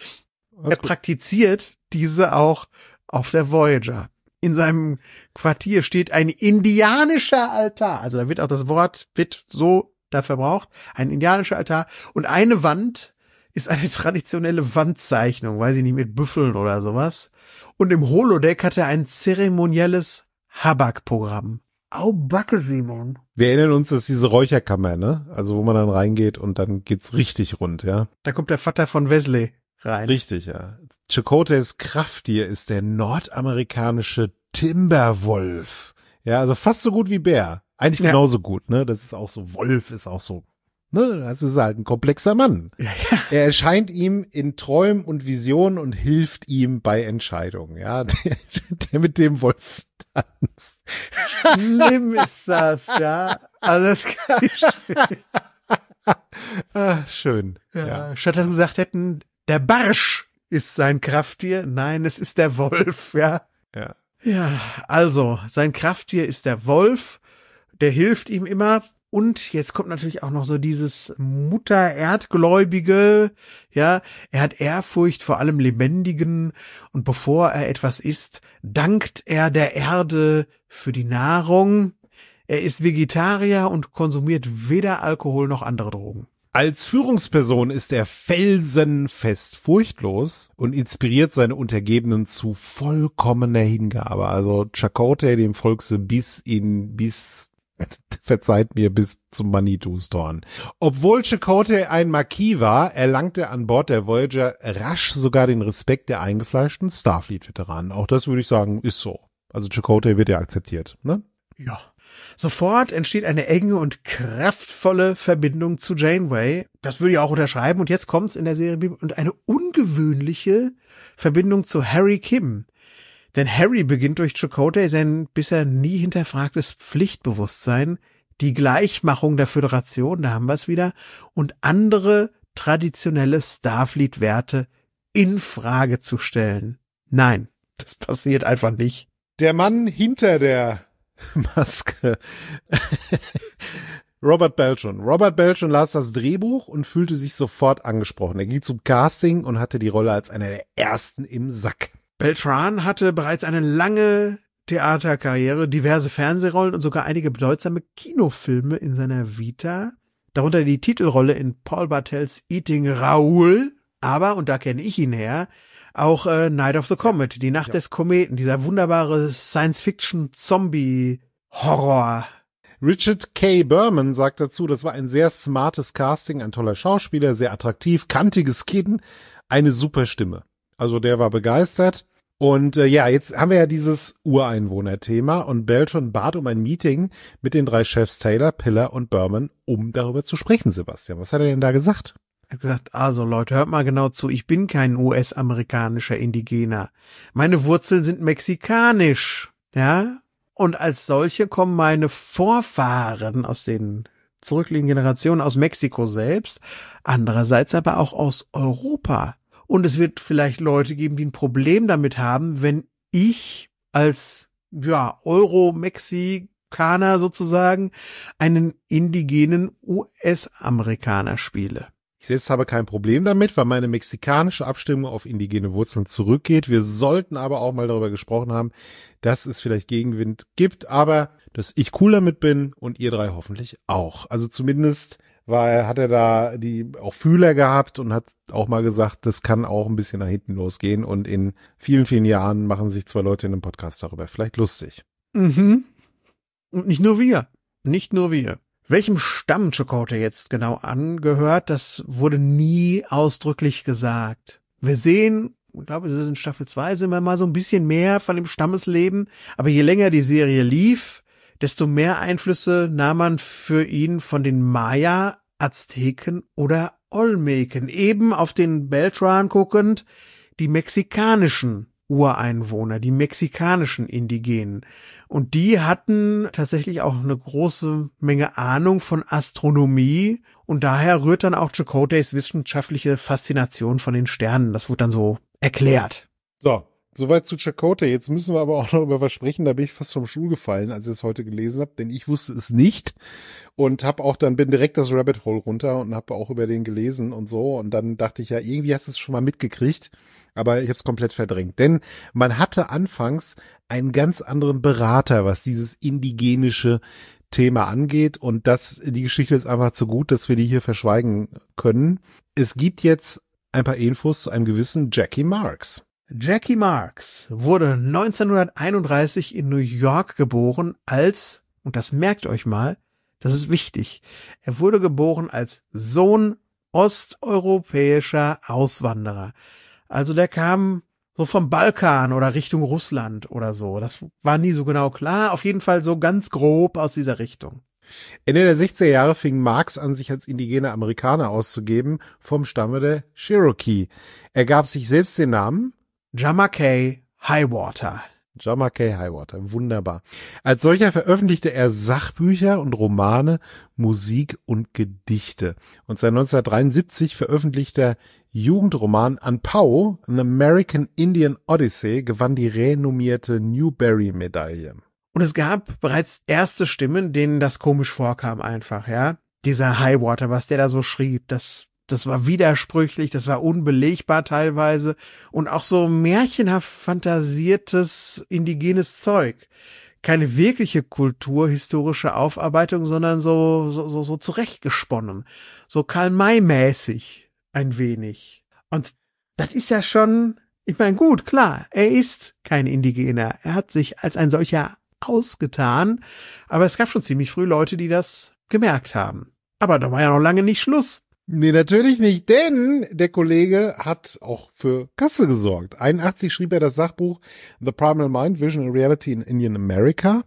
Alles er gut. praktiziert diese auch auf der Voyager. In seinem Quartier steht ein indianischer Altar. Also da wird auch das Wort wird so da verbraucht. Ein indianischer Altar und eine Wand ist eine traditionelle Wandzeichnung, weiß ich nicht, mit Büffeln oder sowas. Und im Holodeck hat er ein zeremonielles Habak-Programm. Au Backe, Simon. Wir erinnern uns, dass diese Räucherkammer, ne? Also wo man dann reingeht und dann geht's richtig rund, ja? Da kommt der Vater von Wesley rein. Richtig, ja. Chakotay's Krafttier ist der nordamerikanische Timberwolf. Ja, also fast so gut wie Bär. Eigentlich genauso gut, ne? Das ist auch so, Wolf ist auch so ne, das ist halt ein komplexer Mann. Ja. Er erscheint ihm in Träumen und Visionen und hilft ihm bei Entscheidungen. Ja, <laughs> der, der mit dem Wolf tanzt. Schlimm ist das, ja. Also das kann ich <laughs> ah, schön. Ja, ja. Stattdessen gesagt hätten, der Barsch ist sein Krafttier. Nein, es ist der Wolf, ja. Ja. Ja, also, sein Krafttier ist der Wolf. Der hilft ihm immer und jetzt kommt natürlich auch noch so dieses Mutter-Erdgläubige, ja, er hat Ehrfurcht vor allem Lebendigen und bevor er etwas isst, dankt er der Erde für die Nahrung. Er ist Vegetarier und konsumiert weder Alkohol noch andere Drogen. Als Führungsperson ist er felsenfest furchtlos und inspiriert seine Untergebenen zu vollkommener Hingabe. Also Chakotay dem Volkse bis in bis <laughs> verzeiht mir bis zum Manitou-Storn. Obwohl Chakotay ein Marquis war, erlangte an Bord der Voyager rasch sogar den Respekt der eingefleischten Starfleet-Veteranen. Auch das würde ich sagen, ist so. Also Chakotay wird ja akzeptiert, ne? Ja. Sofort entsteht eine enge und kraftvolle Verbindung zu Janeway. Das würde ich auch unterschreiben. Und jetzt kommt's in der Serie und eine ungewöhnliche Verbindung zu Harry Kim. Denn Harry beginnt durch Chakotay sein bisher nie hinterfragtes Pflichtbewusstsein, die Gleichmachung der Föderation, da haben wir es wieder, und andere traditionelle Starfleet-Werte in Frage zu stellen. Nein, das passiert einfach nicht. Der Mann hinter der <laughs> Maske. Robert Beltran. Robert Beltran las das Drehbuch und fühlte sich sofort angesprochen. Er ging zum Casting und hatte die Rolle als einer der ersten im Sack. Beltran hatte bereits eine lange Theaterkarriere, diverse Fernsehrollen und sogar einige bedeutsame Kinofilme in seiner Vita, darunter die Titelrolle in Paul Bartels Eating Raoul, aber, und da kenne ich ihn her, auch äh, Night of the Comet, die Nacht ja. des Kometen, dieser wunderbare Science-Fiction-Zombie-Horror. Richard K. Berman sagt dazu, das war ein sehr smartes Casting, ein toller Schauspieler, sehr attraktiv, kantiges Kitten, eine super Stimme. Also der war begeistert. Und äh, ja, jetzt haben wir ja dieses Ureinwohner-Thema und Beltran bat um ein Meeting mit den drei Chefs Taylor, Piller und Berman, um darüber zu sprechen, Sebastian. Was hat er denn da gesagt? Er hat gesagt, also Leute, hört mal genau zu, ich bin kein US-amerikanischer Indigener. Meine Wurzeln sind mexikanisch, ja? Und als solche kommen meine Vorfahren aus den zurückliegenden Generationen aus Mexiko selbst, andererseits aber auch aus Europa. Und es wird vielleicht Leute geben, die ein Problem damit haben, wenn ich als ja, Euro-Mexikaner sozusagen einen indigenen US-Amerikaner spiele. Ich selbst habe kein Problem damit, weil meine mexikanische Abstimmung auf indigene Wurzeln zurückgeht. Wir sollten aber auch mal darüber gesprochen haben, dass es vielleicht Gegenwind gibt, aber dass ich cool damit bin und ihr drei hoffentlich auch. Also zumindest war, hat er da die auch Fühler gehabt und hat auch mal gesagt, das kann auch ein bisschen nach hinten losgehen und in vielen, vielen Jahren machen sich zwei Leute in einem Podcast darüber. Vielleicht lustig. Mhm. Und nicht nur wir. Nicht nur wir. Welchem Stamm Chakotay jetzt genau angehört, das wurde nie ausdrücklich gesagt. Wir sehen, ich glaube, es ist in Staffel 2, sind wir mal so ein bisschen mehr von dem Stammesleben. Aber je länger die Serie lief, desto mehr Einflüsse nahm man für ihn von den Maya, Azteken oder Olmeken, eben auf den Beltran guckend, die mexikanischen Ureinwohner, die mexikanischen Indigenen. Und die hatten tatsächlich auch eine große Menge Ahnung von Astronomie. Und daher rührt dann auch Chakotay's wissenschaftliche Faszination von den Sternen. Das wurde dann so erklärt. So, Soweit zu Chakotay. Jetzt müssen wir aber auch noch über was sprechen. Da bin ich fast vom Stuhl gefallen, als ich es heute gelesen habe, denn ich wusste es nicht und habe auch dann bin direkt das Rabbit Hole runter und habe auch über den gelesen und so. Und dann dachte ich ja, irgendwie hast du es schon mal mitgekriegt, aber ich habe es komplett verdrängt, denn man hatte anfangs einen ganz anderen Berater, was dieses indigenische Thema angeht und das die Geschichte ist einfach zu gut, dass wir die hier verschweigen können. Es gibt jetzt ein paar Infos zu einem gewissen Jackie Marks. Jackie Marks wurde 1931 in New York geboren als, und das merkt euch mal, das ist wichtig, er wurde geboren als Sohn osteuropäischer Auswanderer. Also der kam so vom Balkan oder Richtung Russland oder so. Das war nie so genau klar. Auf jeden Fall so ganz grob aus dieser Richtung. Ende der 60er Jahre fing Marx an, sich als indigener Amerikaner auszugeben, vom Stamme der Cherokee. Er gab sich selbst den Namen Jamakay Highwater. Jama K. Highwater, wunderbar. Als solcher veröffentlichte er Sachbücher und Romane, Musik und Gedichte. Und sein 1973 veröffentlichter Jugendroman An Pau, An American Indian Odyssey, gewann die renommierte Newberry medaille Und es gab bereits erste Stimmen, denen das komisch vorkam einfach, ja. Dieser Highwater, was der da so schrieb, das das war widersprüchlich, das war unbelegbar teilweise und auch so märchenhaft fantasiertes indigenes Zeug. Keine wirkliche kulturhistorische Aufarbeitung, sondern so, so, so, so zurechtgesponnen. So Karl-May-mäßig ein wenig. Und das ist ja schon, ich meine, gut, klar, er ist kein Indigener. Er hat sich als ein solcher ausgetan. Aber es gab schon ziemlich früh Leute, die das gemerkt haben. Aber da war ja noch lange nicht Schluss Nee, natürlich nicht, denn der Kollege hat auch für Kasse gesorgt. 81 schrieb er das Sachbuch The Primal Mind, Vision and Reality in Indian America.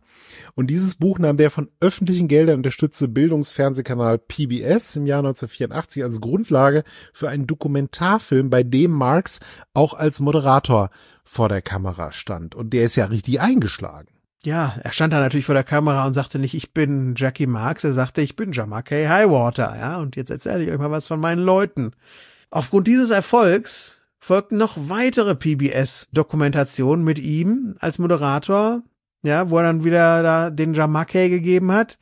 Und dieses Buch nahm der von öffentlichen Geldern unterstützte Bildungsfernsehkanal PBS im Jahr 1984 als Grundlage für einen Dokumentarfilm, bei dem Marx auch als Moderator vor der Kamera stand. Und der ist ja richtig eingeschlagen ja, er stand da natürlich vor der Kamera und sagte nicht, ich bin Jackie Marks, er sagte, ich bin Jamakay Highwater, ja, und jetzt erzähle ich euch mal was von meinen Leuten. Aufgrund dieses Erfolgs folgten noch weitere PBS-Dokumentationen mit ihm als Moderator, ja, wo er dann wieder da den Jamakay gegeben hat.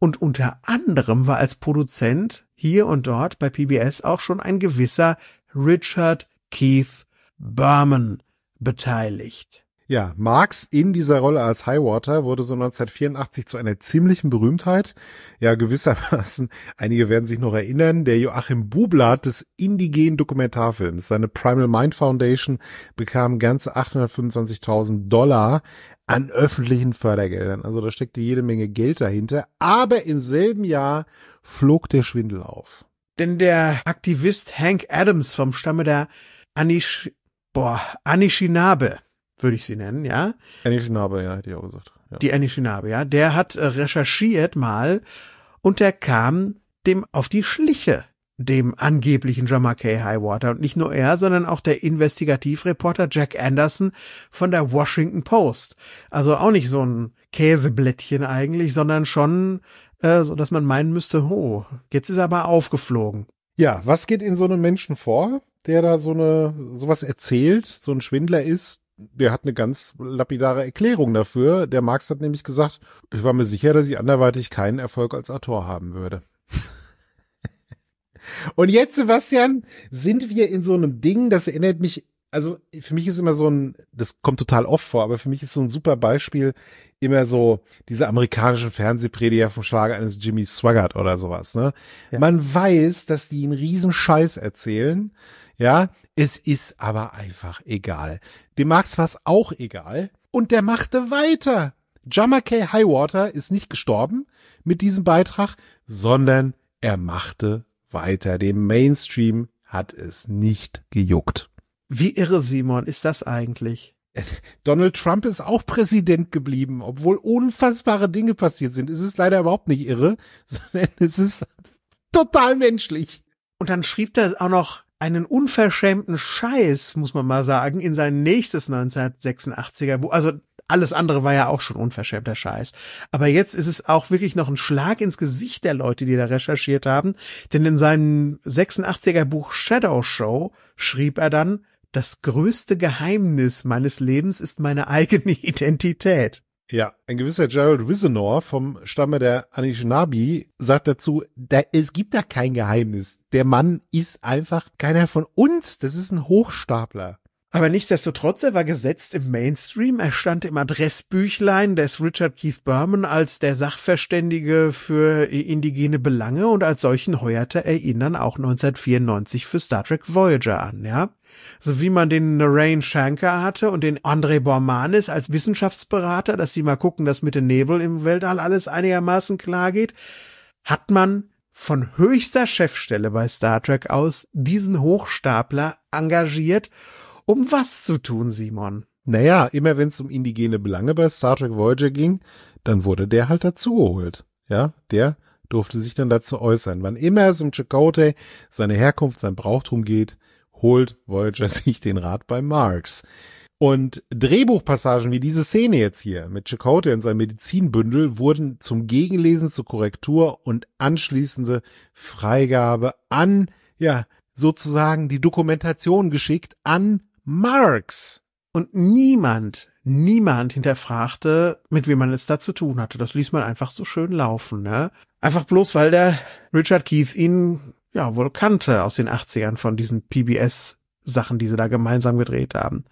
Und unter anderem war als Produzent hier und dort bei PBS auch schon ein gewisser Richard Keith Berman beteiligt. Ja, Marx in dieser Rolle als Highwater wurde so 1984 zu einer ziemlichen Berühmtheit. Ja, gewissermaßen, einige werden sich noch erinnern, der Joachim Bublat des indigenen Dokumentarfilms. Seine Primal Mind Foundation bekam ganze 825.000 Dollar an öffentlichen Fördergeldern. Also da steckte jede Menge Geld dahinter. Aber im selben Jahr flog der Schwindel auf. Denn der Aktivist Hank Adams vom Stamme der Anish, boah, Anishinabe würde ich sie nennen, ja. Anishinaabe, ja, hätte ich auch gesagt. Ja. Die Anishinaabe, ja. Der hat äh, recherchiert mal und der kam dem auf die Schliche, dem angeblichen Jammer K. Highwater. Und nicht nur er, sondern auch der Investigativreporter Jack Anderson von der Washington Post. Also auch nicht so ein Käseblättchen eigentlich, sondern schon, äh, so dass man meinen müsste, oh, jetzt ist er aber aufgeflogen. Ja, was geht in so einem Menschen vor, der da so eine, sowas erzählt, so ein Schwindler ist, der hat eine ganz lapidare Erklärung dafür. Der Marx hat nämlich gesagt, ich war mir sicher, dass ich anderweitig keinen Erfolg als Autor haben würde. <laughs> Und jetzt, Sebastian, sind wir in so einem Ding, das erinnert mich, also für mich ist immer so ein, das kommt total oft vor, aber für mich ist so ein super Beispiel immer so diese amerikanischen Fernsehprediger vom Schlage eines Jimmy Swaggart oder sowas, ne? Ja. Man weiß, dass die einen riesen Scheiß erzählen, ja, es ist aber einfach egal. Dem Marx war es auch egal. Und der machte weiter. Jammer K. Highwater ist nicht gestorben mit diesem Beitrag, sondern er machte weiter. Dem Mainstream hat es nicht gejuckt. Wie irre, Simon, ist das eigentlich? <laughs> Donald Trump ist auch Präsident geblieben, obwohl unfassbare Dinge passiert sind. Es ist leider überhaupt nicht irre, <laughs> sondern es ist total menschlich. Und dann schrieb er auch noch, einen unverschämten Scheiß, muss man mal sagen, in sein nächstes 1986er Buch. Also alles andere war ja auch schon unverschämter Scheiß. Aber jetzt ist es auch wirklich noch ein Schlag ins Gesicht der Leute, die da recherchiert haben. Denn in seinem 86er Buch Shadow Show schrieb er dann, das größte Geheimnis meines Lebens ist meine eigene <laughs> Identität. Ja, ein gewisser Gerald Wisenor vom Stamme der Anishinaabe sagt dazu, da, es gibt da kein Geheimnis. Der Mann ist einfach keiner von uns. Das ist ein Hochstapler. Aber nichtsdestotrotz, er war gesetzt im Mainstream, er stand im Adressbüchlein des Richard Keith Berman als der Sachverständige für indigene Belange und als solchen heuerte er ihn dann auch 1994 für Star Trek Voyager an, ja. So wie man den Lorraine Shankar hatte und den André Bormanis als Wissenschaftsberater, dass die mal gucken, dass mit dem Nebel im Weltall alles einigermaßen klar geht, hat man von höchster Chefstelle bei Star Trek aus diesen Hochstapler engagiert um was zu tun, Simon? Naja, immer wenn es um indigene Belange bei Star Trek Voyager ging, dann wurde der halt dazugeholt. Ja, der durfte sich dann dazu äußern. Wann immer es um Chakotay, seine Herkunft, sein Brauchtum geht, holt Voyager <laughs> sich den Rat bei Marx. Und Drehbuchpassagen wie diese Szene jetzt hier mit Chakotay und seinem Medizinbündel wurden zum Gegenlesen, zur Korrektur und anschließende Freigabe an, ja, sozusagen die Dokumentation geschickt an Marx. Und niemand, niemand hinterfragte, mit wem man es da zu tun hatte. Das ließ man einfach so schön laufen, ne? Einfach bloß, weil der Richard Keith ihn ja wohl kannte aus den 80ern von diesen PBS-Sachen, die sie da gemeinsam gedreht haben.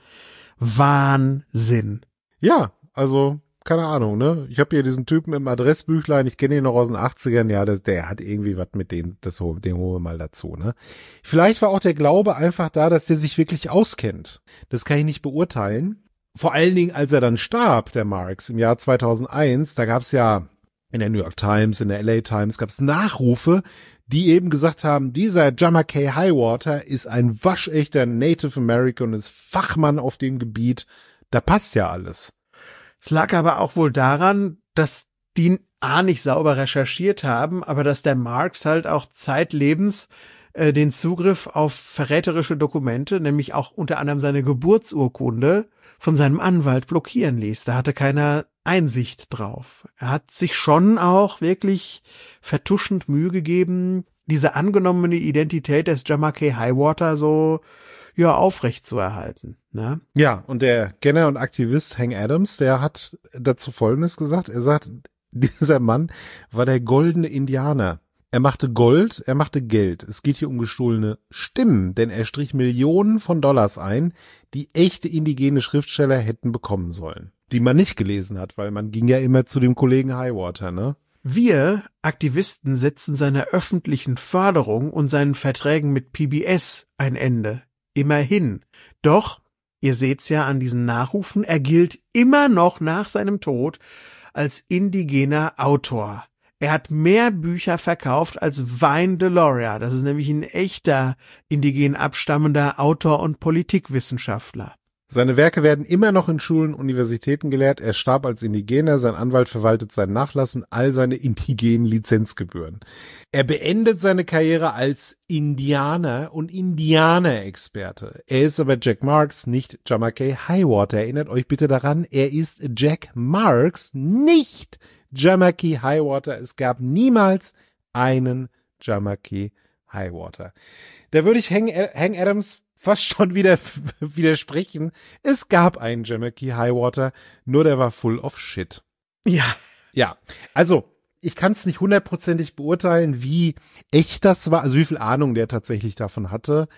Wahnsinn. Ja, also keine Ahnung, ne? Ich habe hier diesen Typen im Adressbüchlein, ich kenne ihn noch aus den 80ern, ja, das, der hat irgendwie was mit denen, das, den holen wir mal dazu, ne? Vielleicht war auch der Glaube einfach da, dass der sich wirklich auskennt. Das kann ich nicht beurteilen. Vor allen Dingen, als er dann starb, der Marx, im Jahr 2001, da gab's ja in der New York Times, in der LA Times gab's Nachrufe, die eben gesagt haben, dieser Jammer K. Highwater ist ein waschechter Native American und ist Fachmann auf dem Gebiet. Da passt ja alles. Es lag aber auch wohl daran, dass die A nicht sauber recherchiert haben, aber dass der Marx halt auch zeitlebens äh, den Zugriff auf verräterische Dokumente, nämlich auch unter anderem seine Geburtsurkunde, von seinem Anwalt blockieren ließ. Da hatte keiner Einsicht drauf. Er hat sich schon auch wirklich vertuschend Mühe gegeben, diese angenommene Identität des Jamakay Highwater so ja aufrecht zu erhalten. Ne? Ja, und der Kenner und Aktivist Hank Adams, der hat dazu Folgendes gesagt. Er sagt, <laughs> dieser Mann war der goldene Indianer. Er machte Gold, er machte Geld. Es geht hier um gestohlene Stimmen, denn er strich Millionen von Dollars ein, die echte indigene Schriftsteller hätten bekommen sollen, die man nicht gelesen hat, weil man ging ja immer zu dem Kollegen Highwater, ne? Wir Aktivisten setzen seiner öffentlichen Förderung und seinen Verträgen mit PBS ein Ende. Immerhin. Doch, ihr seht's ja an diesen Nachrufen, er gilt immer noch nach seinem Tod als indigener Autor. Er hat mehr Bücher verkauft als Vine Deloria. Das ist nämlich ein echter indigen abstammender Autor und Politikwissenschaftler. Seine Werke werden immer noch in Schulen und Universitäten gelehrt. Er starb als Indigener, sein Anwalt verwaltet seinen Nachlassen, all seine indigenen Lizenzgebühren. Er beendet seine Karriere als Indianer und Indianerexperte. Er ist aber Jack Marks, nicht Jammer Highwater. Erinnert euch bitte daran, er ist Jack Marks, nicht Jammer Highwater. Es gab niemals einen Jammer Highwater. Da würde ich Hang Adams fast schon wieder <laughs> widersprechen. Es gab einen Jamaiki Highwater, nur der war full of shit. Ja. Ja. Also, ich kann es nicht hundertprozentig beurteilen, wie echt das war, also wie viel Ahnung der tatsächlich davon hatte.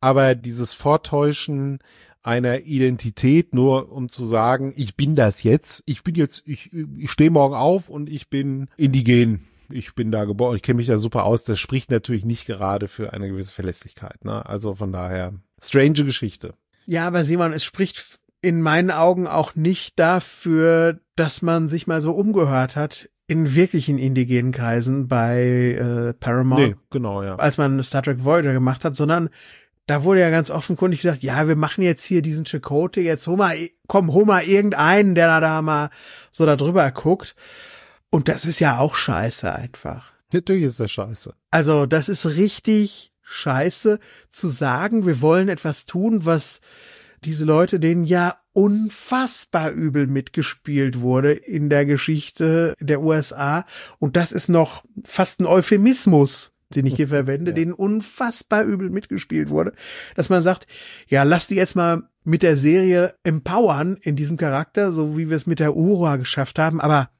Aber dieses Vortäuschen einer Identität, nur um zu sagen, ich bin das jetzt, ich bin jetzt, ich, ich stehe morgen auf und ich bin indigen. Ich bin da geboren, ich kenne mich da super aus. Das spricht natürlich nicht gerade für eine gewisse Verlässlichkeit. Ne? Also von daher, strange Geschichte. Ja, aber Simon, es spricht in meinen Augen auch nicht dafür, dass man sich mal so umgehört hat in wirklichen indigenen Kreisen bei äh, Paramount. Nee, genau, ja. Als man Star Trek Voyager gemacht hat, sondern da wurde ja ganz offenkundig gesagt, ja, wir machen jetzt hier diesen Chakotay, jetzt hol mal, komm, hol mal irgendeinen, der da mal so da drüber guckt. Und das ist ja auch scheiße einfach. Natürlich ist das scheiße. Also, das ist richtig scheiße zu sagen, wir wollen etwas tun, was diese Leute, denen ja unfassbar übel mitgespielt wurde in der Geschichte der USA. Und das ist noch fast ein Euphemismus, den ich hier <laughs> verwende, ja. denen unfassbar übel mitgespielt wurde, dass man sagt, ja, lass die jetzt mal mit der Serie empowern in diesem Charakter, so wie wir es mit der Ura geschafft haben, aber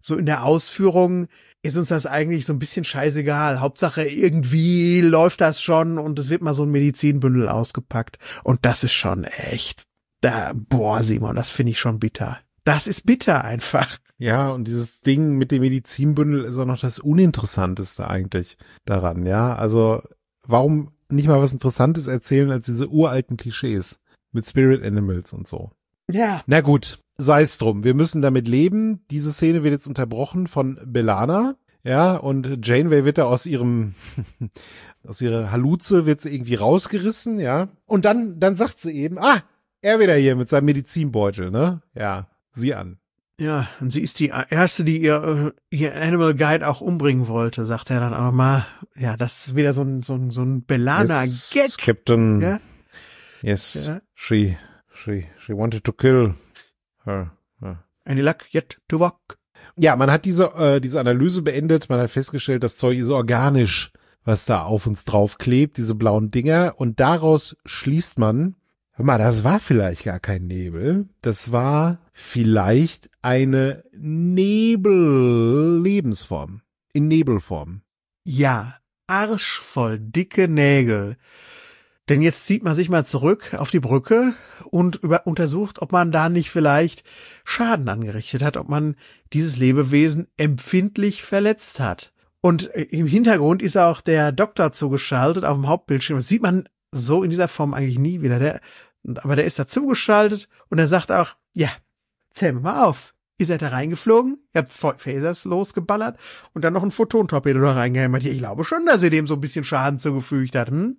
so in der Ausführung ist uns das eigentlich so ein bisschen scheißegal. Hauptsache irgendwie läuft das schon und es wird mal so ein Medizinbündel ausgepackt. Und das ist schon echt, da, boah, Simon, das finde ich schon bitter. Das ist bitter einfach. Ja, und dieses Ding mit dem Medizinbündel ist auch noch das Uninteressanteste eigentlich daran, ja. Also, warum nicht mal was Interessantes erzählen als diese uralten Klischees mit Spirit Animals und so? Ja. Na gut, sei es drum, wir müssen damit leben. Diese Szene wird jetzt unterbrochen von Belana. Ja, und Janeway wird da aus ihrem, <laughs> aus ihrer Haluze wird sie irgendwie rausgerissen, ja. Und dann, dann sagt sie eben, ah, er wieder hier mit seinem Medizinbeutel, ne? Ja, sie an. Ja, und sie ist die erste, die ihr, äh, ihr Animal Guide auch umbringen wollte, sagt er dann auch nochmal. Ja, das ist wieder so ein, so ein, so ein Belana-Gag. Yes, Captain. Ja? Yes, ja? she, she, she wanted to kill Any luck yet to walk? Ja, man hat diese, äh, diese Analyse beendet, man hat festgestellt, das Zeug ist organisch, was da auf uns drauf klebt, diese blauen Dinger. Und daraus schließt man, hör mal, das war vielleicht gar kein Nebel, das war vielleicht eine Nebellebensform. In Nebelform. Ja, arschvoll dicke Nägel. Denn jetzt zieht man sich mal zurück auf die Brücke und über untersucht, ob man da nicht vielleicht Schaden angerichtet hat, ob man dieses Lebewesen empfindlich verletzt hat. Und äh, im Hintergrund ist auch der Doktor zugeschaltet auf dem Hauptbildschirm. Das sieht man so in dieser Form eigentlich nie wieder. Der, aber der ist da zugeschaltet und er sagt auch, ja, zähl mir mal auf. Ihr seid da reingeflogen, ihr habt Phasers losgeballert und dann noch ein Photontorpedo da reingehämmert. Ich glaube schon, dass ihr dem so ein bisschen Schaden zugefügt hat. Hm?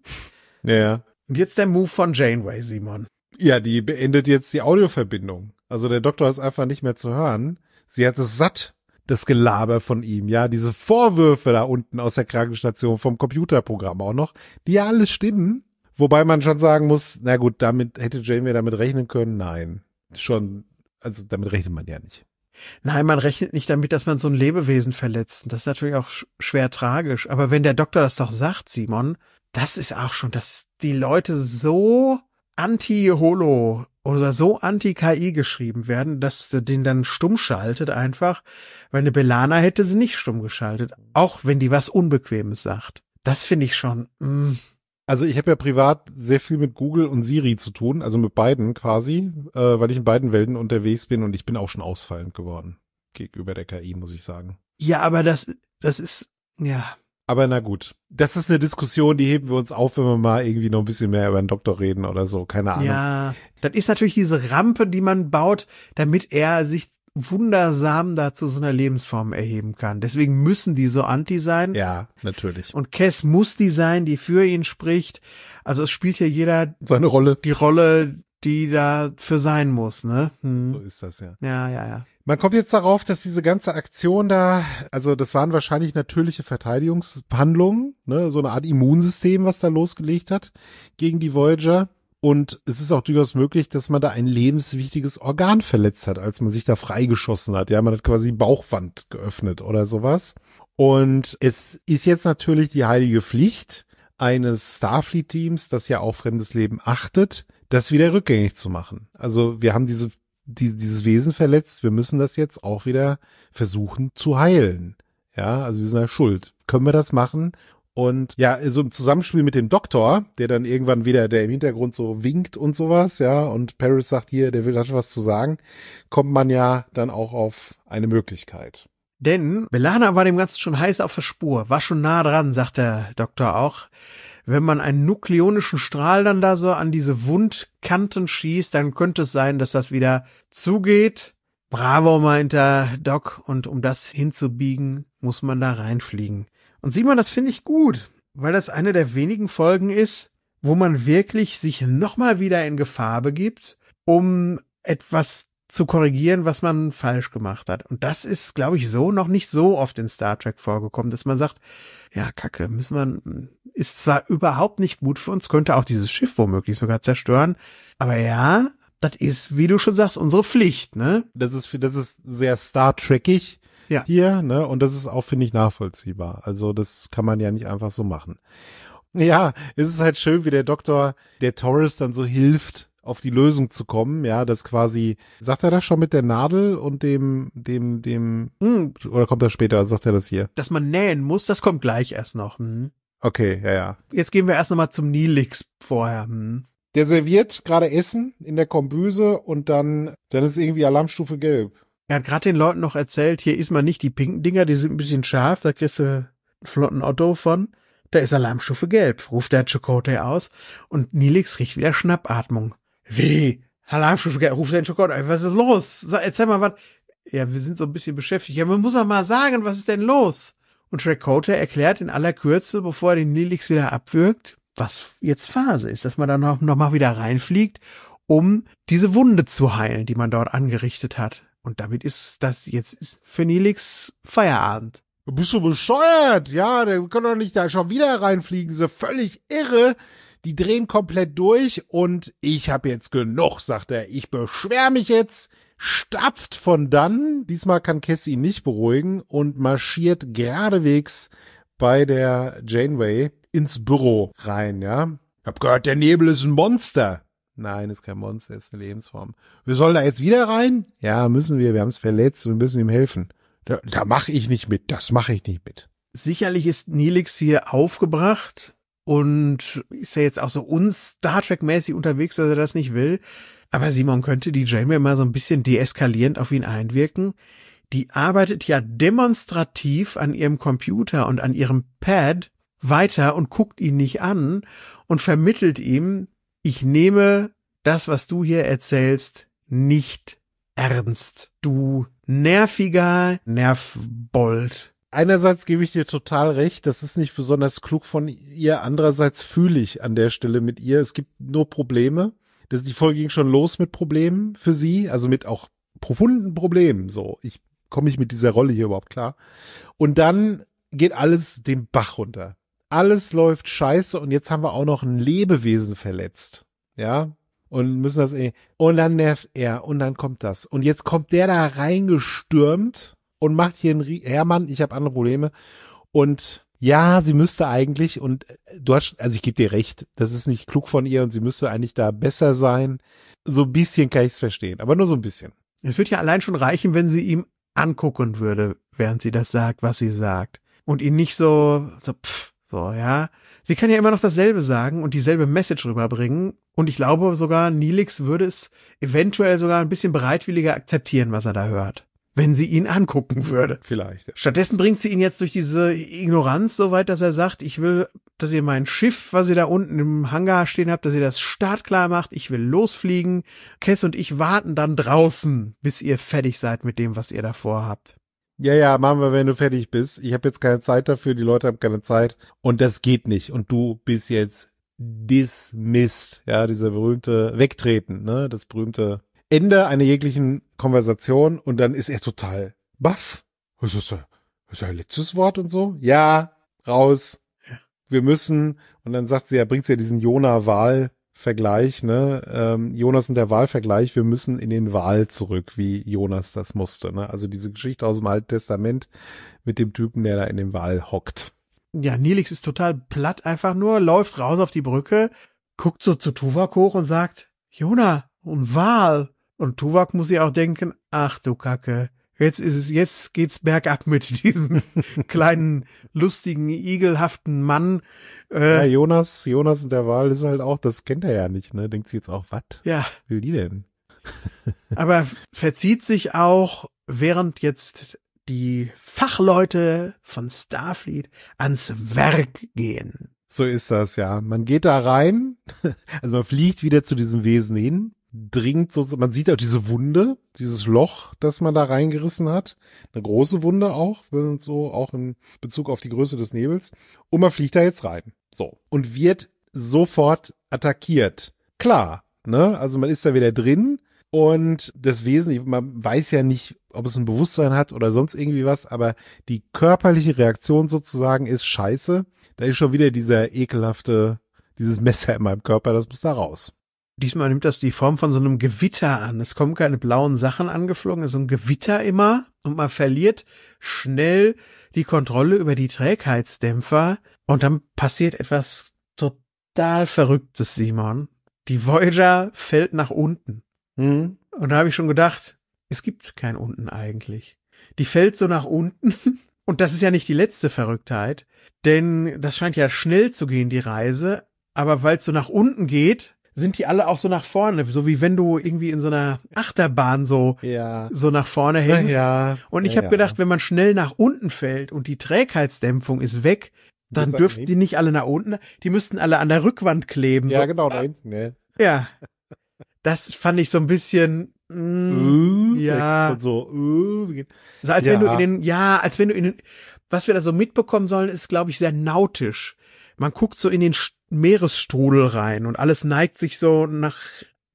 Ja. Und jetzt der Move von Janeway, Simon. Ja, die beendet jetzt die Audioverbindung. Also der Doktor ist einfach nicht mehr zu hören. Sie hat es satt, das Gelaber von ihm, ja, diese Vorwürfe da unten aus der Krankenstation vom Computerprogramm auch noch, die ja alles stimmen. Wobei man schon sagen muss, na gut, damit hätte Janeway damit rechnen können. Nein, schon, also damit rechnet man ja nicht. Nein, man rechnet nicht damit, dass man so ein Lebewesen verletzt. Das ist natürlich auch schwer tragisch. Aber wenn der Doktor das doch sagt, Simon, das ist auch schon, dass die Leute so anti-Holo oder so anti-KI geschrieben werden, dass du den dann stumm schaltet einfach, weil eine Belana hätte sie nicht stumm geschaltet, auch wenn die was Unbequemes sagt. Das finde ich schon. Mm. Also ich habe ja privat sehr viel mit Google und Siri zu tun, also mit beiden quasi, äh, weil ich in beiden Welten unterwegs bin und ich bin auch schon ausfallend geworden gegenüber der KI, muss ich sagen. Ja, aber das, das ist, ja, aber na gut, das ist eine Diskussion, die heben wir uns auf, wenn wir mal irgendwie noch ein bisschen mehr über den Doktor reden oder so, keine Ahnung. Ja, das ist natürlich diese Rampe, die man baut, damit er sich wundersam dazu so einer Lebensform erheben kann. Deswegen müssen die so anti sein. Ja, natürlich. Und Cass muss die sein, die für ihn spricht. Also es spielt ja jeder seine Rolle. Die Rolle, die da für sein muss, ne? Hm. So ist das ja. Ja, ja, ja. Man kommt jetzt darauf, dass diese ganze Aktion da, also das waren wahrscheinlich natürliche Verteidigungshandlungen, ne, so eine Art Immunsystem, was da losgelegt hat gegen die Voyager. Und es ist auch durchaus möglich, dass man da ein lebenswichtiges Organ verletzt hat, als man sich da freigeschossen hat. Ja, man hat quasi Bauchwand geöffnet oder sowas. Und es ist jetzt natürlich die heilige Pflicht eines Starfleet-Teams, das ja auch fremdes Leben achtet, das wieder rückgängig zu machen. Also wir haben diese die, dieses Wesen verletzt, wir müssen das jetzt auch wieder versuchen zu heilen. Ja, also wir sind ja schuld. Können wir das machen? Und ja, so im Zusammenspiel mit dem Doktor, der dann irgendwann wieder, der im Hintergrund so winkt und sowas, ja, und Paris sagt hier, der will hat was zu sagen, kommt man ja dann auch auf eine Möglichkeit. Denn Belana war dem Ganzen schon heiß auf der Spur, war schon nah dran, sagt der Doktor auch wenn man einen nukleonischen Strahl dann da so an diese Wundkanten schießt, dann könnte es sein, dass das wieder zugeht. Bravo, meinte Doc, und um das hinzubiegen, muss man da reinfliegen. Und sieh mal, das finde ich gut, weil das eine der wenigen Folgen ist, wo man wirklich sich nochmal wieder in Gefahr begibt, um etwas zu korrigieren, was man falsch gemacht hat. Und das ist, glaube ich, so noch nicht so oft in Star Trek vorgekommen, dass man sagt, ja, kacke, müssen wir, ist zwar überhaupt nicht gut für uns, könnte auch dieses Schiff womöglich sogar zerstören, aber ja, das ist, wie du schon sagst, unsere Pflicht, ne? Das ist, das ist sehr Star Trekig ja. hier, ne? Und das ist auch, finde ich, nachvollziehbar. Also, das kann man ja nicht einfach so machen. Ja, es ist halt schön, wie der Doktor, der Taurus dann so hilft, auf die Lösung zu kommen, ja, das quasi, sagt er das schon mit der Nadel und dem, dem, dem, mhm. oder kommt das später, oder sagt er das hier? Dass man nähen muss, das kommt gleich erst noch. Hm? Okay, ja, ja. Jetzt gehen wir erst nochmal zum Nilix vorher. Hm? Der serviert gerade Essen in der Kombüse und dann, dann ist irgendwie Alarmstufe gelb. Er hat gerade den Leuten noch erzählt, hier isst man nicht die pinken Dinger, die sind ein bisschen scharf, da kriegst du einen flotten Otto von. Da ist Alarmstufe gelb, ruft der Chakotay aus und Nilix riecht wieder Schnappatmung. Wie? Alarmstufe, ruf den Schock Was ist los? Sag, erzähl mal was. Ja, wir sind so ein bisschen beschäftigt. Ja, man muss doch mal sagen, was ist denn los? Und Shrek Cote erklärt in aller Kürze, bevor er den Nilix wieder abwürgt, was jetzt Phase ist, dass man dann noch, noch mal wieder reinfliegt, um diese Wunde zu heilen, die man dort angerichtet hat. Und damit ist das jetzt ist für Nilix Feierabend. Bist du bescheuert? Ja, der kann doch nicht da schon wieder reinfliegen. So völlig irre. Die drehen komplett durch und ich habe jetzt genug, sagt er. Ich beschwer mich jetzt. Stapft von dann, diesmal kann Cass ihn nicht beruhigen und marschiert geradewegs bei der Janeway ins Büro rein, ja. hab gehört, der Nebel ist ein Monster. Nein, ist kein Monster, ist eine Lebensform. Wir sollen da jetzt wieder rein? Ja, müssen wir, wir haben es verletzt, wir müssen ihm helfen. Da, da mache ich nicht mit, das mache ich nicht mit. Sicherlich ist Nelix hier aufgebracht, und ist ja jetzt auch so uns Star Trek-mäßig unterwegs, dass er das nicht will. Aber Simon könnte die Janeway mal so ein bisschen deeskalierend auf ihn einwirken. Die arbeitet ja demonstrativ an ihrem Computer und an ihrem Pad weiter und guckt ihn nicht an und vermittelt ihm, ich nehme das, was du hier erzählst, nicht ernst. Du nerviger Nervbold einerseits gebe ich dir total recht, das ist nicht besonders klug von ihr. Andererseits fühle ich an der Stelle mit ihr. Es gibt nur Probleme. Das, die Folge ging schon los mit Problemen für sie, also mit auch profunden Problemen. So, ich komme ich mit dieser Rolle hier überhaupt klar? Und dann geht alles den Bach runter. Alles läuft scheiße und jetzt haben wir auch noch ein Lebewesen verletzt. Ja, und müssen das eh. Und dann nervt er und dann kommt das. Und jetzt kommt der da reingestürmt und macht hier einen Hermann, ich habe andere Probleme. Und ja, sie müsste eigentlich, und äh, du hast, also ich gebe dir recht, das ist nicht klug von ihr und sie müsste eigentlich da besser sein. So ein bisschen kann ich es verstehen, aber nur so ein bisschen. Es würde ja allein schon reichen, wenn sie ihm angucken würde, während sie das sagt, was sie sagt. Und ihn nicht so, so, pff, so, ja. Sie kann ja immer noch dasselbe sagen und dieselbe Message rüberbringen. Und ich glaube sogar, Nilix würde es eventuell sogar ein bisschen bereitwilliger akzeptieren, was er da hört wenn sie ihn angucken würde. Vielleicht. Ja. Stattdessen bringt sie ihn jetzt durch diese Ignoranz so weit, dass er sagt, ich will, dass ihr mein Schiff, was ihr da unten im Hangar stehen habt, dass ihr das startklar macht, ich will losfliegen. Kess und ich warten dann draußen, bis ihr fertig seid mit dem, was ihr davor habt. Ja, ja, machen wir, wenn du fertig bist. Ich habe jetzt keine Zeit dafür, die Leute haben keine Zeit und das geht nicht. Und du bist jetzt dismissed. Ja, dieser berühmte Wegtreten, ne? Das berühmte Ende einer jeglichen Konversation und dann ist er total baff. Was ist das? ist ja letztes Wort und so. Ja, raus. Wir müssen. Und dann sagt sie, er bringt sie ja diesen Jona-Wahl-Vergleich, ne? Ähm, Jonas und der Wahl-Vergleich. Wir müssen in den Wahl zurück, wie Jonas das musste, ne? Also diese Geschichte aus dem Alten Testament mit dem Typen, der da in dem Wahl hockt. Ja, Nilix ist total platt einfach nur, läuft raus auf die Brücke, guckt so zu Tuvok hoch und sagt, Jona und Wahl. Und Tuvok muss ja auch denken, ach du Kacke, jetzt ist es, jetzt geht's bergab mit <laughs> diesem kleinen, lustigen, igelhaften Mann. Äh, ja, Jonas, Jonas und der Wahl ist halt auch, das kennt er ja nicht, ne? Denkt sie jetzt auch, was? Ja. Will die denn? <laughs> Aber verzieht sich auch, während jetzt die Fachleute von Starfleet ans Werk gehen. So ist das, ja. Man geht da rein, <laughs> also man fliegt wieder zu diesem Wesen hin, dringt so, man sieht auch diese Wunde, dieses Loch, das man da reingerissen hat. Eine große Wunde auch, so, auch in Bezug auf die Größe des Nebels. Und man fliegt da jetzt rein. So. Und wird sofort attackiert. Klar, ne? Also man ist da wieder drin und das Wesen, man weiß ja nicht, ob es ein Bewusstsein hat oder sonst irgendwie was, aber die körperliche Reaktion sozusagen ist scheiße. Da ist schon wieder dieser ekelhafte, dieses Messer in meinem Körper, das muss da raus diesmal nimmt das die Form von so einem Gewitter an. Es kommen keine blauen Sachen angeflogen, es ist ein Gewitter immer und man verliert schnell die Kontrolle über die Trägheitsdämpfer und dann passiert etwas total Verrücktes, Simon. Die Voyager fällt nach unten. Mhm. Und da habe ich schon gedacht, es gibt kein unten eigentlich. Die fällt so nach unten. <laughs> Und das ist ja nicht die letzte Verrücktheit, denn das scheint ja schnell zu gehen, die Reise. Aber weil es so nach unten geht, sind die alle auch so nach vorne, so wie wenn du irgendwie in so einer Achterbahn so ja. so nach vorne hängst. Ja. Und ich ja, habe ja. gedacht, wenn man schnell nach unten fällt und die Trägheitsdämpfung ist weg, dann dürften nicht. die nicht alle nach unten, die müssten alle an der Rückwand kleben. Ja, so. genau, da hinten, ne? Ja. Das fand ich so ein bisschen mm, äh, ja so mm. so als wenn du in den ja, als wenn du in den was wir da so mitbekommen sollen, ist glaube ich sehr nautisch man guckt so in den Meeresstrudel rein und alles neigt sich so nach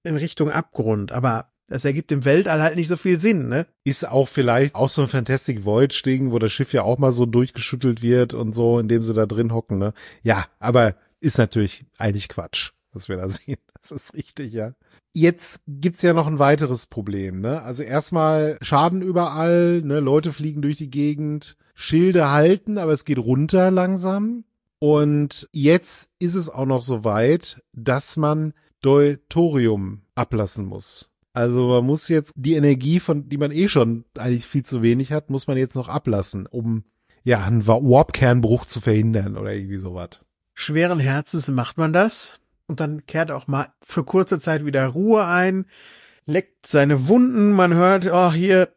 in Richtung Abgrund, aber das ergibt im Weltall halt nicht so viel Sinn, ne? Ist auch vielleicht auch so ein Fantastic Voyage-Ding, wo das Schiff ja auch mal so durchgeschüttelt wird und so, indem sie da drin hocken, ne? Ja, aber ist natürlich eigentlich Quatsch, was wir da <laughs> sehen. Das ist richtig, ja. Jetzt gibt's ja noch ein weiteres Problem, ne? Also erstmal Schaden überall, ne? Leute fliegen durch die Gegend, Schilde halten, aber es geht runter langsam. Und jetzt ist es auch noch so weit, dass man Deutorium ablassen muss. Also man muss jetzt die Energie, von die man eh schon eigentlich viel zu wenig hat, muss man jetzt noch ablassen, um ja einen Warp-Kernbruch zu verhindern oder irgendwie sowas. Schweren Herzens macht man das und dann kehrt auch mal für kurze Zeit wieder Ruhe ein, leckt seine Wunden, man hört, ach oh, hier,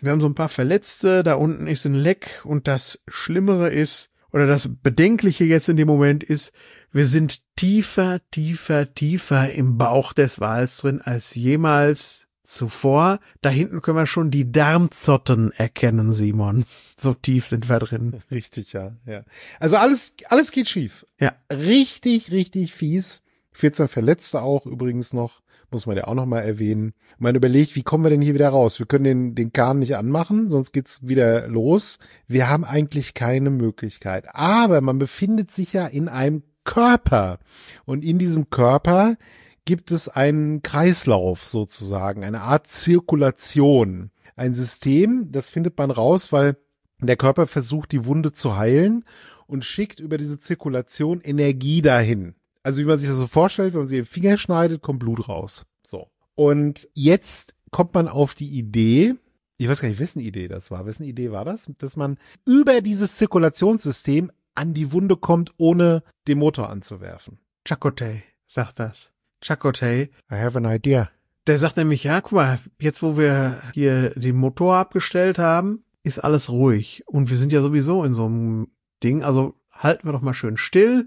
wir haben so ein paar Verletzte, da unten ist ein Leck und das Schlimmere ist, oder das Bedenkliche jetzt in dem Moment ist, wir sind tiefer, tiefer, tiefer im Bauch des Wals drin als jemals zuvor. Da hinten können wir schon die Darmzotten erkennen, Simon. So tief sind wir drin. <laughs> Richtig, ja, ja. Also alles, alles geht schief. Ja. Richtig, richtig fies. 14 Verletzte auch übrigens noch muss man ja auch nochmal erwähnen. Man überlegt, wie kommen wir denn hier wieder raus? Wir können den, den Kahn nicht anmachen, sonst geht's wieder los. Wir haben eigentlich keine Möglichkeit. Aber man befindet sich ja in einem Körper. Und in diesem Körper gibt es einen Kreislauf sozusagen, eine Art Zirkulation. Ein System, das findet man raus, weil der Körper versucht, die Wunde zu heilen und schickt über diese Zirkulation Energie dahin also wie man sich das so vorstellt, wenn man sich den Finger schneidet, kommt Blut raus. So. Und jetzt kommt man auf die Idee, ich weiß gar nicht, wessen Idee das war, wessen Idee war das, dass man über dieses Zirkulationssystem an die Wunde kommt, ohne den Motor anzuwerfen. Chakotay sagt das. Chakotay. I have an idea. Der sagt nämlich, ja, guck mal, jetzt wo wir hier den Motor abgestellt haben, ist alles ruhig. Und wir sind ja sowieso in so einem Ding, also halten wir doch mal schön still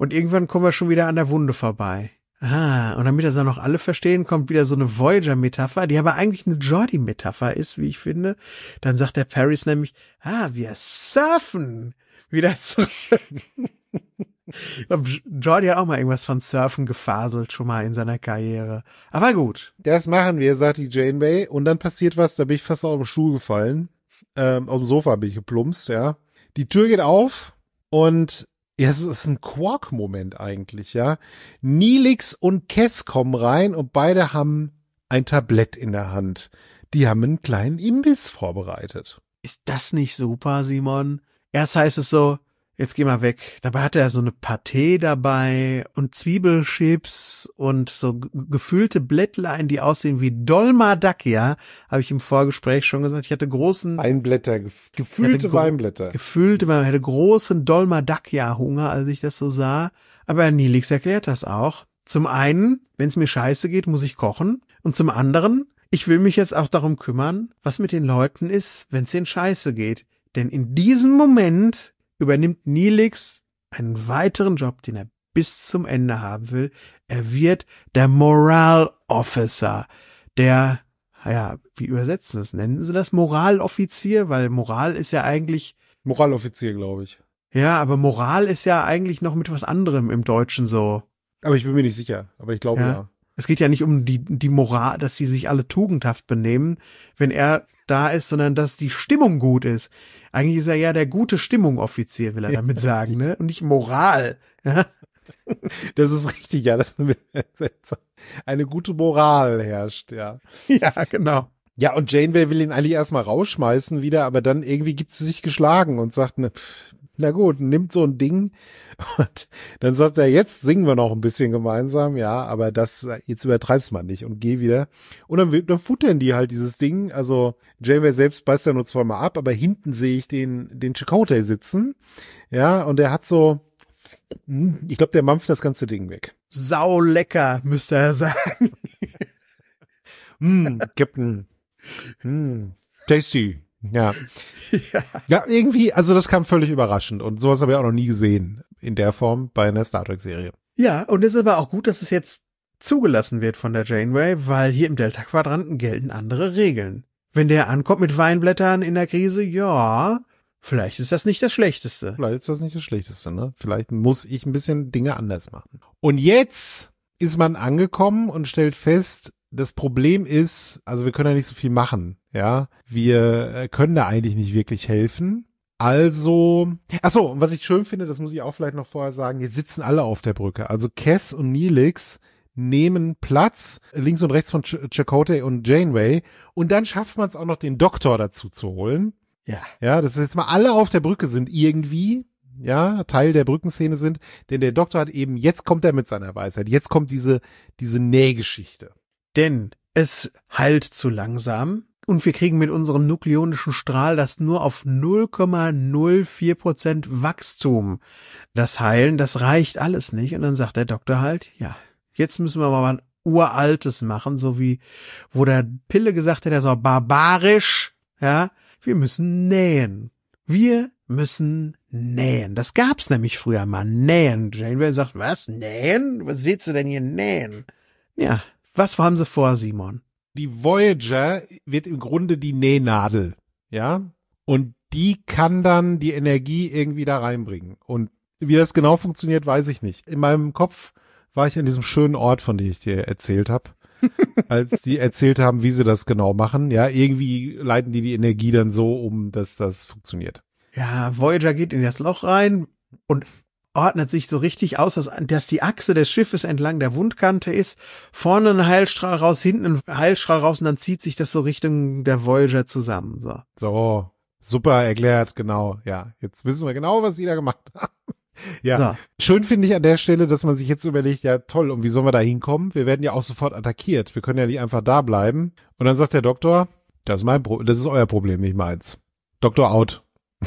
und irgendwann kommen wir schon wieder an der Wunde vorbei. Ah, und damit das auch noch alle verstehen, kommt wieder so eine Voyager-Metapher, die aber eigentlich eine Jordi-Metapher ist, wie ich finde. Dann sagt der Paris nämlich, ah, wir surfen wieder zurück. <laughs> Jordi hat auch mal irgendwas von Surfen gefaselt, schon mal in seiner Karriere. Aber gut. Das machen wir, sagt die Janeway. Und dann passiert was, da bin ich fast auf dem Stuhl gefallen. Ähm, auf dem Sofa bin ich geplumpst, ja. Die Tür geht auf und ja, es ist ein Quark-Moment eigentlich, ja. Nilix und Kess kommen rein und beide haben ein Tablett in der Hand. Die haben einen kleinen Imbiss vorbereitet. Ist das nicht super, Simon? Erst heißt es so, jetzt geh mal weg. Dabei hatte er so eine Pâté dabei und Zwiebelchips und so gefühlte Blättlein, die aussehen wie Dolmadakia, habe ich im Vorgespräch schon gesagt. Ich hatte großen Weinblätter, gef gefüllte Weinblätter. Gefüllte, man hatte großen Dolmadakia-Hunger, als ich das so sah. Aber Nilix erklärt das auch. Zum einen, wenn es mir scheiße geht, muss ich kochen. Und zum anderen, ich will mich jetzt auch darum kümmern, was mit den Leuten ist, wenn es ihnen scheiße geht. Denn in diesem Moment übernimmt Nilix einen weiteren Job, den er bis zum Ende haben will. Er wird der Moral Officer, der, ja, wie übersetzen das? Nennen sie das Moraloffizier? Weil Moral ist ja eigentlich. Moraloffizier, glaube ich. Ja, aber Moral ist ja eigentlich noch mit was anderem im Deutschen so. Aber ich bin mir nicht sicher, aber ich glaube ja. ja. Es geht ja nicht um die, die Moral, dass sie sich alle tugendhaft benehmen, wenn er da ist, sondern dass die Stimmung gut ist. Eigentlich ist er ja der gute Stimmung-Offizier, will er damit <laughs> sagen, ne? Und nicht Moral. Ja? <laughs> Das ist richtig, ja. Das eine gute Moral herrscht, ja. <laughs> Ja, genau. Ja, und Janeway will ihn eigentlich erstmal rausschmeißen wieder, aber dann irgendwie gibt sie sich geschlagen und sagt, ne, na gut, nimmt so ein Ding <laughs> und dann sagt er, jetzt singen wir noch ein bisschen gemeinsam, ja, aber das, jetzt übertreib's mal nicht und geh wieder. Und dann, dann futtern die halt dieses Ding, also Janeway selbst beißt ja nur zweimal ab, aber hinten sehe ich den, den Chakotay sitzen, ja, und er hat so, hm, ich glaube, der mampft das ganze Ding weg. Sau lecker, müsste er sagen. mm, <laughs> Captain. Mm, tasty. Ja. <laughs> ja. Ja, irgendwie, also das kam völlig überraschend und sowas habe ich auch noch nie gesehen in der Form bei einer Star Trek-Serie. Ja, und es ist aber auch gut, dass es jetzt zugelassen wird von der Janeway, weil hier im Delta-Quadranten gelten andere Regeln. Wenn der ankommt mit Weinblättern in der Krise, ja, vielleicht ist das nicht das Schlechteste. Vielleicht ist das nicht das Schlechteste, ne? Vielleicht muss ich ein bisschen Dinge anders machen. Und jetzt ist man angekommen und stellt fest, das Problem ist, also wir können da nicht so viel machen, ja. Wir äh, können da eigentlich nicht wirklich helfen. Also, ach so, und was ich schön finde, das muss ich auch vielleicht noch vorher sagen, jetzt sitzen alle auf der Brücke. Also Cass und Neelix nehmen Platz links und rechts von Ch Chakotay und Janeway und dann schafft man es auch noch den Doktor dazu zu holen. Ja. Ja, das ist jetzt mal alle auf der Brücke sind irgendwie, ja, Teil der Brückenszene sind, denn der Doktor hat eben jetzt kommt er mit seiner Weisheit, jetzt kommt diese diese Nähgeschichte. Denn es heilt zu langsam und wir kriegen mit unserem nukleonischen Strahl das nur auf 0,04 Prozent Wachstum. Das Heilen, das reicht alles nicht. Und dann sagt der Doktor halt, ja, jetzt müssen wir mal ein Uraltes machen, so wie, wo der Pille gesagt hat, er soll barbarisch, ja, wir müssen nähen. Wir müssen nähen. Das gab's nämlich früher mal. Nähen. Janeway sagt, was? Nähen? Was willst du denn hier nähen? Ja, was haben sie vor, Simon? Die Voyager wird im Grunde die Nähnadel, ja? Und die kann dann die Energie irgendwie da reinbringen. Und wie das genau funktioniert, weiß ich nicht. In meinem Kopf war ich an diesem schönen Ort, von dem ich dir erzählt habe. <laughs> als die erzählt haben, wie sie das genau machen. Ja, irgendwie leiten die die Energie dann so um, dass das funktioniert. Ja, Voyager geht in das Loch rein und ordnet sich so richtig aus, dass, dass die Achse des Schiffes entlang der Wundkante ist, vorne ein Heilstrahl raus, hinten ein Heilstrahl raus und dann zieht sich das so Richtung der Voyager zusammen. So. so, super erklärt, genau. Ja, jetzt wissen wir genau, was sie da gemacht <laughs> haben. Ja, so. schön finde ich an der Stelle, dass man sich jetzt überlegt, ja toll, und wie sollen wir da hinkommen? Wir werden ja auch sofort attackiert. Wir können ja nicht einfach da bleiben. Und dann sagt der Doktor, das ist mein Pro das ist euer Problem, nicht meins. Doktor out. <laughs>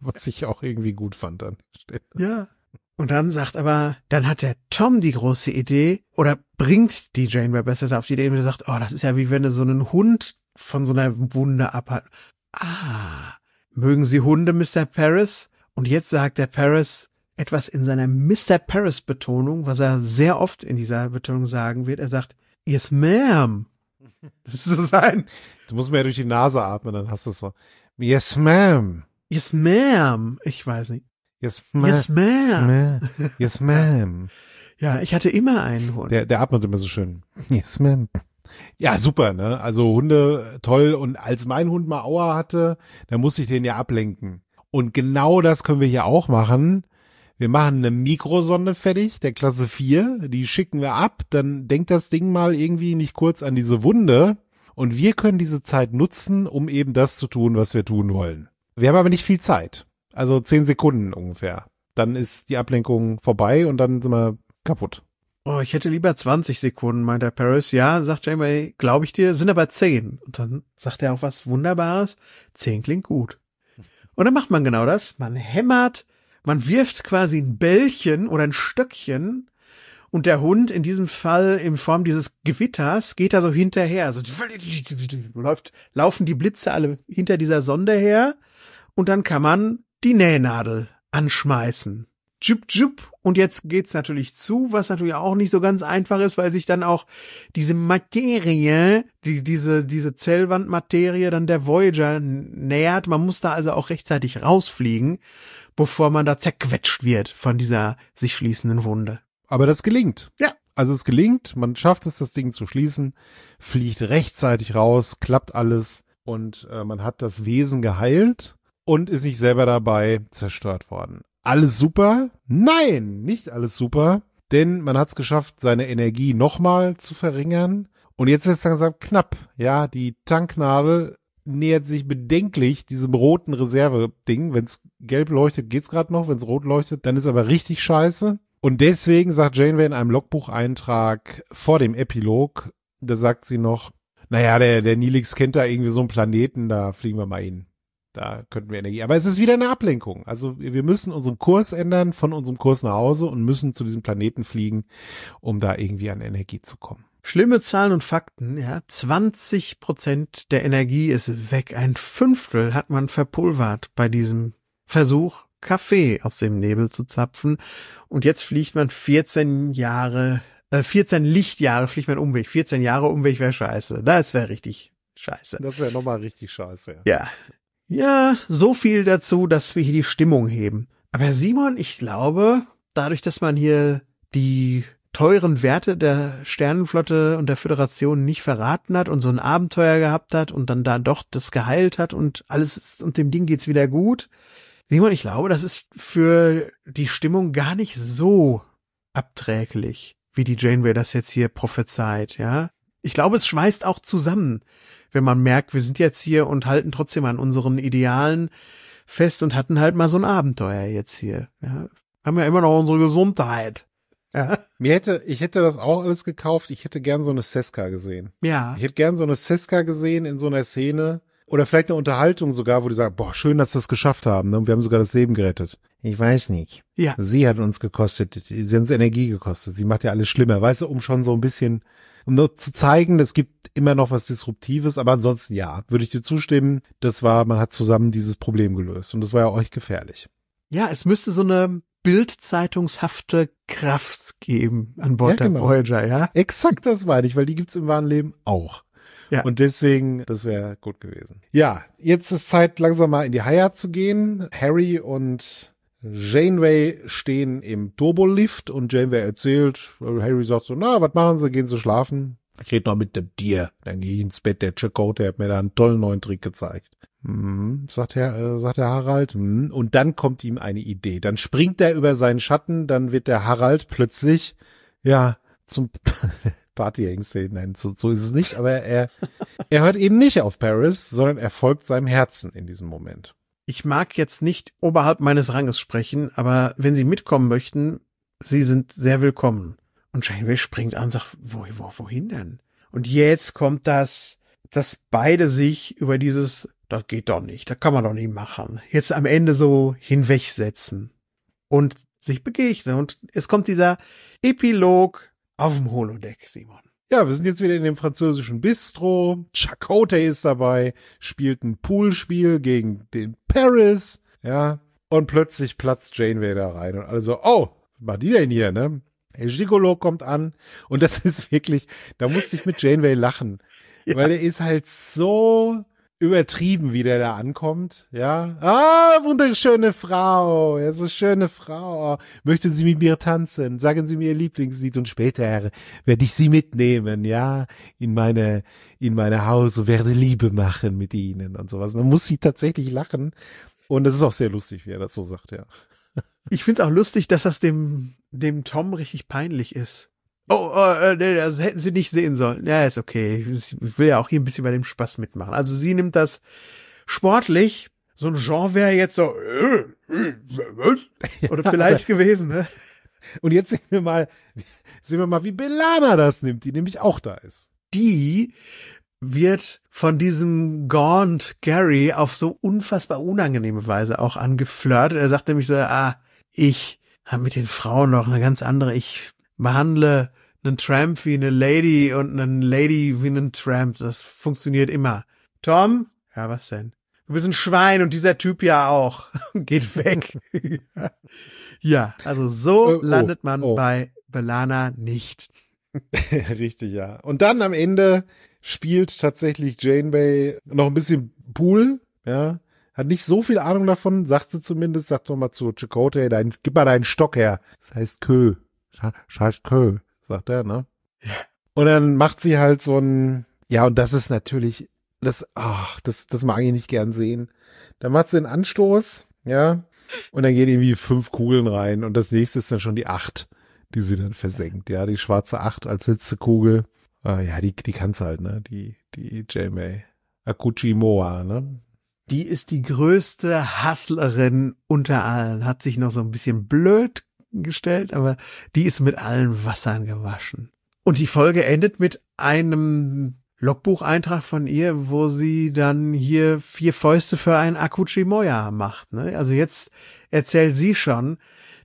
Was ich auch irgendwie gut fand an der Stelle. Ja, und dann sagt aber, dann hat der Tom die große Idee oder bringt die Janeway besser auf die Idee und sagt, oh, das ist ja wie wenn du so einen Hund von so einer Wunde abhat. Ah, mögen Sie Hunde, Mr. Paris? Und jetzt sagt der Paris etwas in seiner Mr. Paris Betonung, was er sehr oft in dieser Betonung sagen wird. Er sagt, yes, ma'am. <laughs> Das ist so sein. Du musst mir ja durch die Nase atmen, dann hast du es so. Yes, ma'am. Yes, ma'am. Ich weiß nicht. Yes, ma'am. Yes, ma'am. Ma yes, ma'am. <laughs> Ja, ich hatte immer einen Hund. Der, der atmet immer so schön. Yes, ma'am. Ja, super, ne? Also Hunde toll. Und als mein Hund mal Aua hatte, dann musste ich den ja ablenken. Und genau das können wir hier auch machen. Wir machen eine Mikrosonde fertig, der Klasse 4, die schicken wir ab, dann denkt das Ding mal irgendwie nicht kurz an diese Wunde und wir können diese Zeit nutzen, um eben das zu tun, was wir tun wollen. Wir haben aber nicht viel Zeit. Also zehn Sekunden ungefähr. Dann ist die Ablenkung vorbei und dann sind wir kaputt. Oh, ich hätte lieber 20 Sekunden, meint der Paris. Ja, sagt Jamie, glaube ich dir, sind aber zehn. Und dann sagt er auch was Wunderbares. Zehn klingt gut. Und dann macht man genau das. Man hämmert, man wirft quasi ein Bällchen oder ein Stöckchen und der Hund in diesem Fall in Form dieses Gewitters geht da so hinterher. So also läuft, laufen die Blitze alle hinter dieser Sonde her und dann kann man die Nähnadel anschmeißen. Jup, jup. Und jetzt geht's natürlich zu, was natürlich auch nicht so ganz einfach ist, weil sich dann auch diese Materie, die, diese, diese Zellwandmaterie dann der Voyager nähert. Man muss da also auch rechtzeitig rausfliegen, bevor man da zerquetscht wird von dieser sich schließenden Wunde. Aber das gelingt. Ja. Also es gelingt, man schafft es, das Ding zu schließen, fliegt rechtzeitig raus, klappt alles und äh, man hat das Wesen geheilt und ist sich selber dabei zerstört worden. Alles super? Nein, nicht alles super, denn man hat es geschafft, seine Energie nochmal zu verringern. Und jetzt wird es langsam knapp. Ja, die Tanknadel nähert sich bedenklich diesem roten Reserveding. Wenn es gelb leuchtet, geht's gerade noch. Wenn es rot leuchtet, dann ist aber richtig scheiße. Und deswegen sagt Janeway in einem Logbucheintrag vor dem Epilog, da sagt sie noch, naja, der, der Nilix kennt da irgendwie so einen Planeten, da fliegen wir mal hin da könnten wir Energie. Aber es ist wieder eine Ablenkung. Also wir müssen unseren Kurs ändern, von unserem Kurs nach Hause und müssen zu diesem Planeten fliegen, um da irgendwie an Energie zu kommen. Schlimme Zahlen und Fakten, ja. 20 Prozent der Energie ist weg. Ein Fünftel hat man verpulvert bei diesem Versuch, Kaffee aus dem Nebel zu zapfen. Und jetzt fliegt man 14 Jahre, äh, 14 Lichtjahre fliegt man Umweg. 14 Jahre Umweg wäre scheiße. Das wäre richtig scheiße. Das wäre nochmal richtig scheiße. Ja. ja. Ja, so viel dazu, dass wir hier die Stimmung heben. Aber Simon, ich glaube, dadurch, dass man hier die teuren Werte der Sternenflotte und der Föderation nicht verraten hat und so ein Abenteuer gehabt hat und dann da doch das geheilt hat und alles ist, und dem Ding geht's wieder gut. Simon, ich glaube, das ist für die Stimmung gar nicht so abträglich, wie die Janeway das jetzt hier prophezeit, ja. Ich glaube, es schweißt auch zusammen wenn man merkt, wir sind jetzt hier und halten trotzdem an unseren Idealen fest und hatten halt mal so ein Abenteuer jetzt hier. Ja, haben ja immer noch unsere Gesundheit. Ja. Mir hätte, ich hätte das auch alles gekauft. Ich hätte gern so eine Seska gesehen. Ja. Ich hätte gern so eine Seska gesehen in so einer Szene oder vielleicht eine Unterhaltung sogar, wo die sagen, boah, schön, dass wir es geschafft haben. Ne? Wir haben sogar das Leben gerettet. Ich weiß nicht. Ja. Sie hat uns gekostet. Sie hat uns Energie gekostet. Sie macht ja alles schlimmer. Weißt du, um schon so ein bisschen um nur zu zeigen, es gibt immer noch was Disruptives, aber ansonsten ja, würde ich dir zustimmen, das war, man hat zusammen dieses Problem gelöst und das war ja euch gefährlich. Ja, es müsste so eine bildzeitungshafte Kraft geben an Bord ja, genau. Voyager, ja? Exakt das meine ich, weil die gibt's im wahren Leben auch. Ja. Und deswegen, das wäre gut gewesen. Ja, jetzt ist Zeit, langsam mal in die Heirat zu gehen. Harry und Janeway stehen im Turbolift und Janeway erzählt, Harry sagt so, na, was machen sie, gehen sie schlafen? Ich rede noch mit dem Dir. Dann gehe ich ins Bett, der Chakotay der hat mir da einen tollen neuen Trick gezeigt. Hm, sagt der, äh, sagt der Harald. Hm. Und dann kommt ihm eine Idee. Dann springt er über seinen Schatten, dann wird der Harald plötzlich, ja, zum <laughs> Partyhengst nein, So, so ist es nicht, aber er, er hört eben nicht auf Paris, sondern er folgt seinem Herzen in diesem Moment ich mag jetzt nicht oberhalb meines Ranges sprechen, aber wenn Sie mitkommen möchten, Sie sind sehr willkommen. Und Janeway springt an und sagt, wo, wo, wohin denn? Und jetzt kommt das, dass beide sich über dieses, das geht doch nicht, das kann man doch nicht machen, jetzt am Ende so hinwegsetzen und sich begegnen. Und es kommt dieser Epilog auf dem Holodeck, Simon. Ja, wir sind jetzt wieder in dem französischen Bistro. Chakote ist dabei, spielt ein Poolspiel gegen den Paris. Ja, und plötzlich platzt Janeway da rein und also, oh, was war die denn hier, ne? El Gigolo kommt an und das <laughs> ist wirklich, da musste ich mit Janeway lachen, <laughs> ja. weil er ist halt so übertrieben, wie der da ankommt. Ja. Ah, wunderschöne Frau. Ja, so schöne Frau. Möchten Sie mit mir tanzen? Sagen Sie mir Ihr Lieblingslied und später werde ich Sie mitnehmen, ja, in meine, in meine Haus und werde Liebe machen mit Ihnen und sowas. Und dann muss sie tatsächlich lachen. Und das ist auch sehr lustig, wie er das so sagt, ja. Ich finde es auch lustig, dass das dem, dem Tom richtig peinlich ist. Oh, oh, äh, nee, das also hätten sie nicht sehen sollen. Ja, ist okay. Ich will ja auch hier ein bisschen bei dem Spaß mitmachen. Also sie nimmt das sportlich. So ein Genre wäre jetzt so äh, äh, äh oder <laughs> vielleicht gewesen, ne? Und jetzt sehen wir mal, sehen wir mal, wie Belana das nimmt, die nämlich auch da ist. Die wird von diesem Gaunt Gary auf so unfassbar unangenehme Weise auch angeflirtet. Er sagt nämlich so, ah, ich habe mit den Frauen noch eine ganz andere, ich behandle einen Tramp wie eine Lady und einen Lady wie einen Tramp. Das funktioniert immer. Tom? Ja, was denn? Du bist ein Schwein und dieser Typ ja auch. <laughs> Geht weg. <laughs> ja, also so äh, landet man oh. bei Belana nicht. <laughs> Richtig, ja. Und dann am Ende spielt tatsächlich Janeway noch ein bisschen Pool, ja. Hat nicht so viel Ahnung davon, sagt sie zumindest, sagt nochmal zu Chakotay, dein, gib mal deinen Stock her. Das heißt Kö. Schalkö, sagt er, ne? Ja. Und dann macht sie halt so ein, ja, und das ist natürlich, das, ach, das, das mag ich nicht gern sehen. Dann macht sie einen Anstoß, ja, und dann gehen irgendwie fünf Kugeln rein und das nächste ist dann schon die acht, die sie dann versenkt, ja, die schwarze acht als letzte Kugel. Ah, ja, die, die kann's halt, ne, die, die J-May. Akuchi Moa, ne? Die ist die größte Hasslerin unter allen, hat sich noch so ein bisschen blöd gestellt, aber die ist mit allen Wassern gewaschen. Und die Folge endet mit einem Logbucheintrag von ihr, wo sie dann hier vier Fäuste für einen Akuchimoya macht. Ne? Also jetzt erzählt sie schon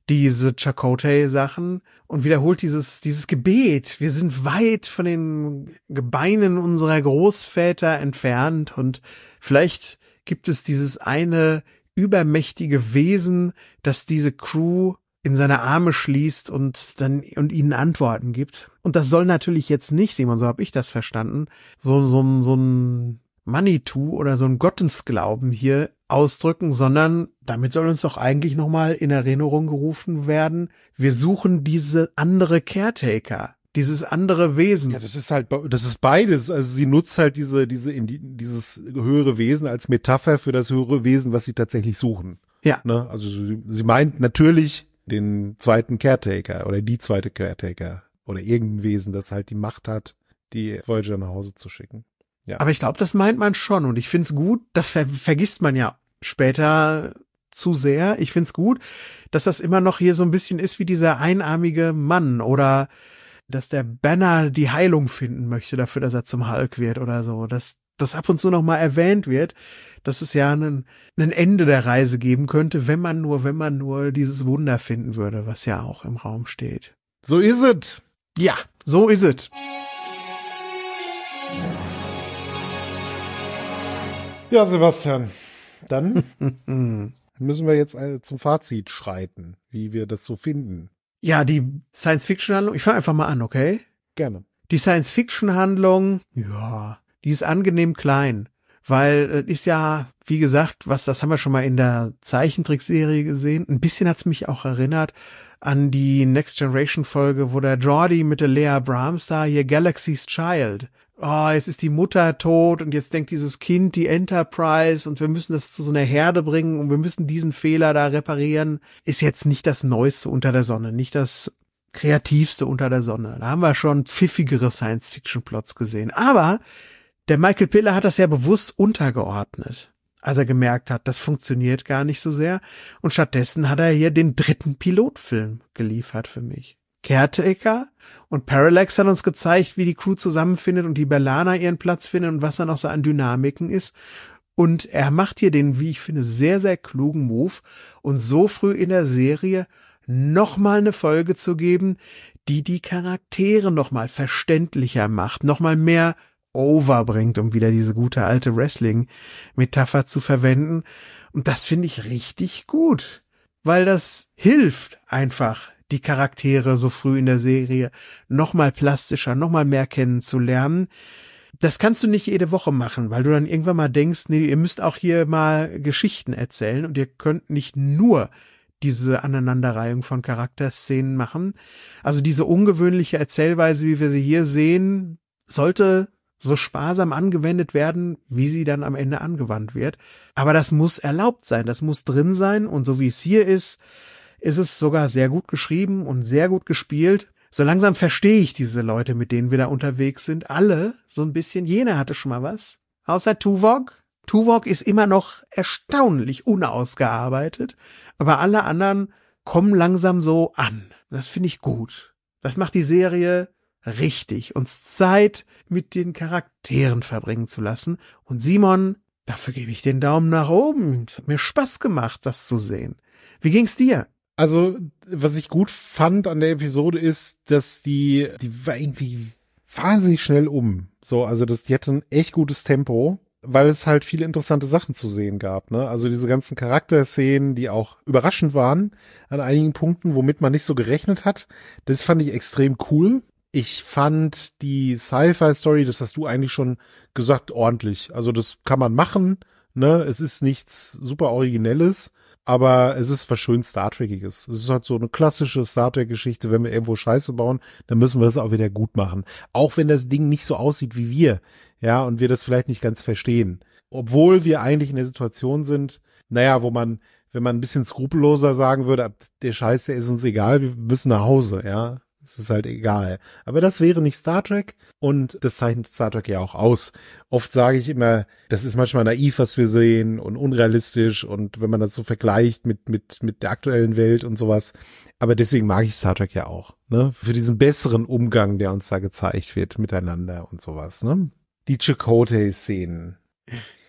diese Chakotay-Sachen und wiederholt dieses, dieses Gebet. Wir sind weit von den Gebeinen unserer Großväter entfernt und vielleicht gibt es dieses eine übermächtige Wesen, das diese Crew in seine Arme schließt und dann und ihnen Antworten gibt. Und das soll natürlich jetzt nicht, Simon, so habe ich das verstanden, so so so ein Manitou oder so ein Gottesglauben hier ausdrücken, sondern damit soll uns doch eigentlich nochmal in Erinnerung gerufen werden, wir suchen diese andere Caretaker, dieses andere Wesen. Ja, das ist halt, das ist beides. Also sie nutzt halt diese, diese, dieses höhere Wesen als Metapher für das höhere Wesen, was sie tatsächlich suchen. Ja. Ne? Also sie, sie meint natürlich den zweiten Caretaker oder die zweite Caretaker oder irgendein Wesen, das halt die Macht hat, die Voyager nach Hause zu schicken. Ja. Aber ich glaube, das meint man schon und ich finde es gut, das ver vergisst man ja später zu sehr. Ich finde es gut, dass das immer noch hier so ein bisschen ist wie dieser einarmige Mann oder dass der Banner die Heilung finden möchte dafür, dass er zum Hulk wird oder so. Das, das ab und zu nochmal erwähnt wird, dass es ja einen, einen Ende der Reise geben könnte, wenn man nur, wenn man nur dieses Wunder finden würde, was ja auch im Raum steht. So ist es. Ja, so ist es. Ja, Sebastian, dann <laughs> müssen wir jetzt äh, zum Fazit schreiten, wie wir das so finden. Ja, die Science-Fiction-Handlung, ich fange einfach mal an, okay? Gerne. Die Science-Fiction-Handlung, ja, die ist angenehm klein, weil es äh, ist ja, wie gesagt, was, das haben wir schon mal in der Zeichentrickserie gesehen. Ein bisschen hat's mich auch erinnert an die Next Generation Folge, wo der Jordi mit der Lea Brahms da hier Galaxy's Child oh, jetzt ist die Mutter tot und jetzt denkt dieses Kind die Enterprise und wir müssen das zu so einer Herde bringen und wir müssen diesen Fehler da reparieren, ist jetzt nicht das Neueste unter der Sonne, nicht das Kreativste unter der Sonne. Da haben wir schon pfiffigere Science-Fiction-Plots gesehen. Aber der Michael Piller hat das ja bewusst untergeordnet, als er gemerkt hat, das funktioniert gar nicht so sehr. Und stattdessen hat er hier den dritten Pilotfilm geliefert für mich. Caretaker und Parallax hat uns gezeigt, wie die Crew zusammenfindet und die Berlaner ihren Platz finden und was da noch so an Dynamiken ist. Und er macht hier den, wie ich finde, sehr, sehr klugen Move und so früh in der Serie nochmal eine Folge zu geben, die die Charaktere nochmal verständlicher macht, nochmal mehr overbringt, um wieder diese gute alte Wrestling-Metapher zu verwenden. Und das finde ich richtig gut, weil das hilft einfach, die Charaktere so früh in der Serie nochmal plastischer, nochmal mehr kennenzulernen. Das kannst du nicht jede Woche machen, weil du dann irgendwann mal denkst, nee, ihr müsst auch hier mal Geschichten erzählen und ihr könnt nicht nur diese Aneinanderreihung von Charakterszenen machen. Also diese ungewöhnliche Erzählweise, wie wir sie hier sehen, sollte so sparsam angewendet werden, wie sie dann am Ende angewandt wird. Aber das muss erlaubt sein, das muss drin sein und so wie es hier ist, ist es sogar sehr gut geschrieben und sehr gut gespielt. So langsam verstehe ich diese Leute, mit denen wir da unterwegs sind, alle so ein bisschen. Jener hatte schon mal was. Außer Tuvok. Tuvok ist immer noch erstaunlich unausgearbeitet, aber alle anderen kommen langsam so an. Das finde ich gut. Das macht die Serie richtig, uns Zeit mit den Charakteren verbringen zu lassen. Und Simon, dafür gebe ich den Daumen nach oben. Es hat mir Spaß gemacht, das zu sehen. Wie ging's dir? Also, was ich gut fand an der Episode ist, dass die, die war irgendwie wahnsinnig schnell um. So, also das, die hatte ein echt gutes Tempo, weil es halt viele interessante Sachen zu sehen gab. Ne? Also diese ganzen Charakterszenen, die auch überraschend waren an einigen Punkten, womit man nicht so gerechnet hat. Das fand ich extrem cool ich fand die Sci-Fi-Story, das hast du eigentlich schon gesagt, ordentlich. Also das kann man machen. Ne? Es ist nichts super Originelles, aber es ist was schön Star Trekiges. Es ist halt so eine klassische Star Trek-Geschichte. Wenn wir irgendwo Scheiße bauen, dann müssen wir das auch wieder gut machen. Auch wenn das Ding nicht so aussieht wie wir. Ja, und wir das vielleicht nicht ganz verstehen. Obwohl wir eigentlich in der Situation sind, naja, wo man, wenn man ein bisschen skrupelloser sagen würde, der Scheiße ist uns egal, wir müssen nach Hause, ja es ist halt egal. Aber das wäre nicht Star Trek und das zeichnet Star Trek ja auch aus. Oft sage ich immer, das ist manchmal naiv, was wir sehen und unrealistisch und wenn man das so vergleicht mit, mit, mit der aktuellen Welt und sowas. Aber deswegen mag ich Star Trek ja auch, ne? Für diesen besseren Umgang, der uns da gezeigt wird miteinander und sowas, ne? Die Chakotay-Szenen.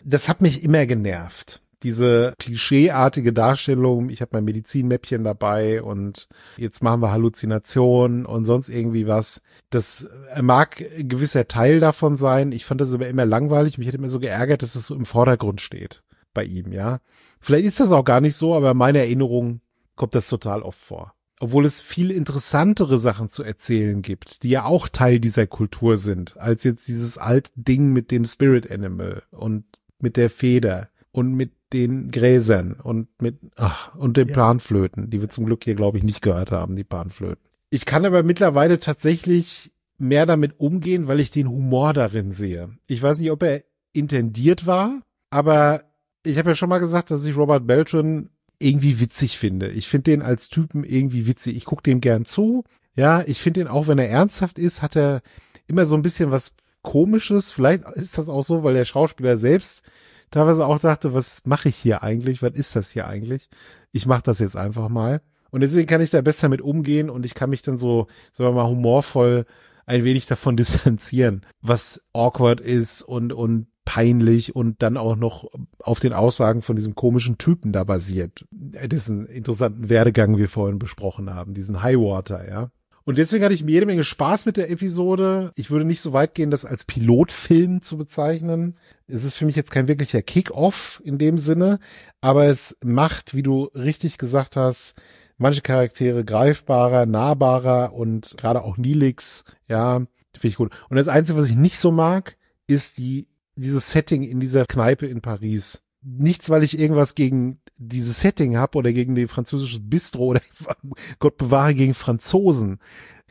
Das hat mich immer genervt diese klischeeartige Darstellung, ich habe mein Medizinmäppchen dabei und jetzt machen wir Halluzinationen und sonst irgendwie was. Das mag ein gewisser Teil davon sein. Ich fand das aber immer langweilig. Mich hätte immer so geärgert, dass es das so im Vordergrund steht bei ihm, ja. Vielleicht ist das auch gar nicht so, aber meine Erinnerung kommt das total oft vor obwohl es viel interessantere Sachen zu erzählen gibt, die ja auch Teil dieser Kultur sind, als jetzt dieses alte Ding mit dem Spirit Animal und mit der Feder und mit den Gräsern und mit ach, und den ja. Panflöten, die wir zum Glück hier glaube ich nicht gehört haben, die Panflöten. Ich kann aber mittlerweile tatsächlich mehr damit umgehen, weil ich den Humor darin sehe. Ich weiß nicht, ob er intendiert war, aber ich habe ja schon mal gesagt, dass ich Robert Beltran irgendwie witzig finde. Ich finde den als Typen irgendwie witzig. Ich gucke dem gern zu. Ja, ich finde ihn auch, wenn er ernsthaft ist, hat er immer so ein bisschen was Komisches. Vielleicht ist das auch so, weil der Schauspieler selbst teilweise auch dachte, was mache ich hier eigentlich? Was ist das hier eigentlich? Ich mache das jetzt einfach mal. Und deswegen kann ich da besser mit umgehen und ich kann mich dann so, sagen wir mal, humorvoll ein wenig davon <laughs> distanzieren, was awkward ist und, und peinlich und dann auch noch auf den Aussagen von diesem komischen Typen da basiert, dessen interessanten Werdegang wir vorhin besprochen haben, diesen Highwater, ja. Und deswegen hatte ich mir jede Menge Spaß mit der Episode. Ich würde nicht so weit gehen, das als Pilotfilm zu bezeichnen. Es ist für mich jetzt kein wirklicher Kick-off in dem Sinne, aber es macht, wie du richtig gesagt hast, manche Charaktere greifbarer, nahbarer und gerade auch Nilix, ja, finde ich gut. Und das Einzige, was ich nicht so mag, ist die, dieses Setting in dieser Kneipe in Paris. Nichts, weil ich irgendwas gegen dieses Setting habe oder gegen die französische Bistro oder <laughs> Gott bewahre gegen Franzosen.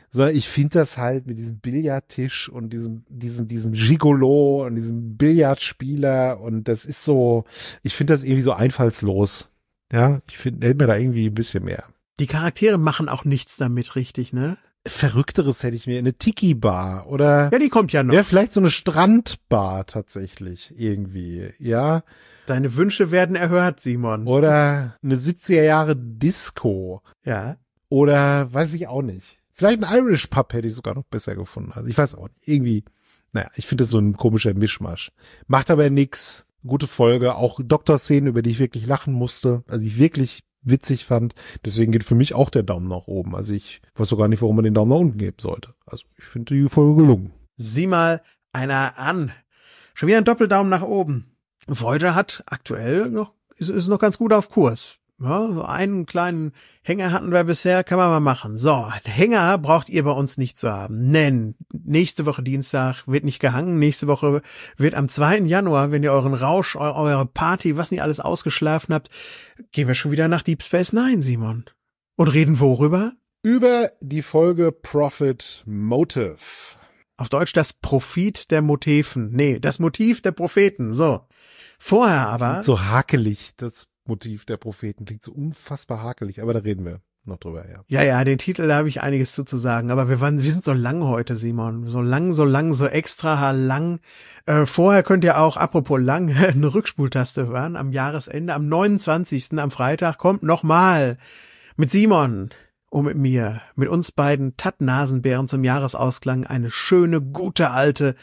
Sondern ich finde das halt mit diesem Billardtisch und diesem, diesem, diesem Gigolo und diesem Billardspieler und das ist so, ich finde das irgendwie so einfallslos. Ja, ich finde, hält mir da irgendwie ein bisschen mehr. Die Charaktere machen auch nichts damit richtig, ne? Verrückteres hätte ich mir. Eine Tiki-Bar oder. Ja, die kommt ja noch. Ja, vielleicht so eine Strandbar tatsächlich irgendwie. Ja. Deine Wünsche werden erhört, Simon. Oder eine 70er Jahre Disco. Ja. Oder weiß ich auch nicht. Vielleicht ein Irish Pub hätte ich sogar noch besser gefunden. Also ich weiß auch nicht. Irgendwie, naja, ich finde das so ein komischer Mischmasch. Macht aber nix. Gute Folge. Auch Doktor-Szenen, über die ich wirklich lachen musste. Also ich wirklich witzig fand. Deswegen geht für mich auch der Daumen nach oben. Also ich weiß sogar nicht, warum man den Daumen nach unten geben sollte. Also ich finde die Folge gelungen. Sieh mal einer an. Schon wieder ein Doppeldaumen nach oben. Voyager hat aktuell noch, ist, ist noch ganz gut auf Kurs. Ja, so einen kleinen Hänger hatten wir bisher, kann man mal machen. So, einen Hänger braucht ihr bei uns nicht zu haben. Nein, nächste Woche Dienstag wird nicht gehangen. Nächste Woche wird am 2. Januar, wenn ihr euren Rausch, eu eure Party, was nicht alles ausgeschlafen habt, gehen wir schon wieder nach Deep Space Nine, Simon. Und reden worüber? Über die Folge Profit Motive. Auf Deutsch das Profit der Motiven. Nee, das Motiv der Propheten. So. Vorher aber. Klingt so hakelig, das Motiv der Propheten. Klingt so unfassbar hakelig, aber da reden wir noch drüber, ja. Ja, ja, den Titel, da habe ich einiges zu, sagen. Aber wir waren, wir sind so lang heute, Simon. So lang, so lang, so extra lang. Äh, vorher könnt ihr auch, apropos lang, <laughs> eine Rückspultaste hören. Am Jahresende, am 29. am Freitag kommt nochmal mit Simon um mit mir, mit uns beiden Tattnasenbären zum Jahresausklang eine schöne, gute alte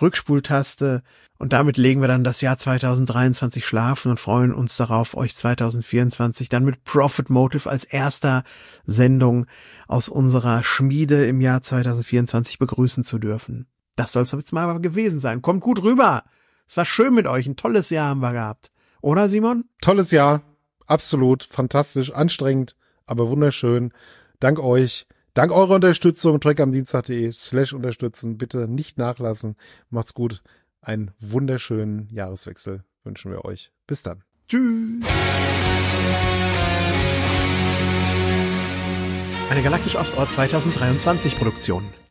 Rückspultaste und damit legen wir dann das Jahr 2023 schlafen und freuen uns darauf, euch 2024 dann mit Profit Motive als erster Sendung aus unserer Schmiede im Jahr 2024 begrüßen zu dürfen. Das soll es jetzt mal gewesen sein. Kommt gut rüber. Es war schön mit euch. Ein tolles Jahr haben wir gehabt. Oder Simon? Tolles Jahr. Absolut. Fantastisch. Anstrengend aber wunderschön. Dank euch. Dank eurer Unterstützung. Trackamdienstag.de slash unterstützen. Bitte nicht nachlassen. Macht's gut. Einen wunderschönen Jahreswechsel wünschen wir euch. Bis dann. Tschüss. Eine Galaktisch aufs Ohr 2023 Produktion.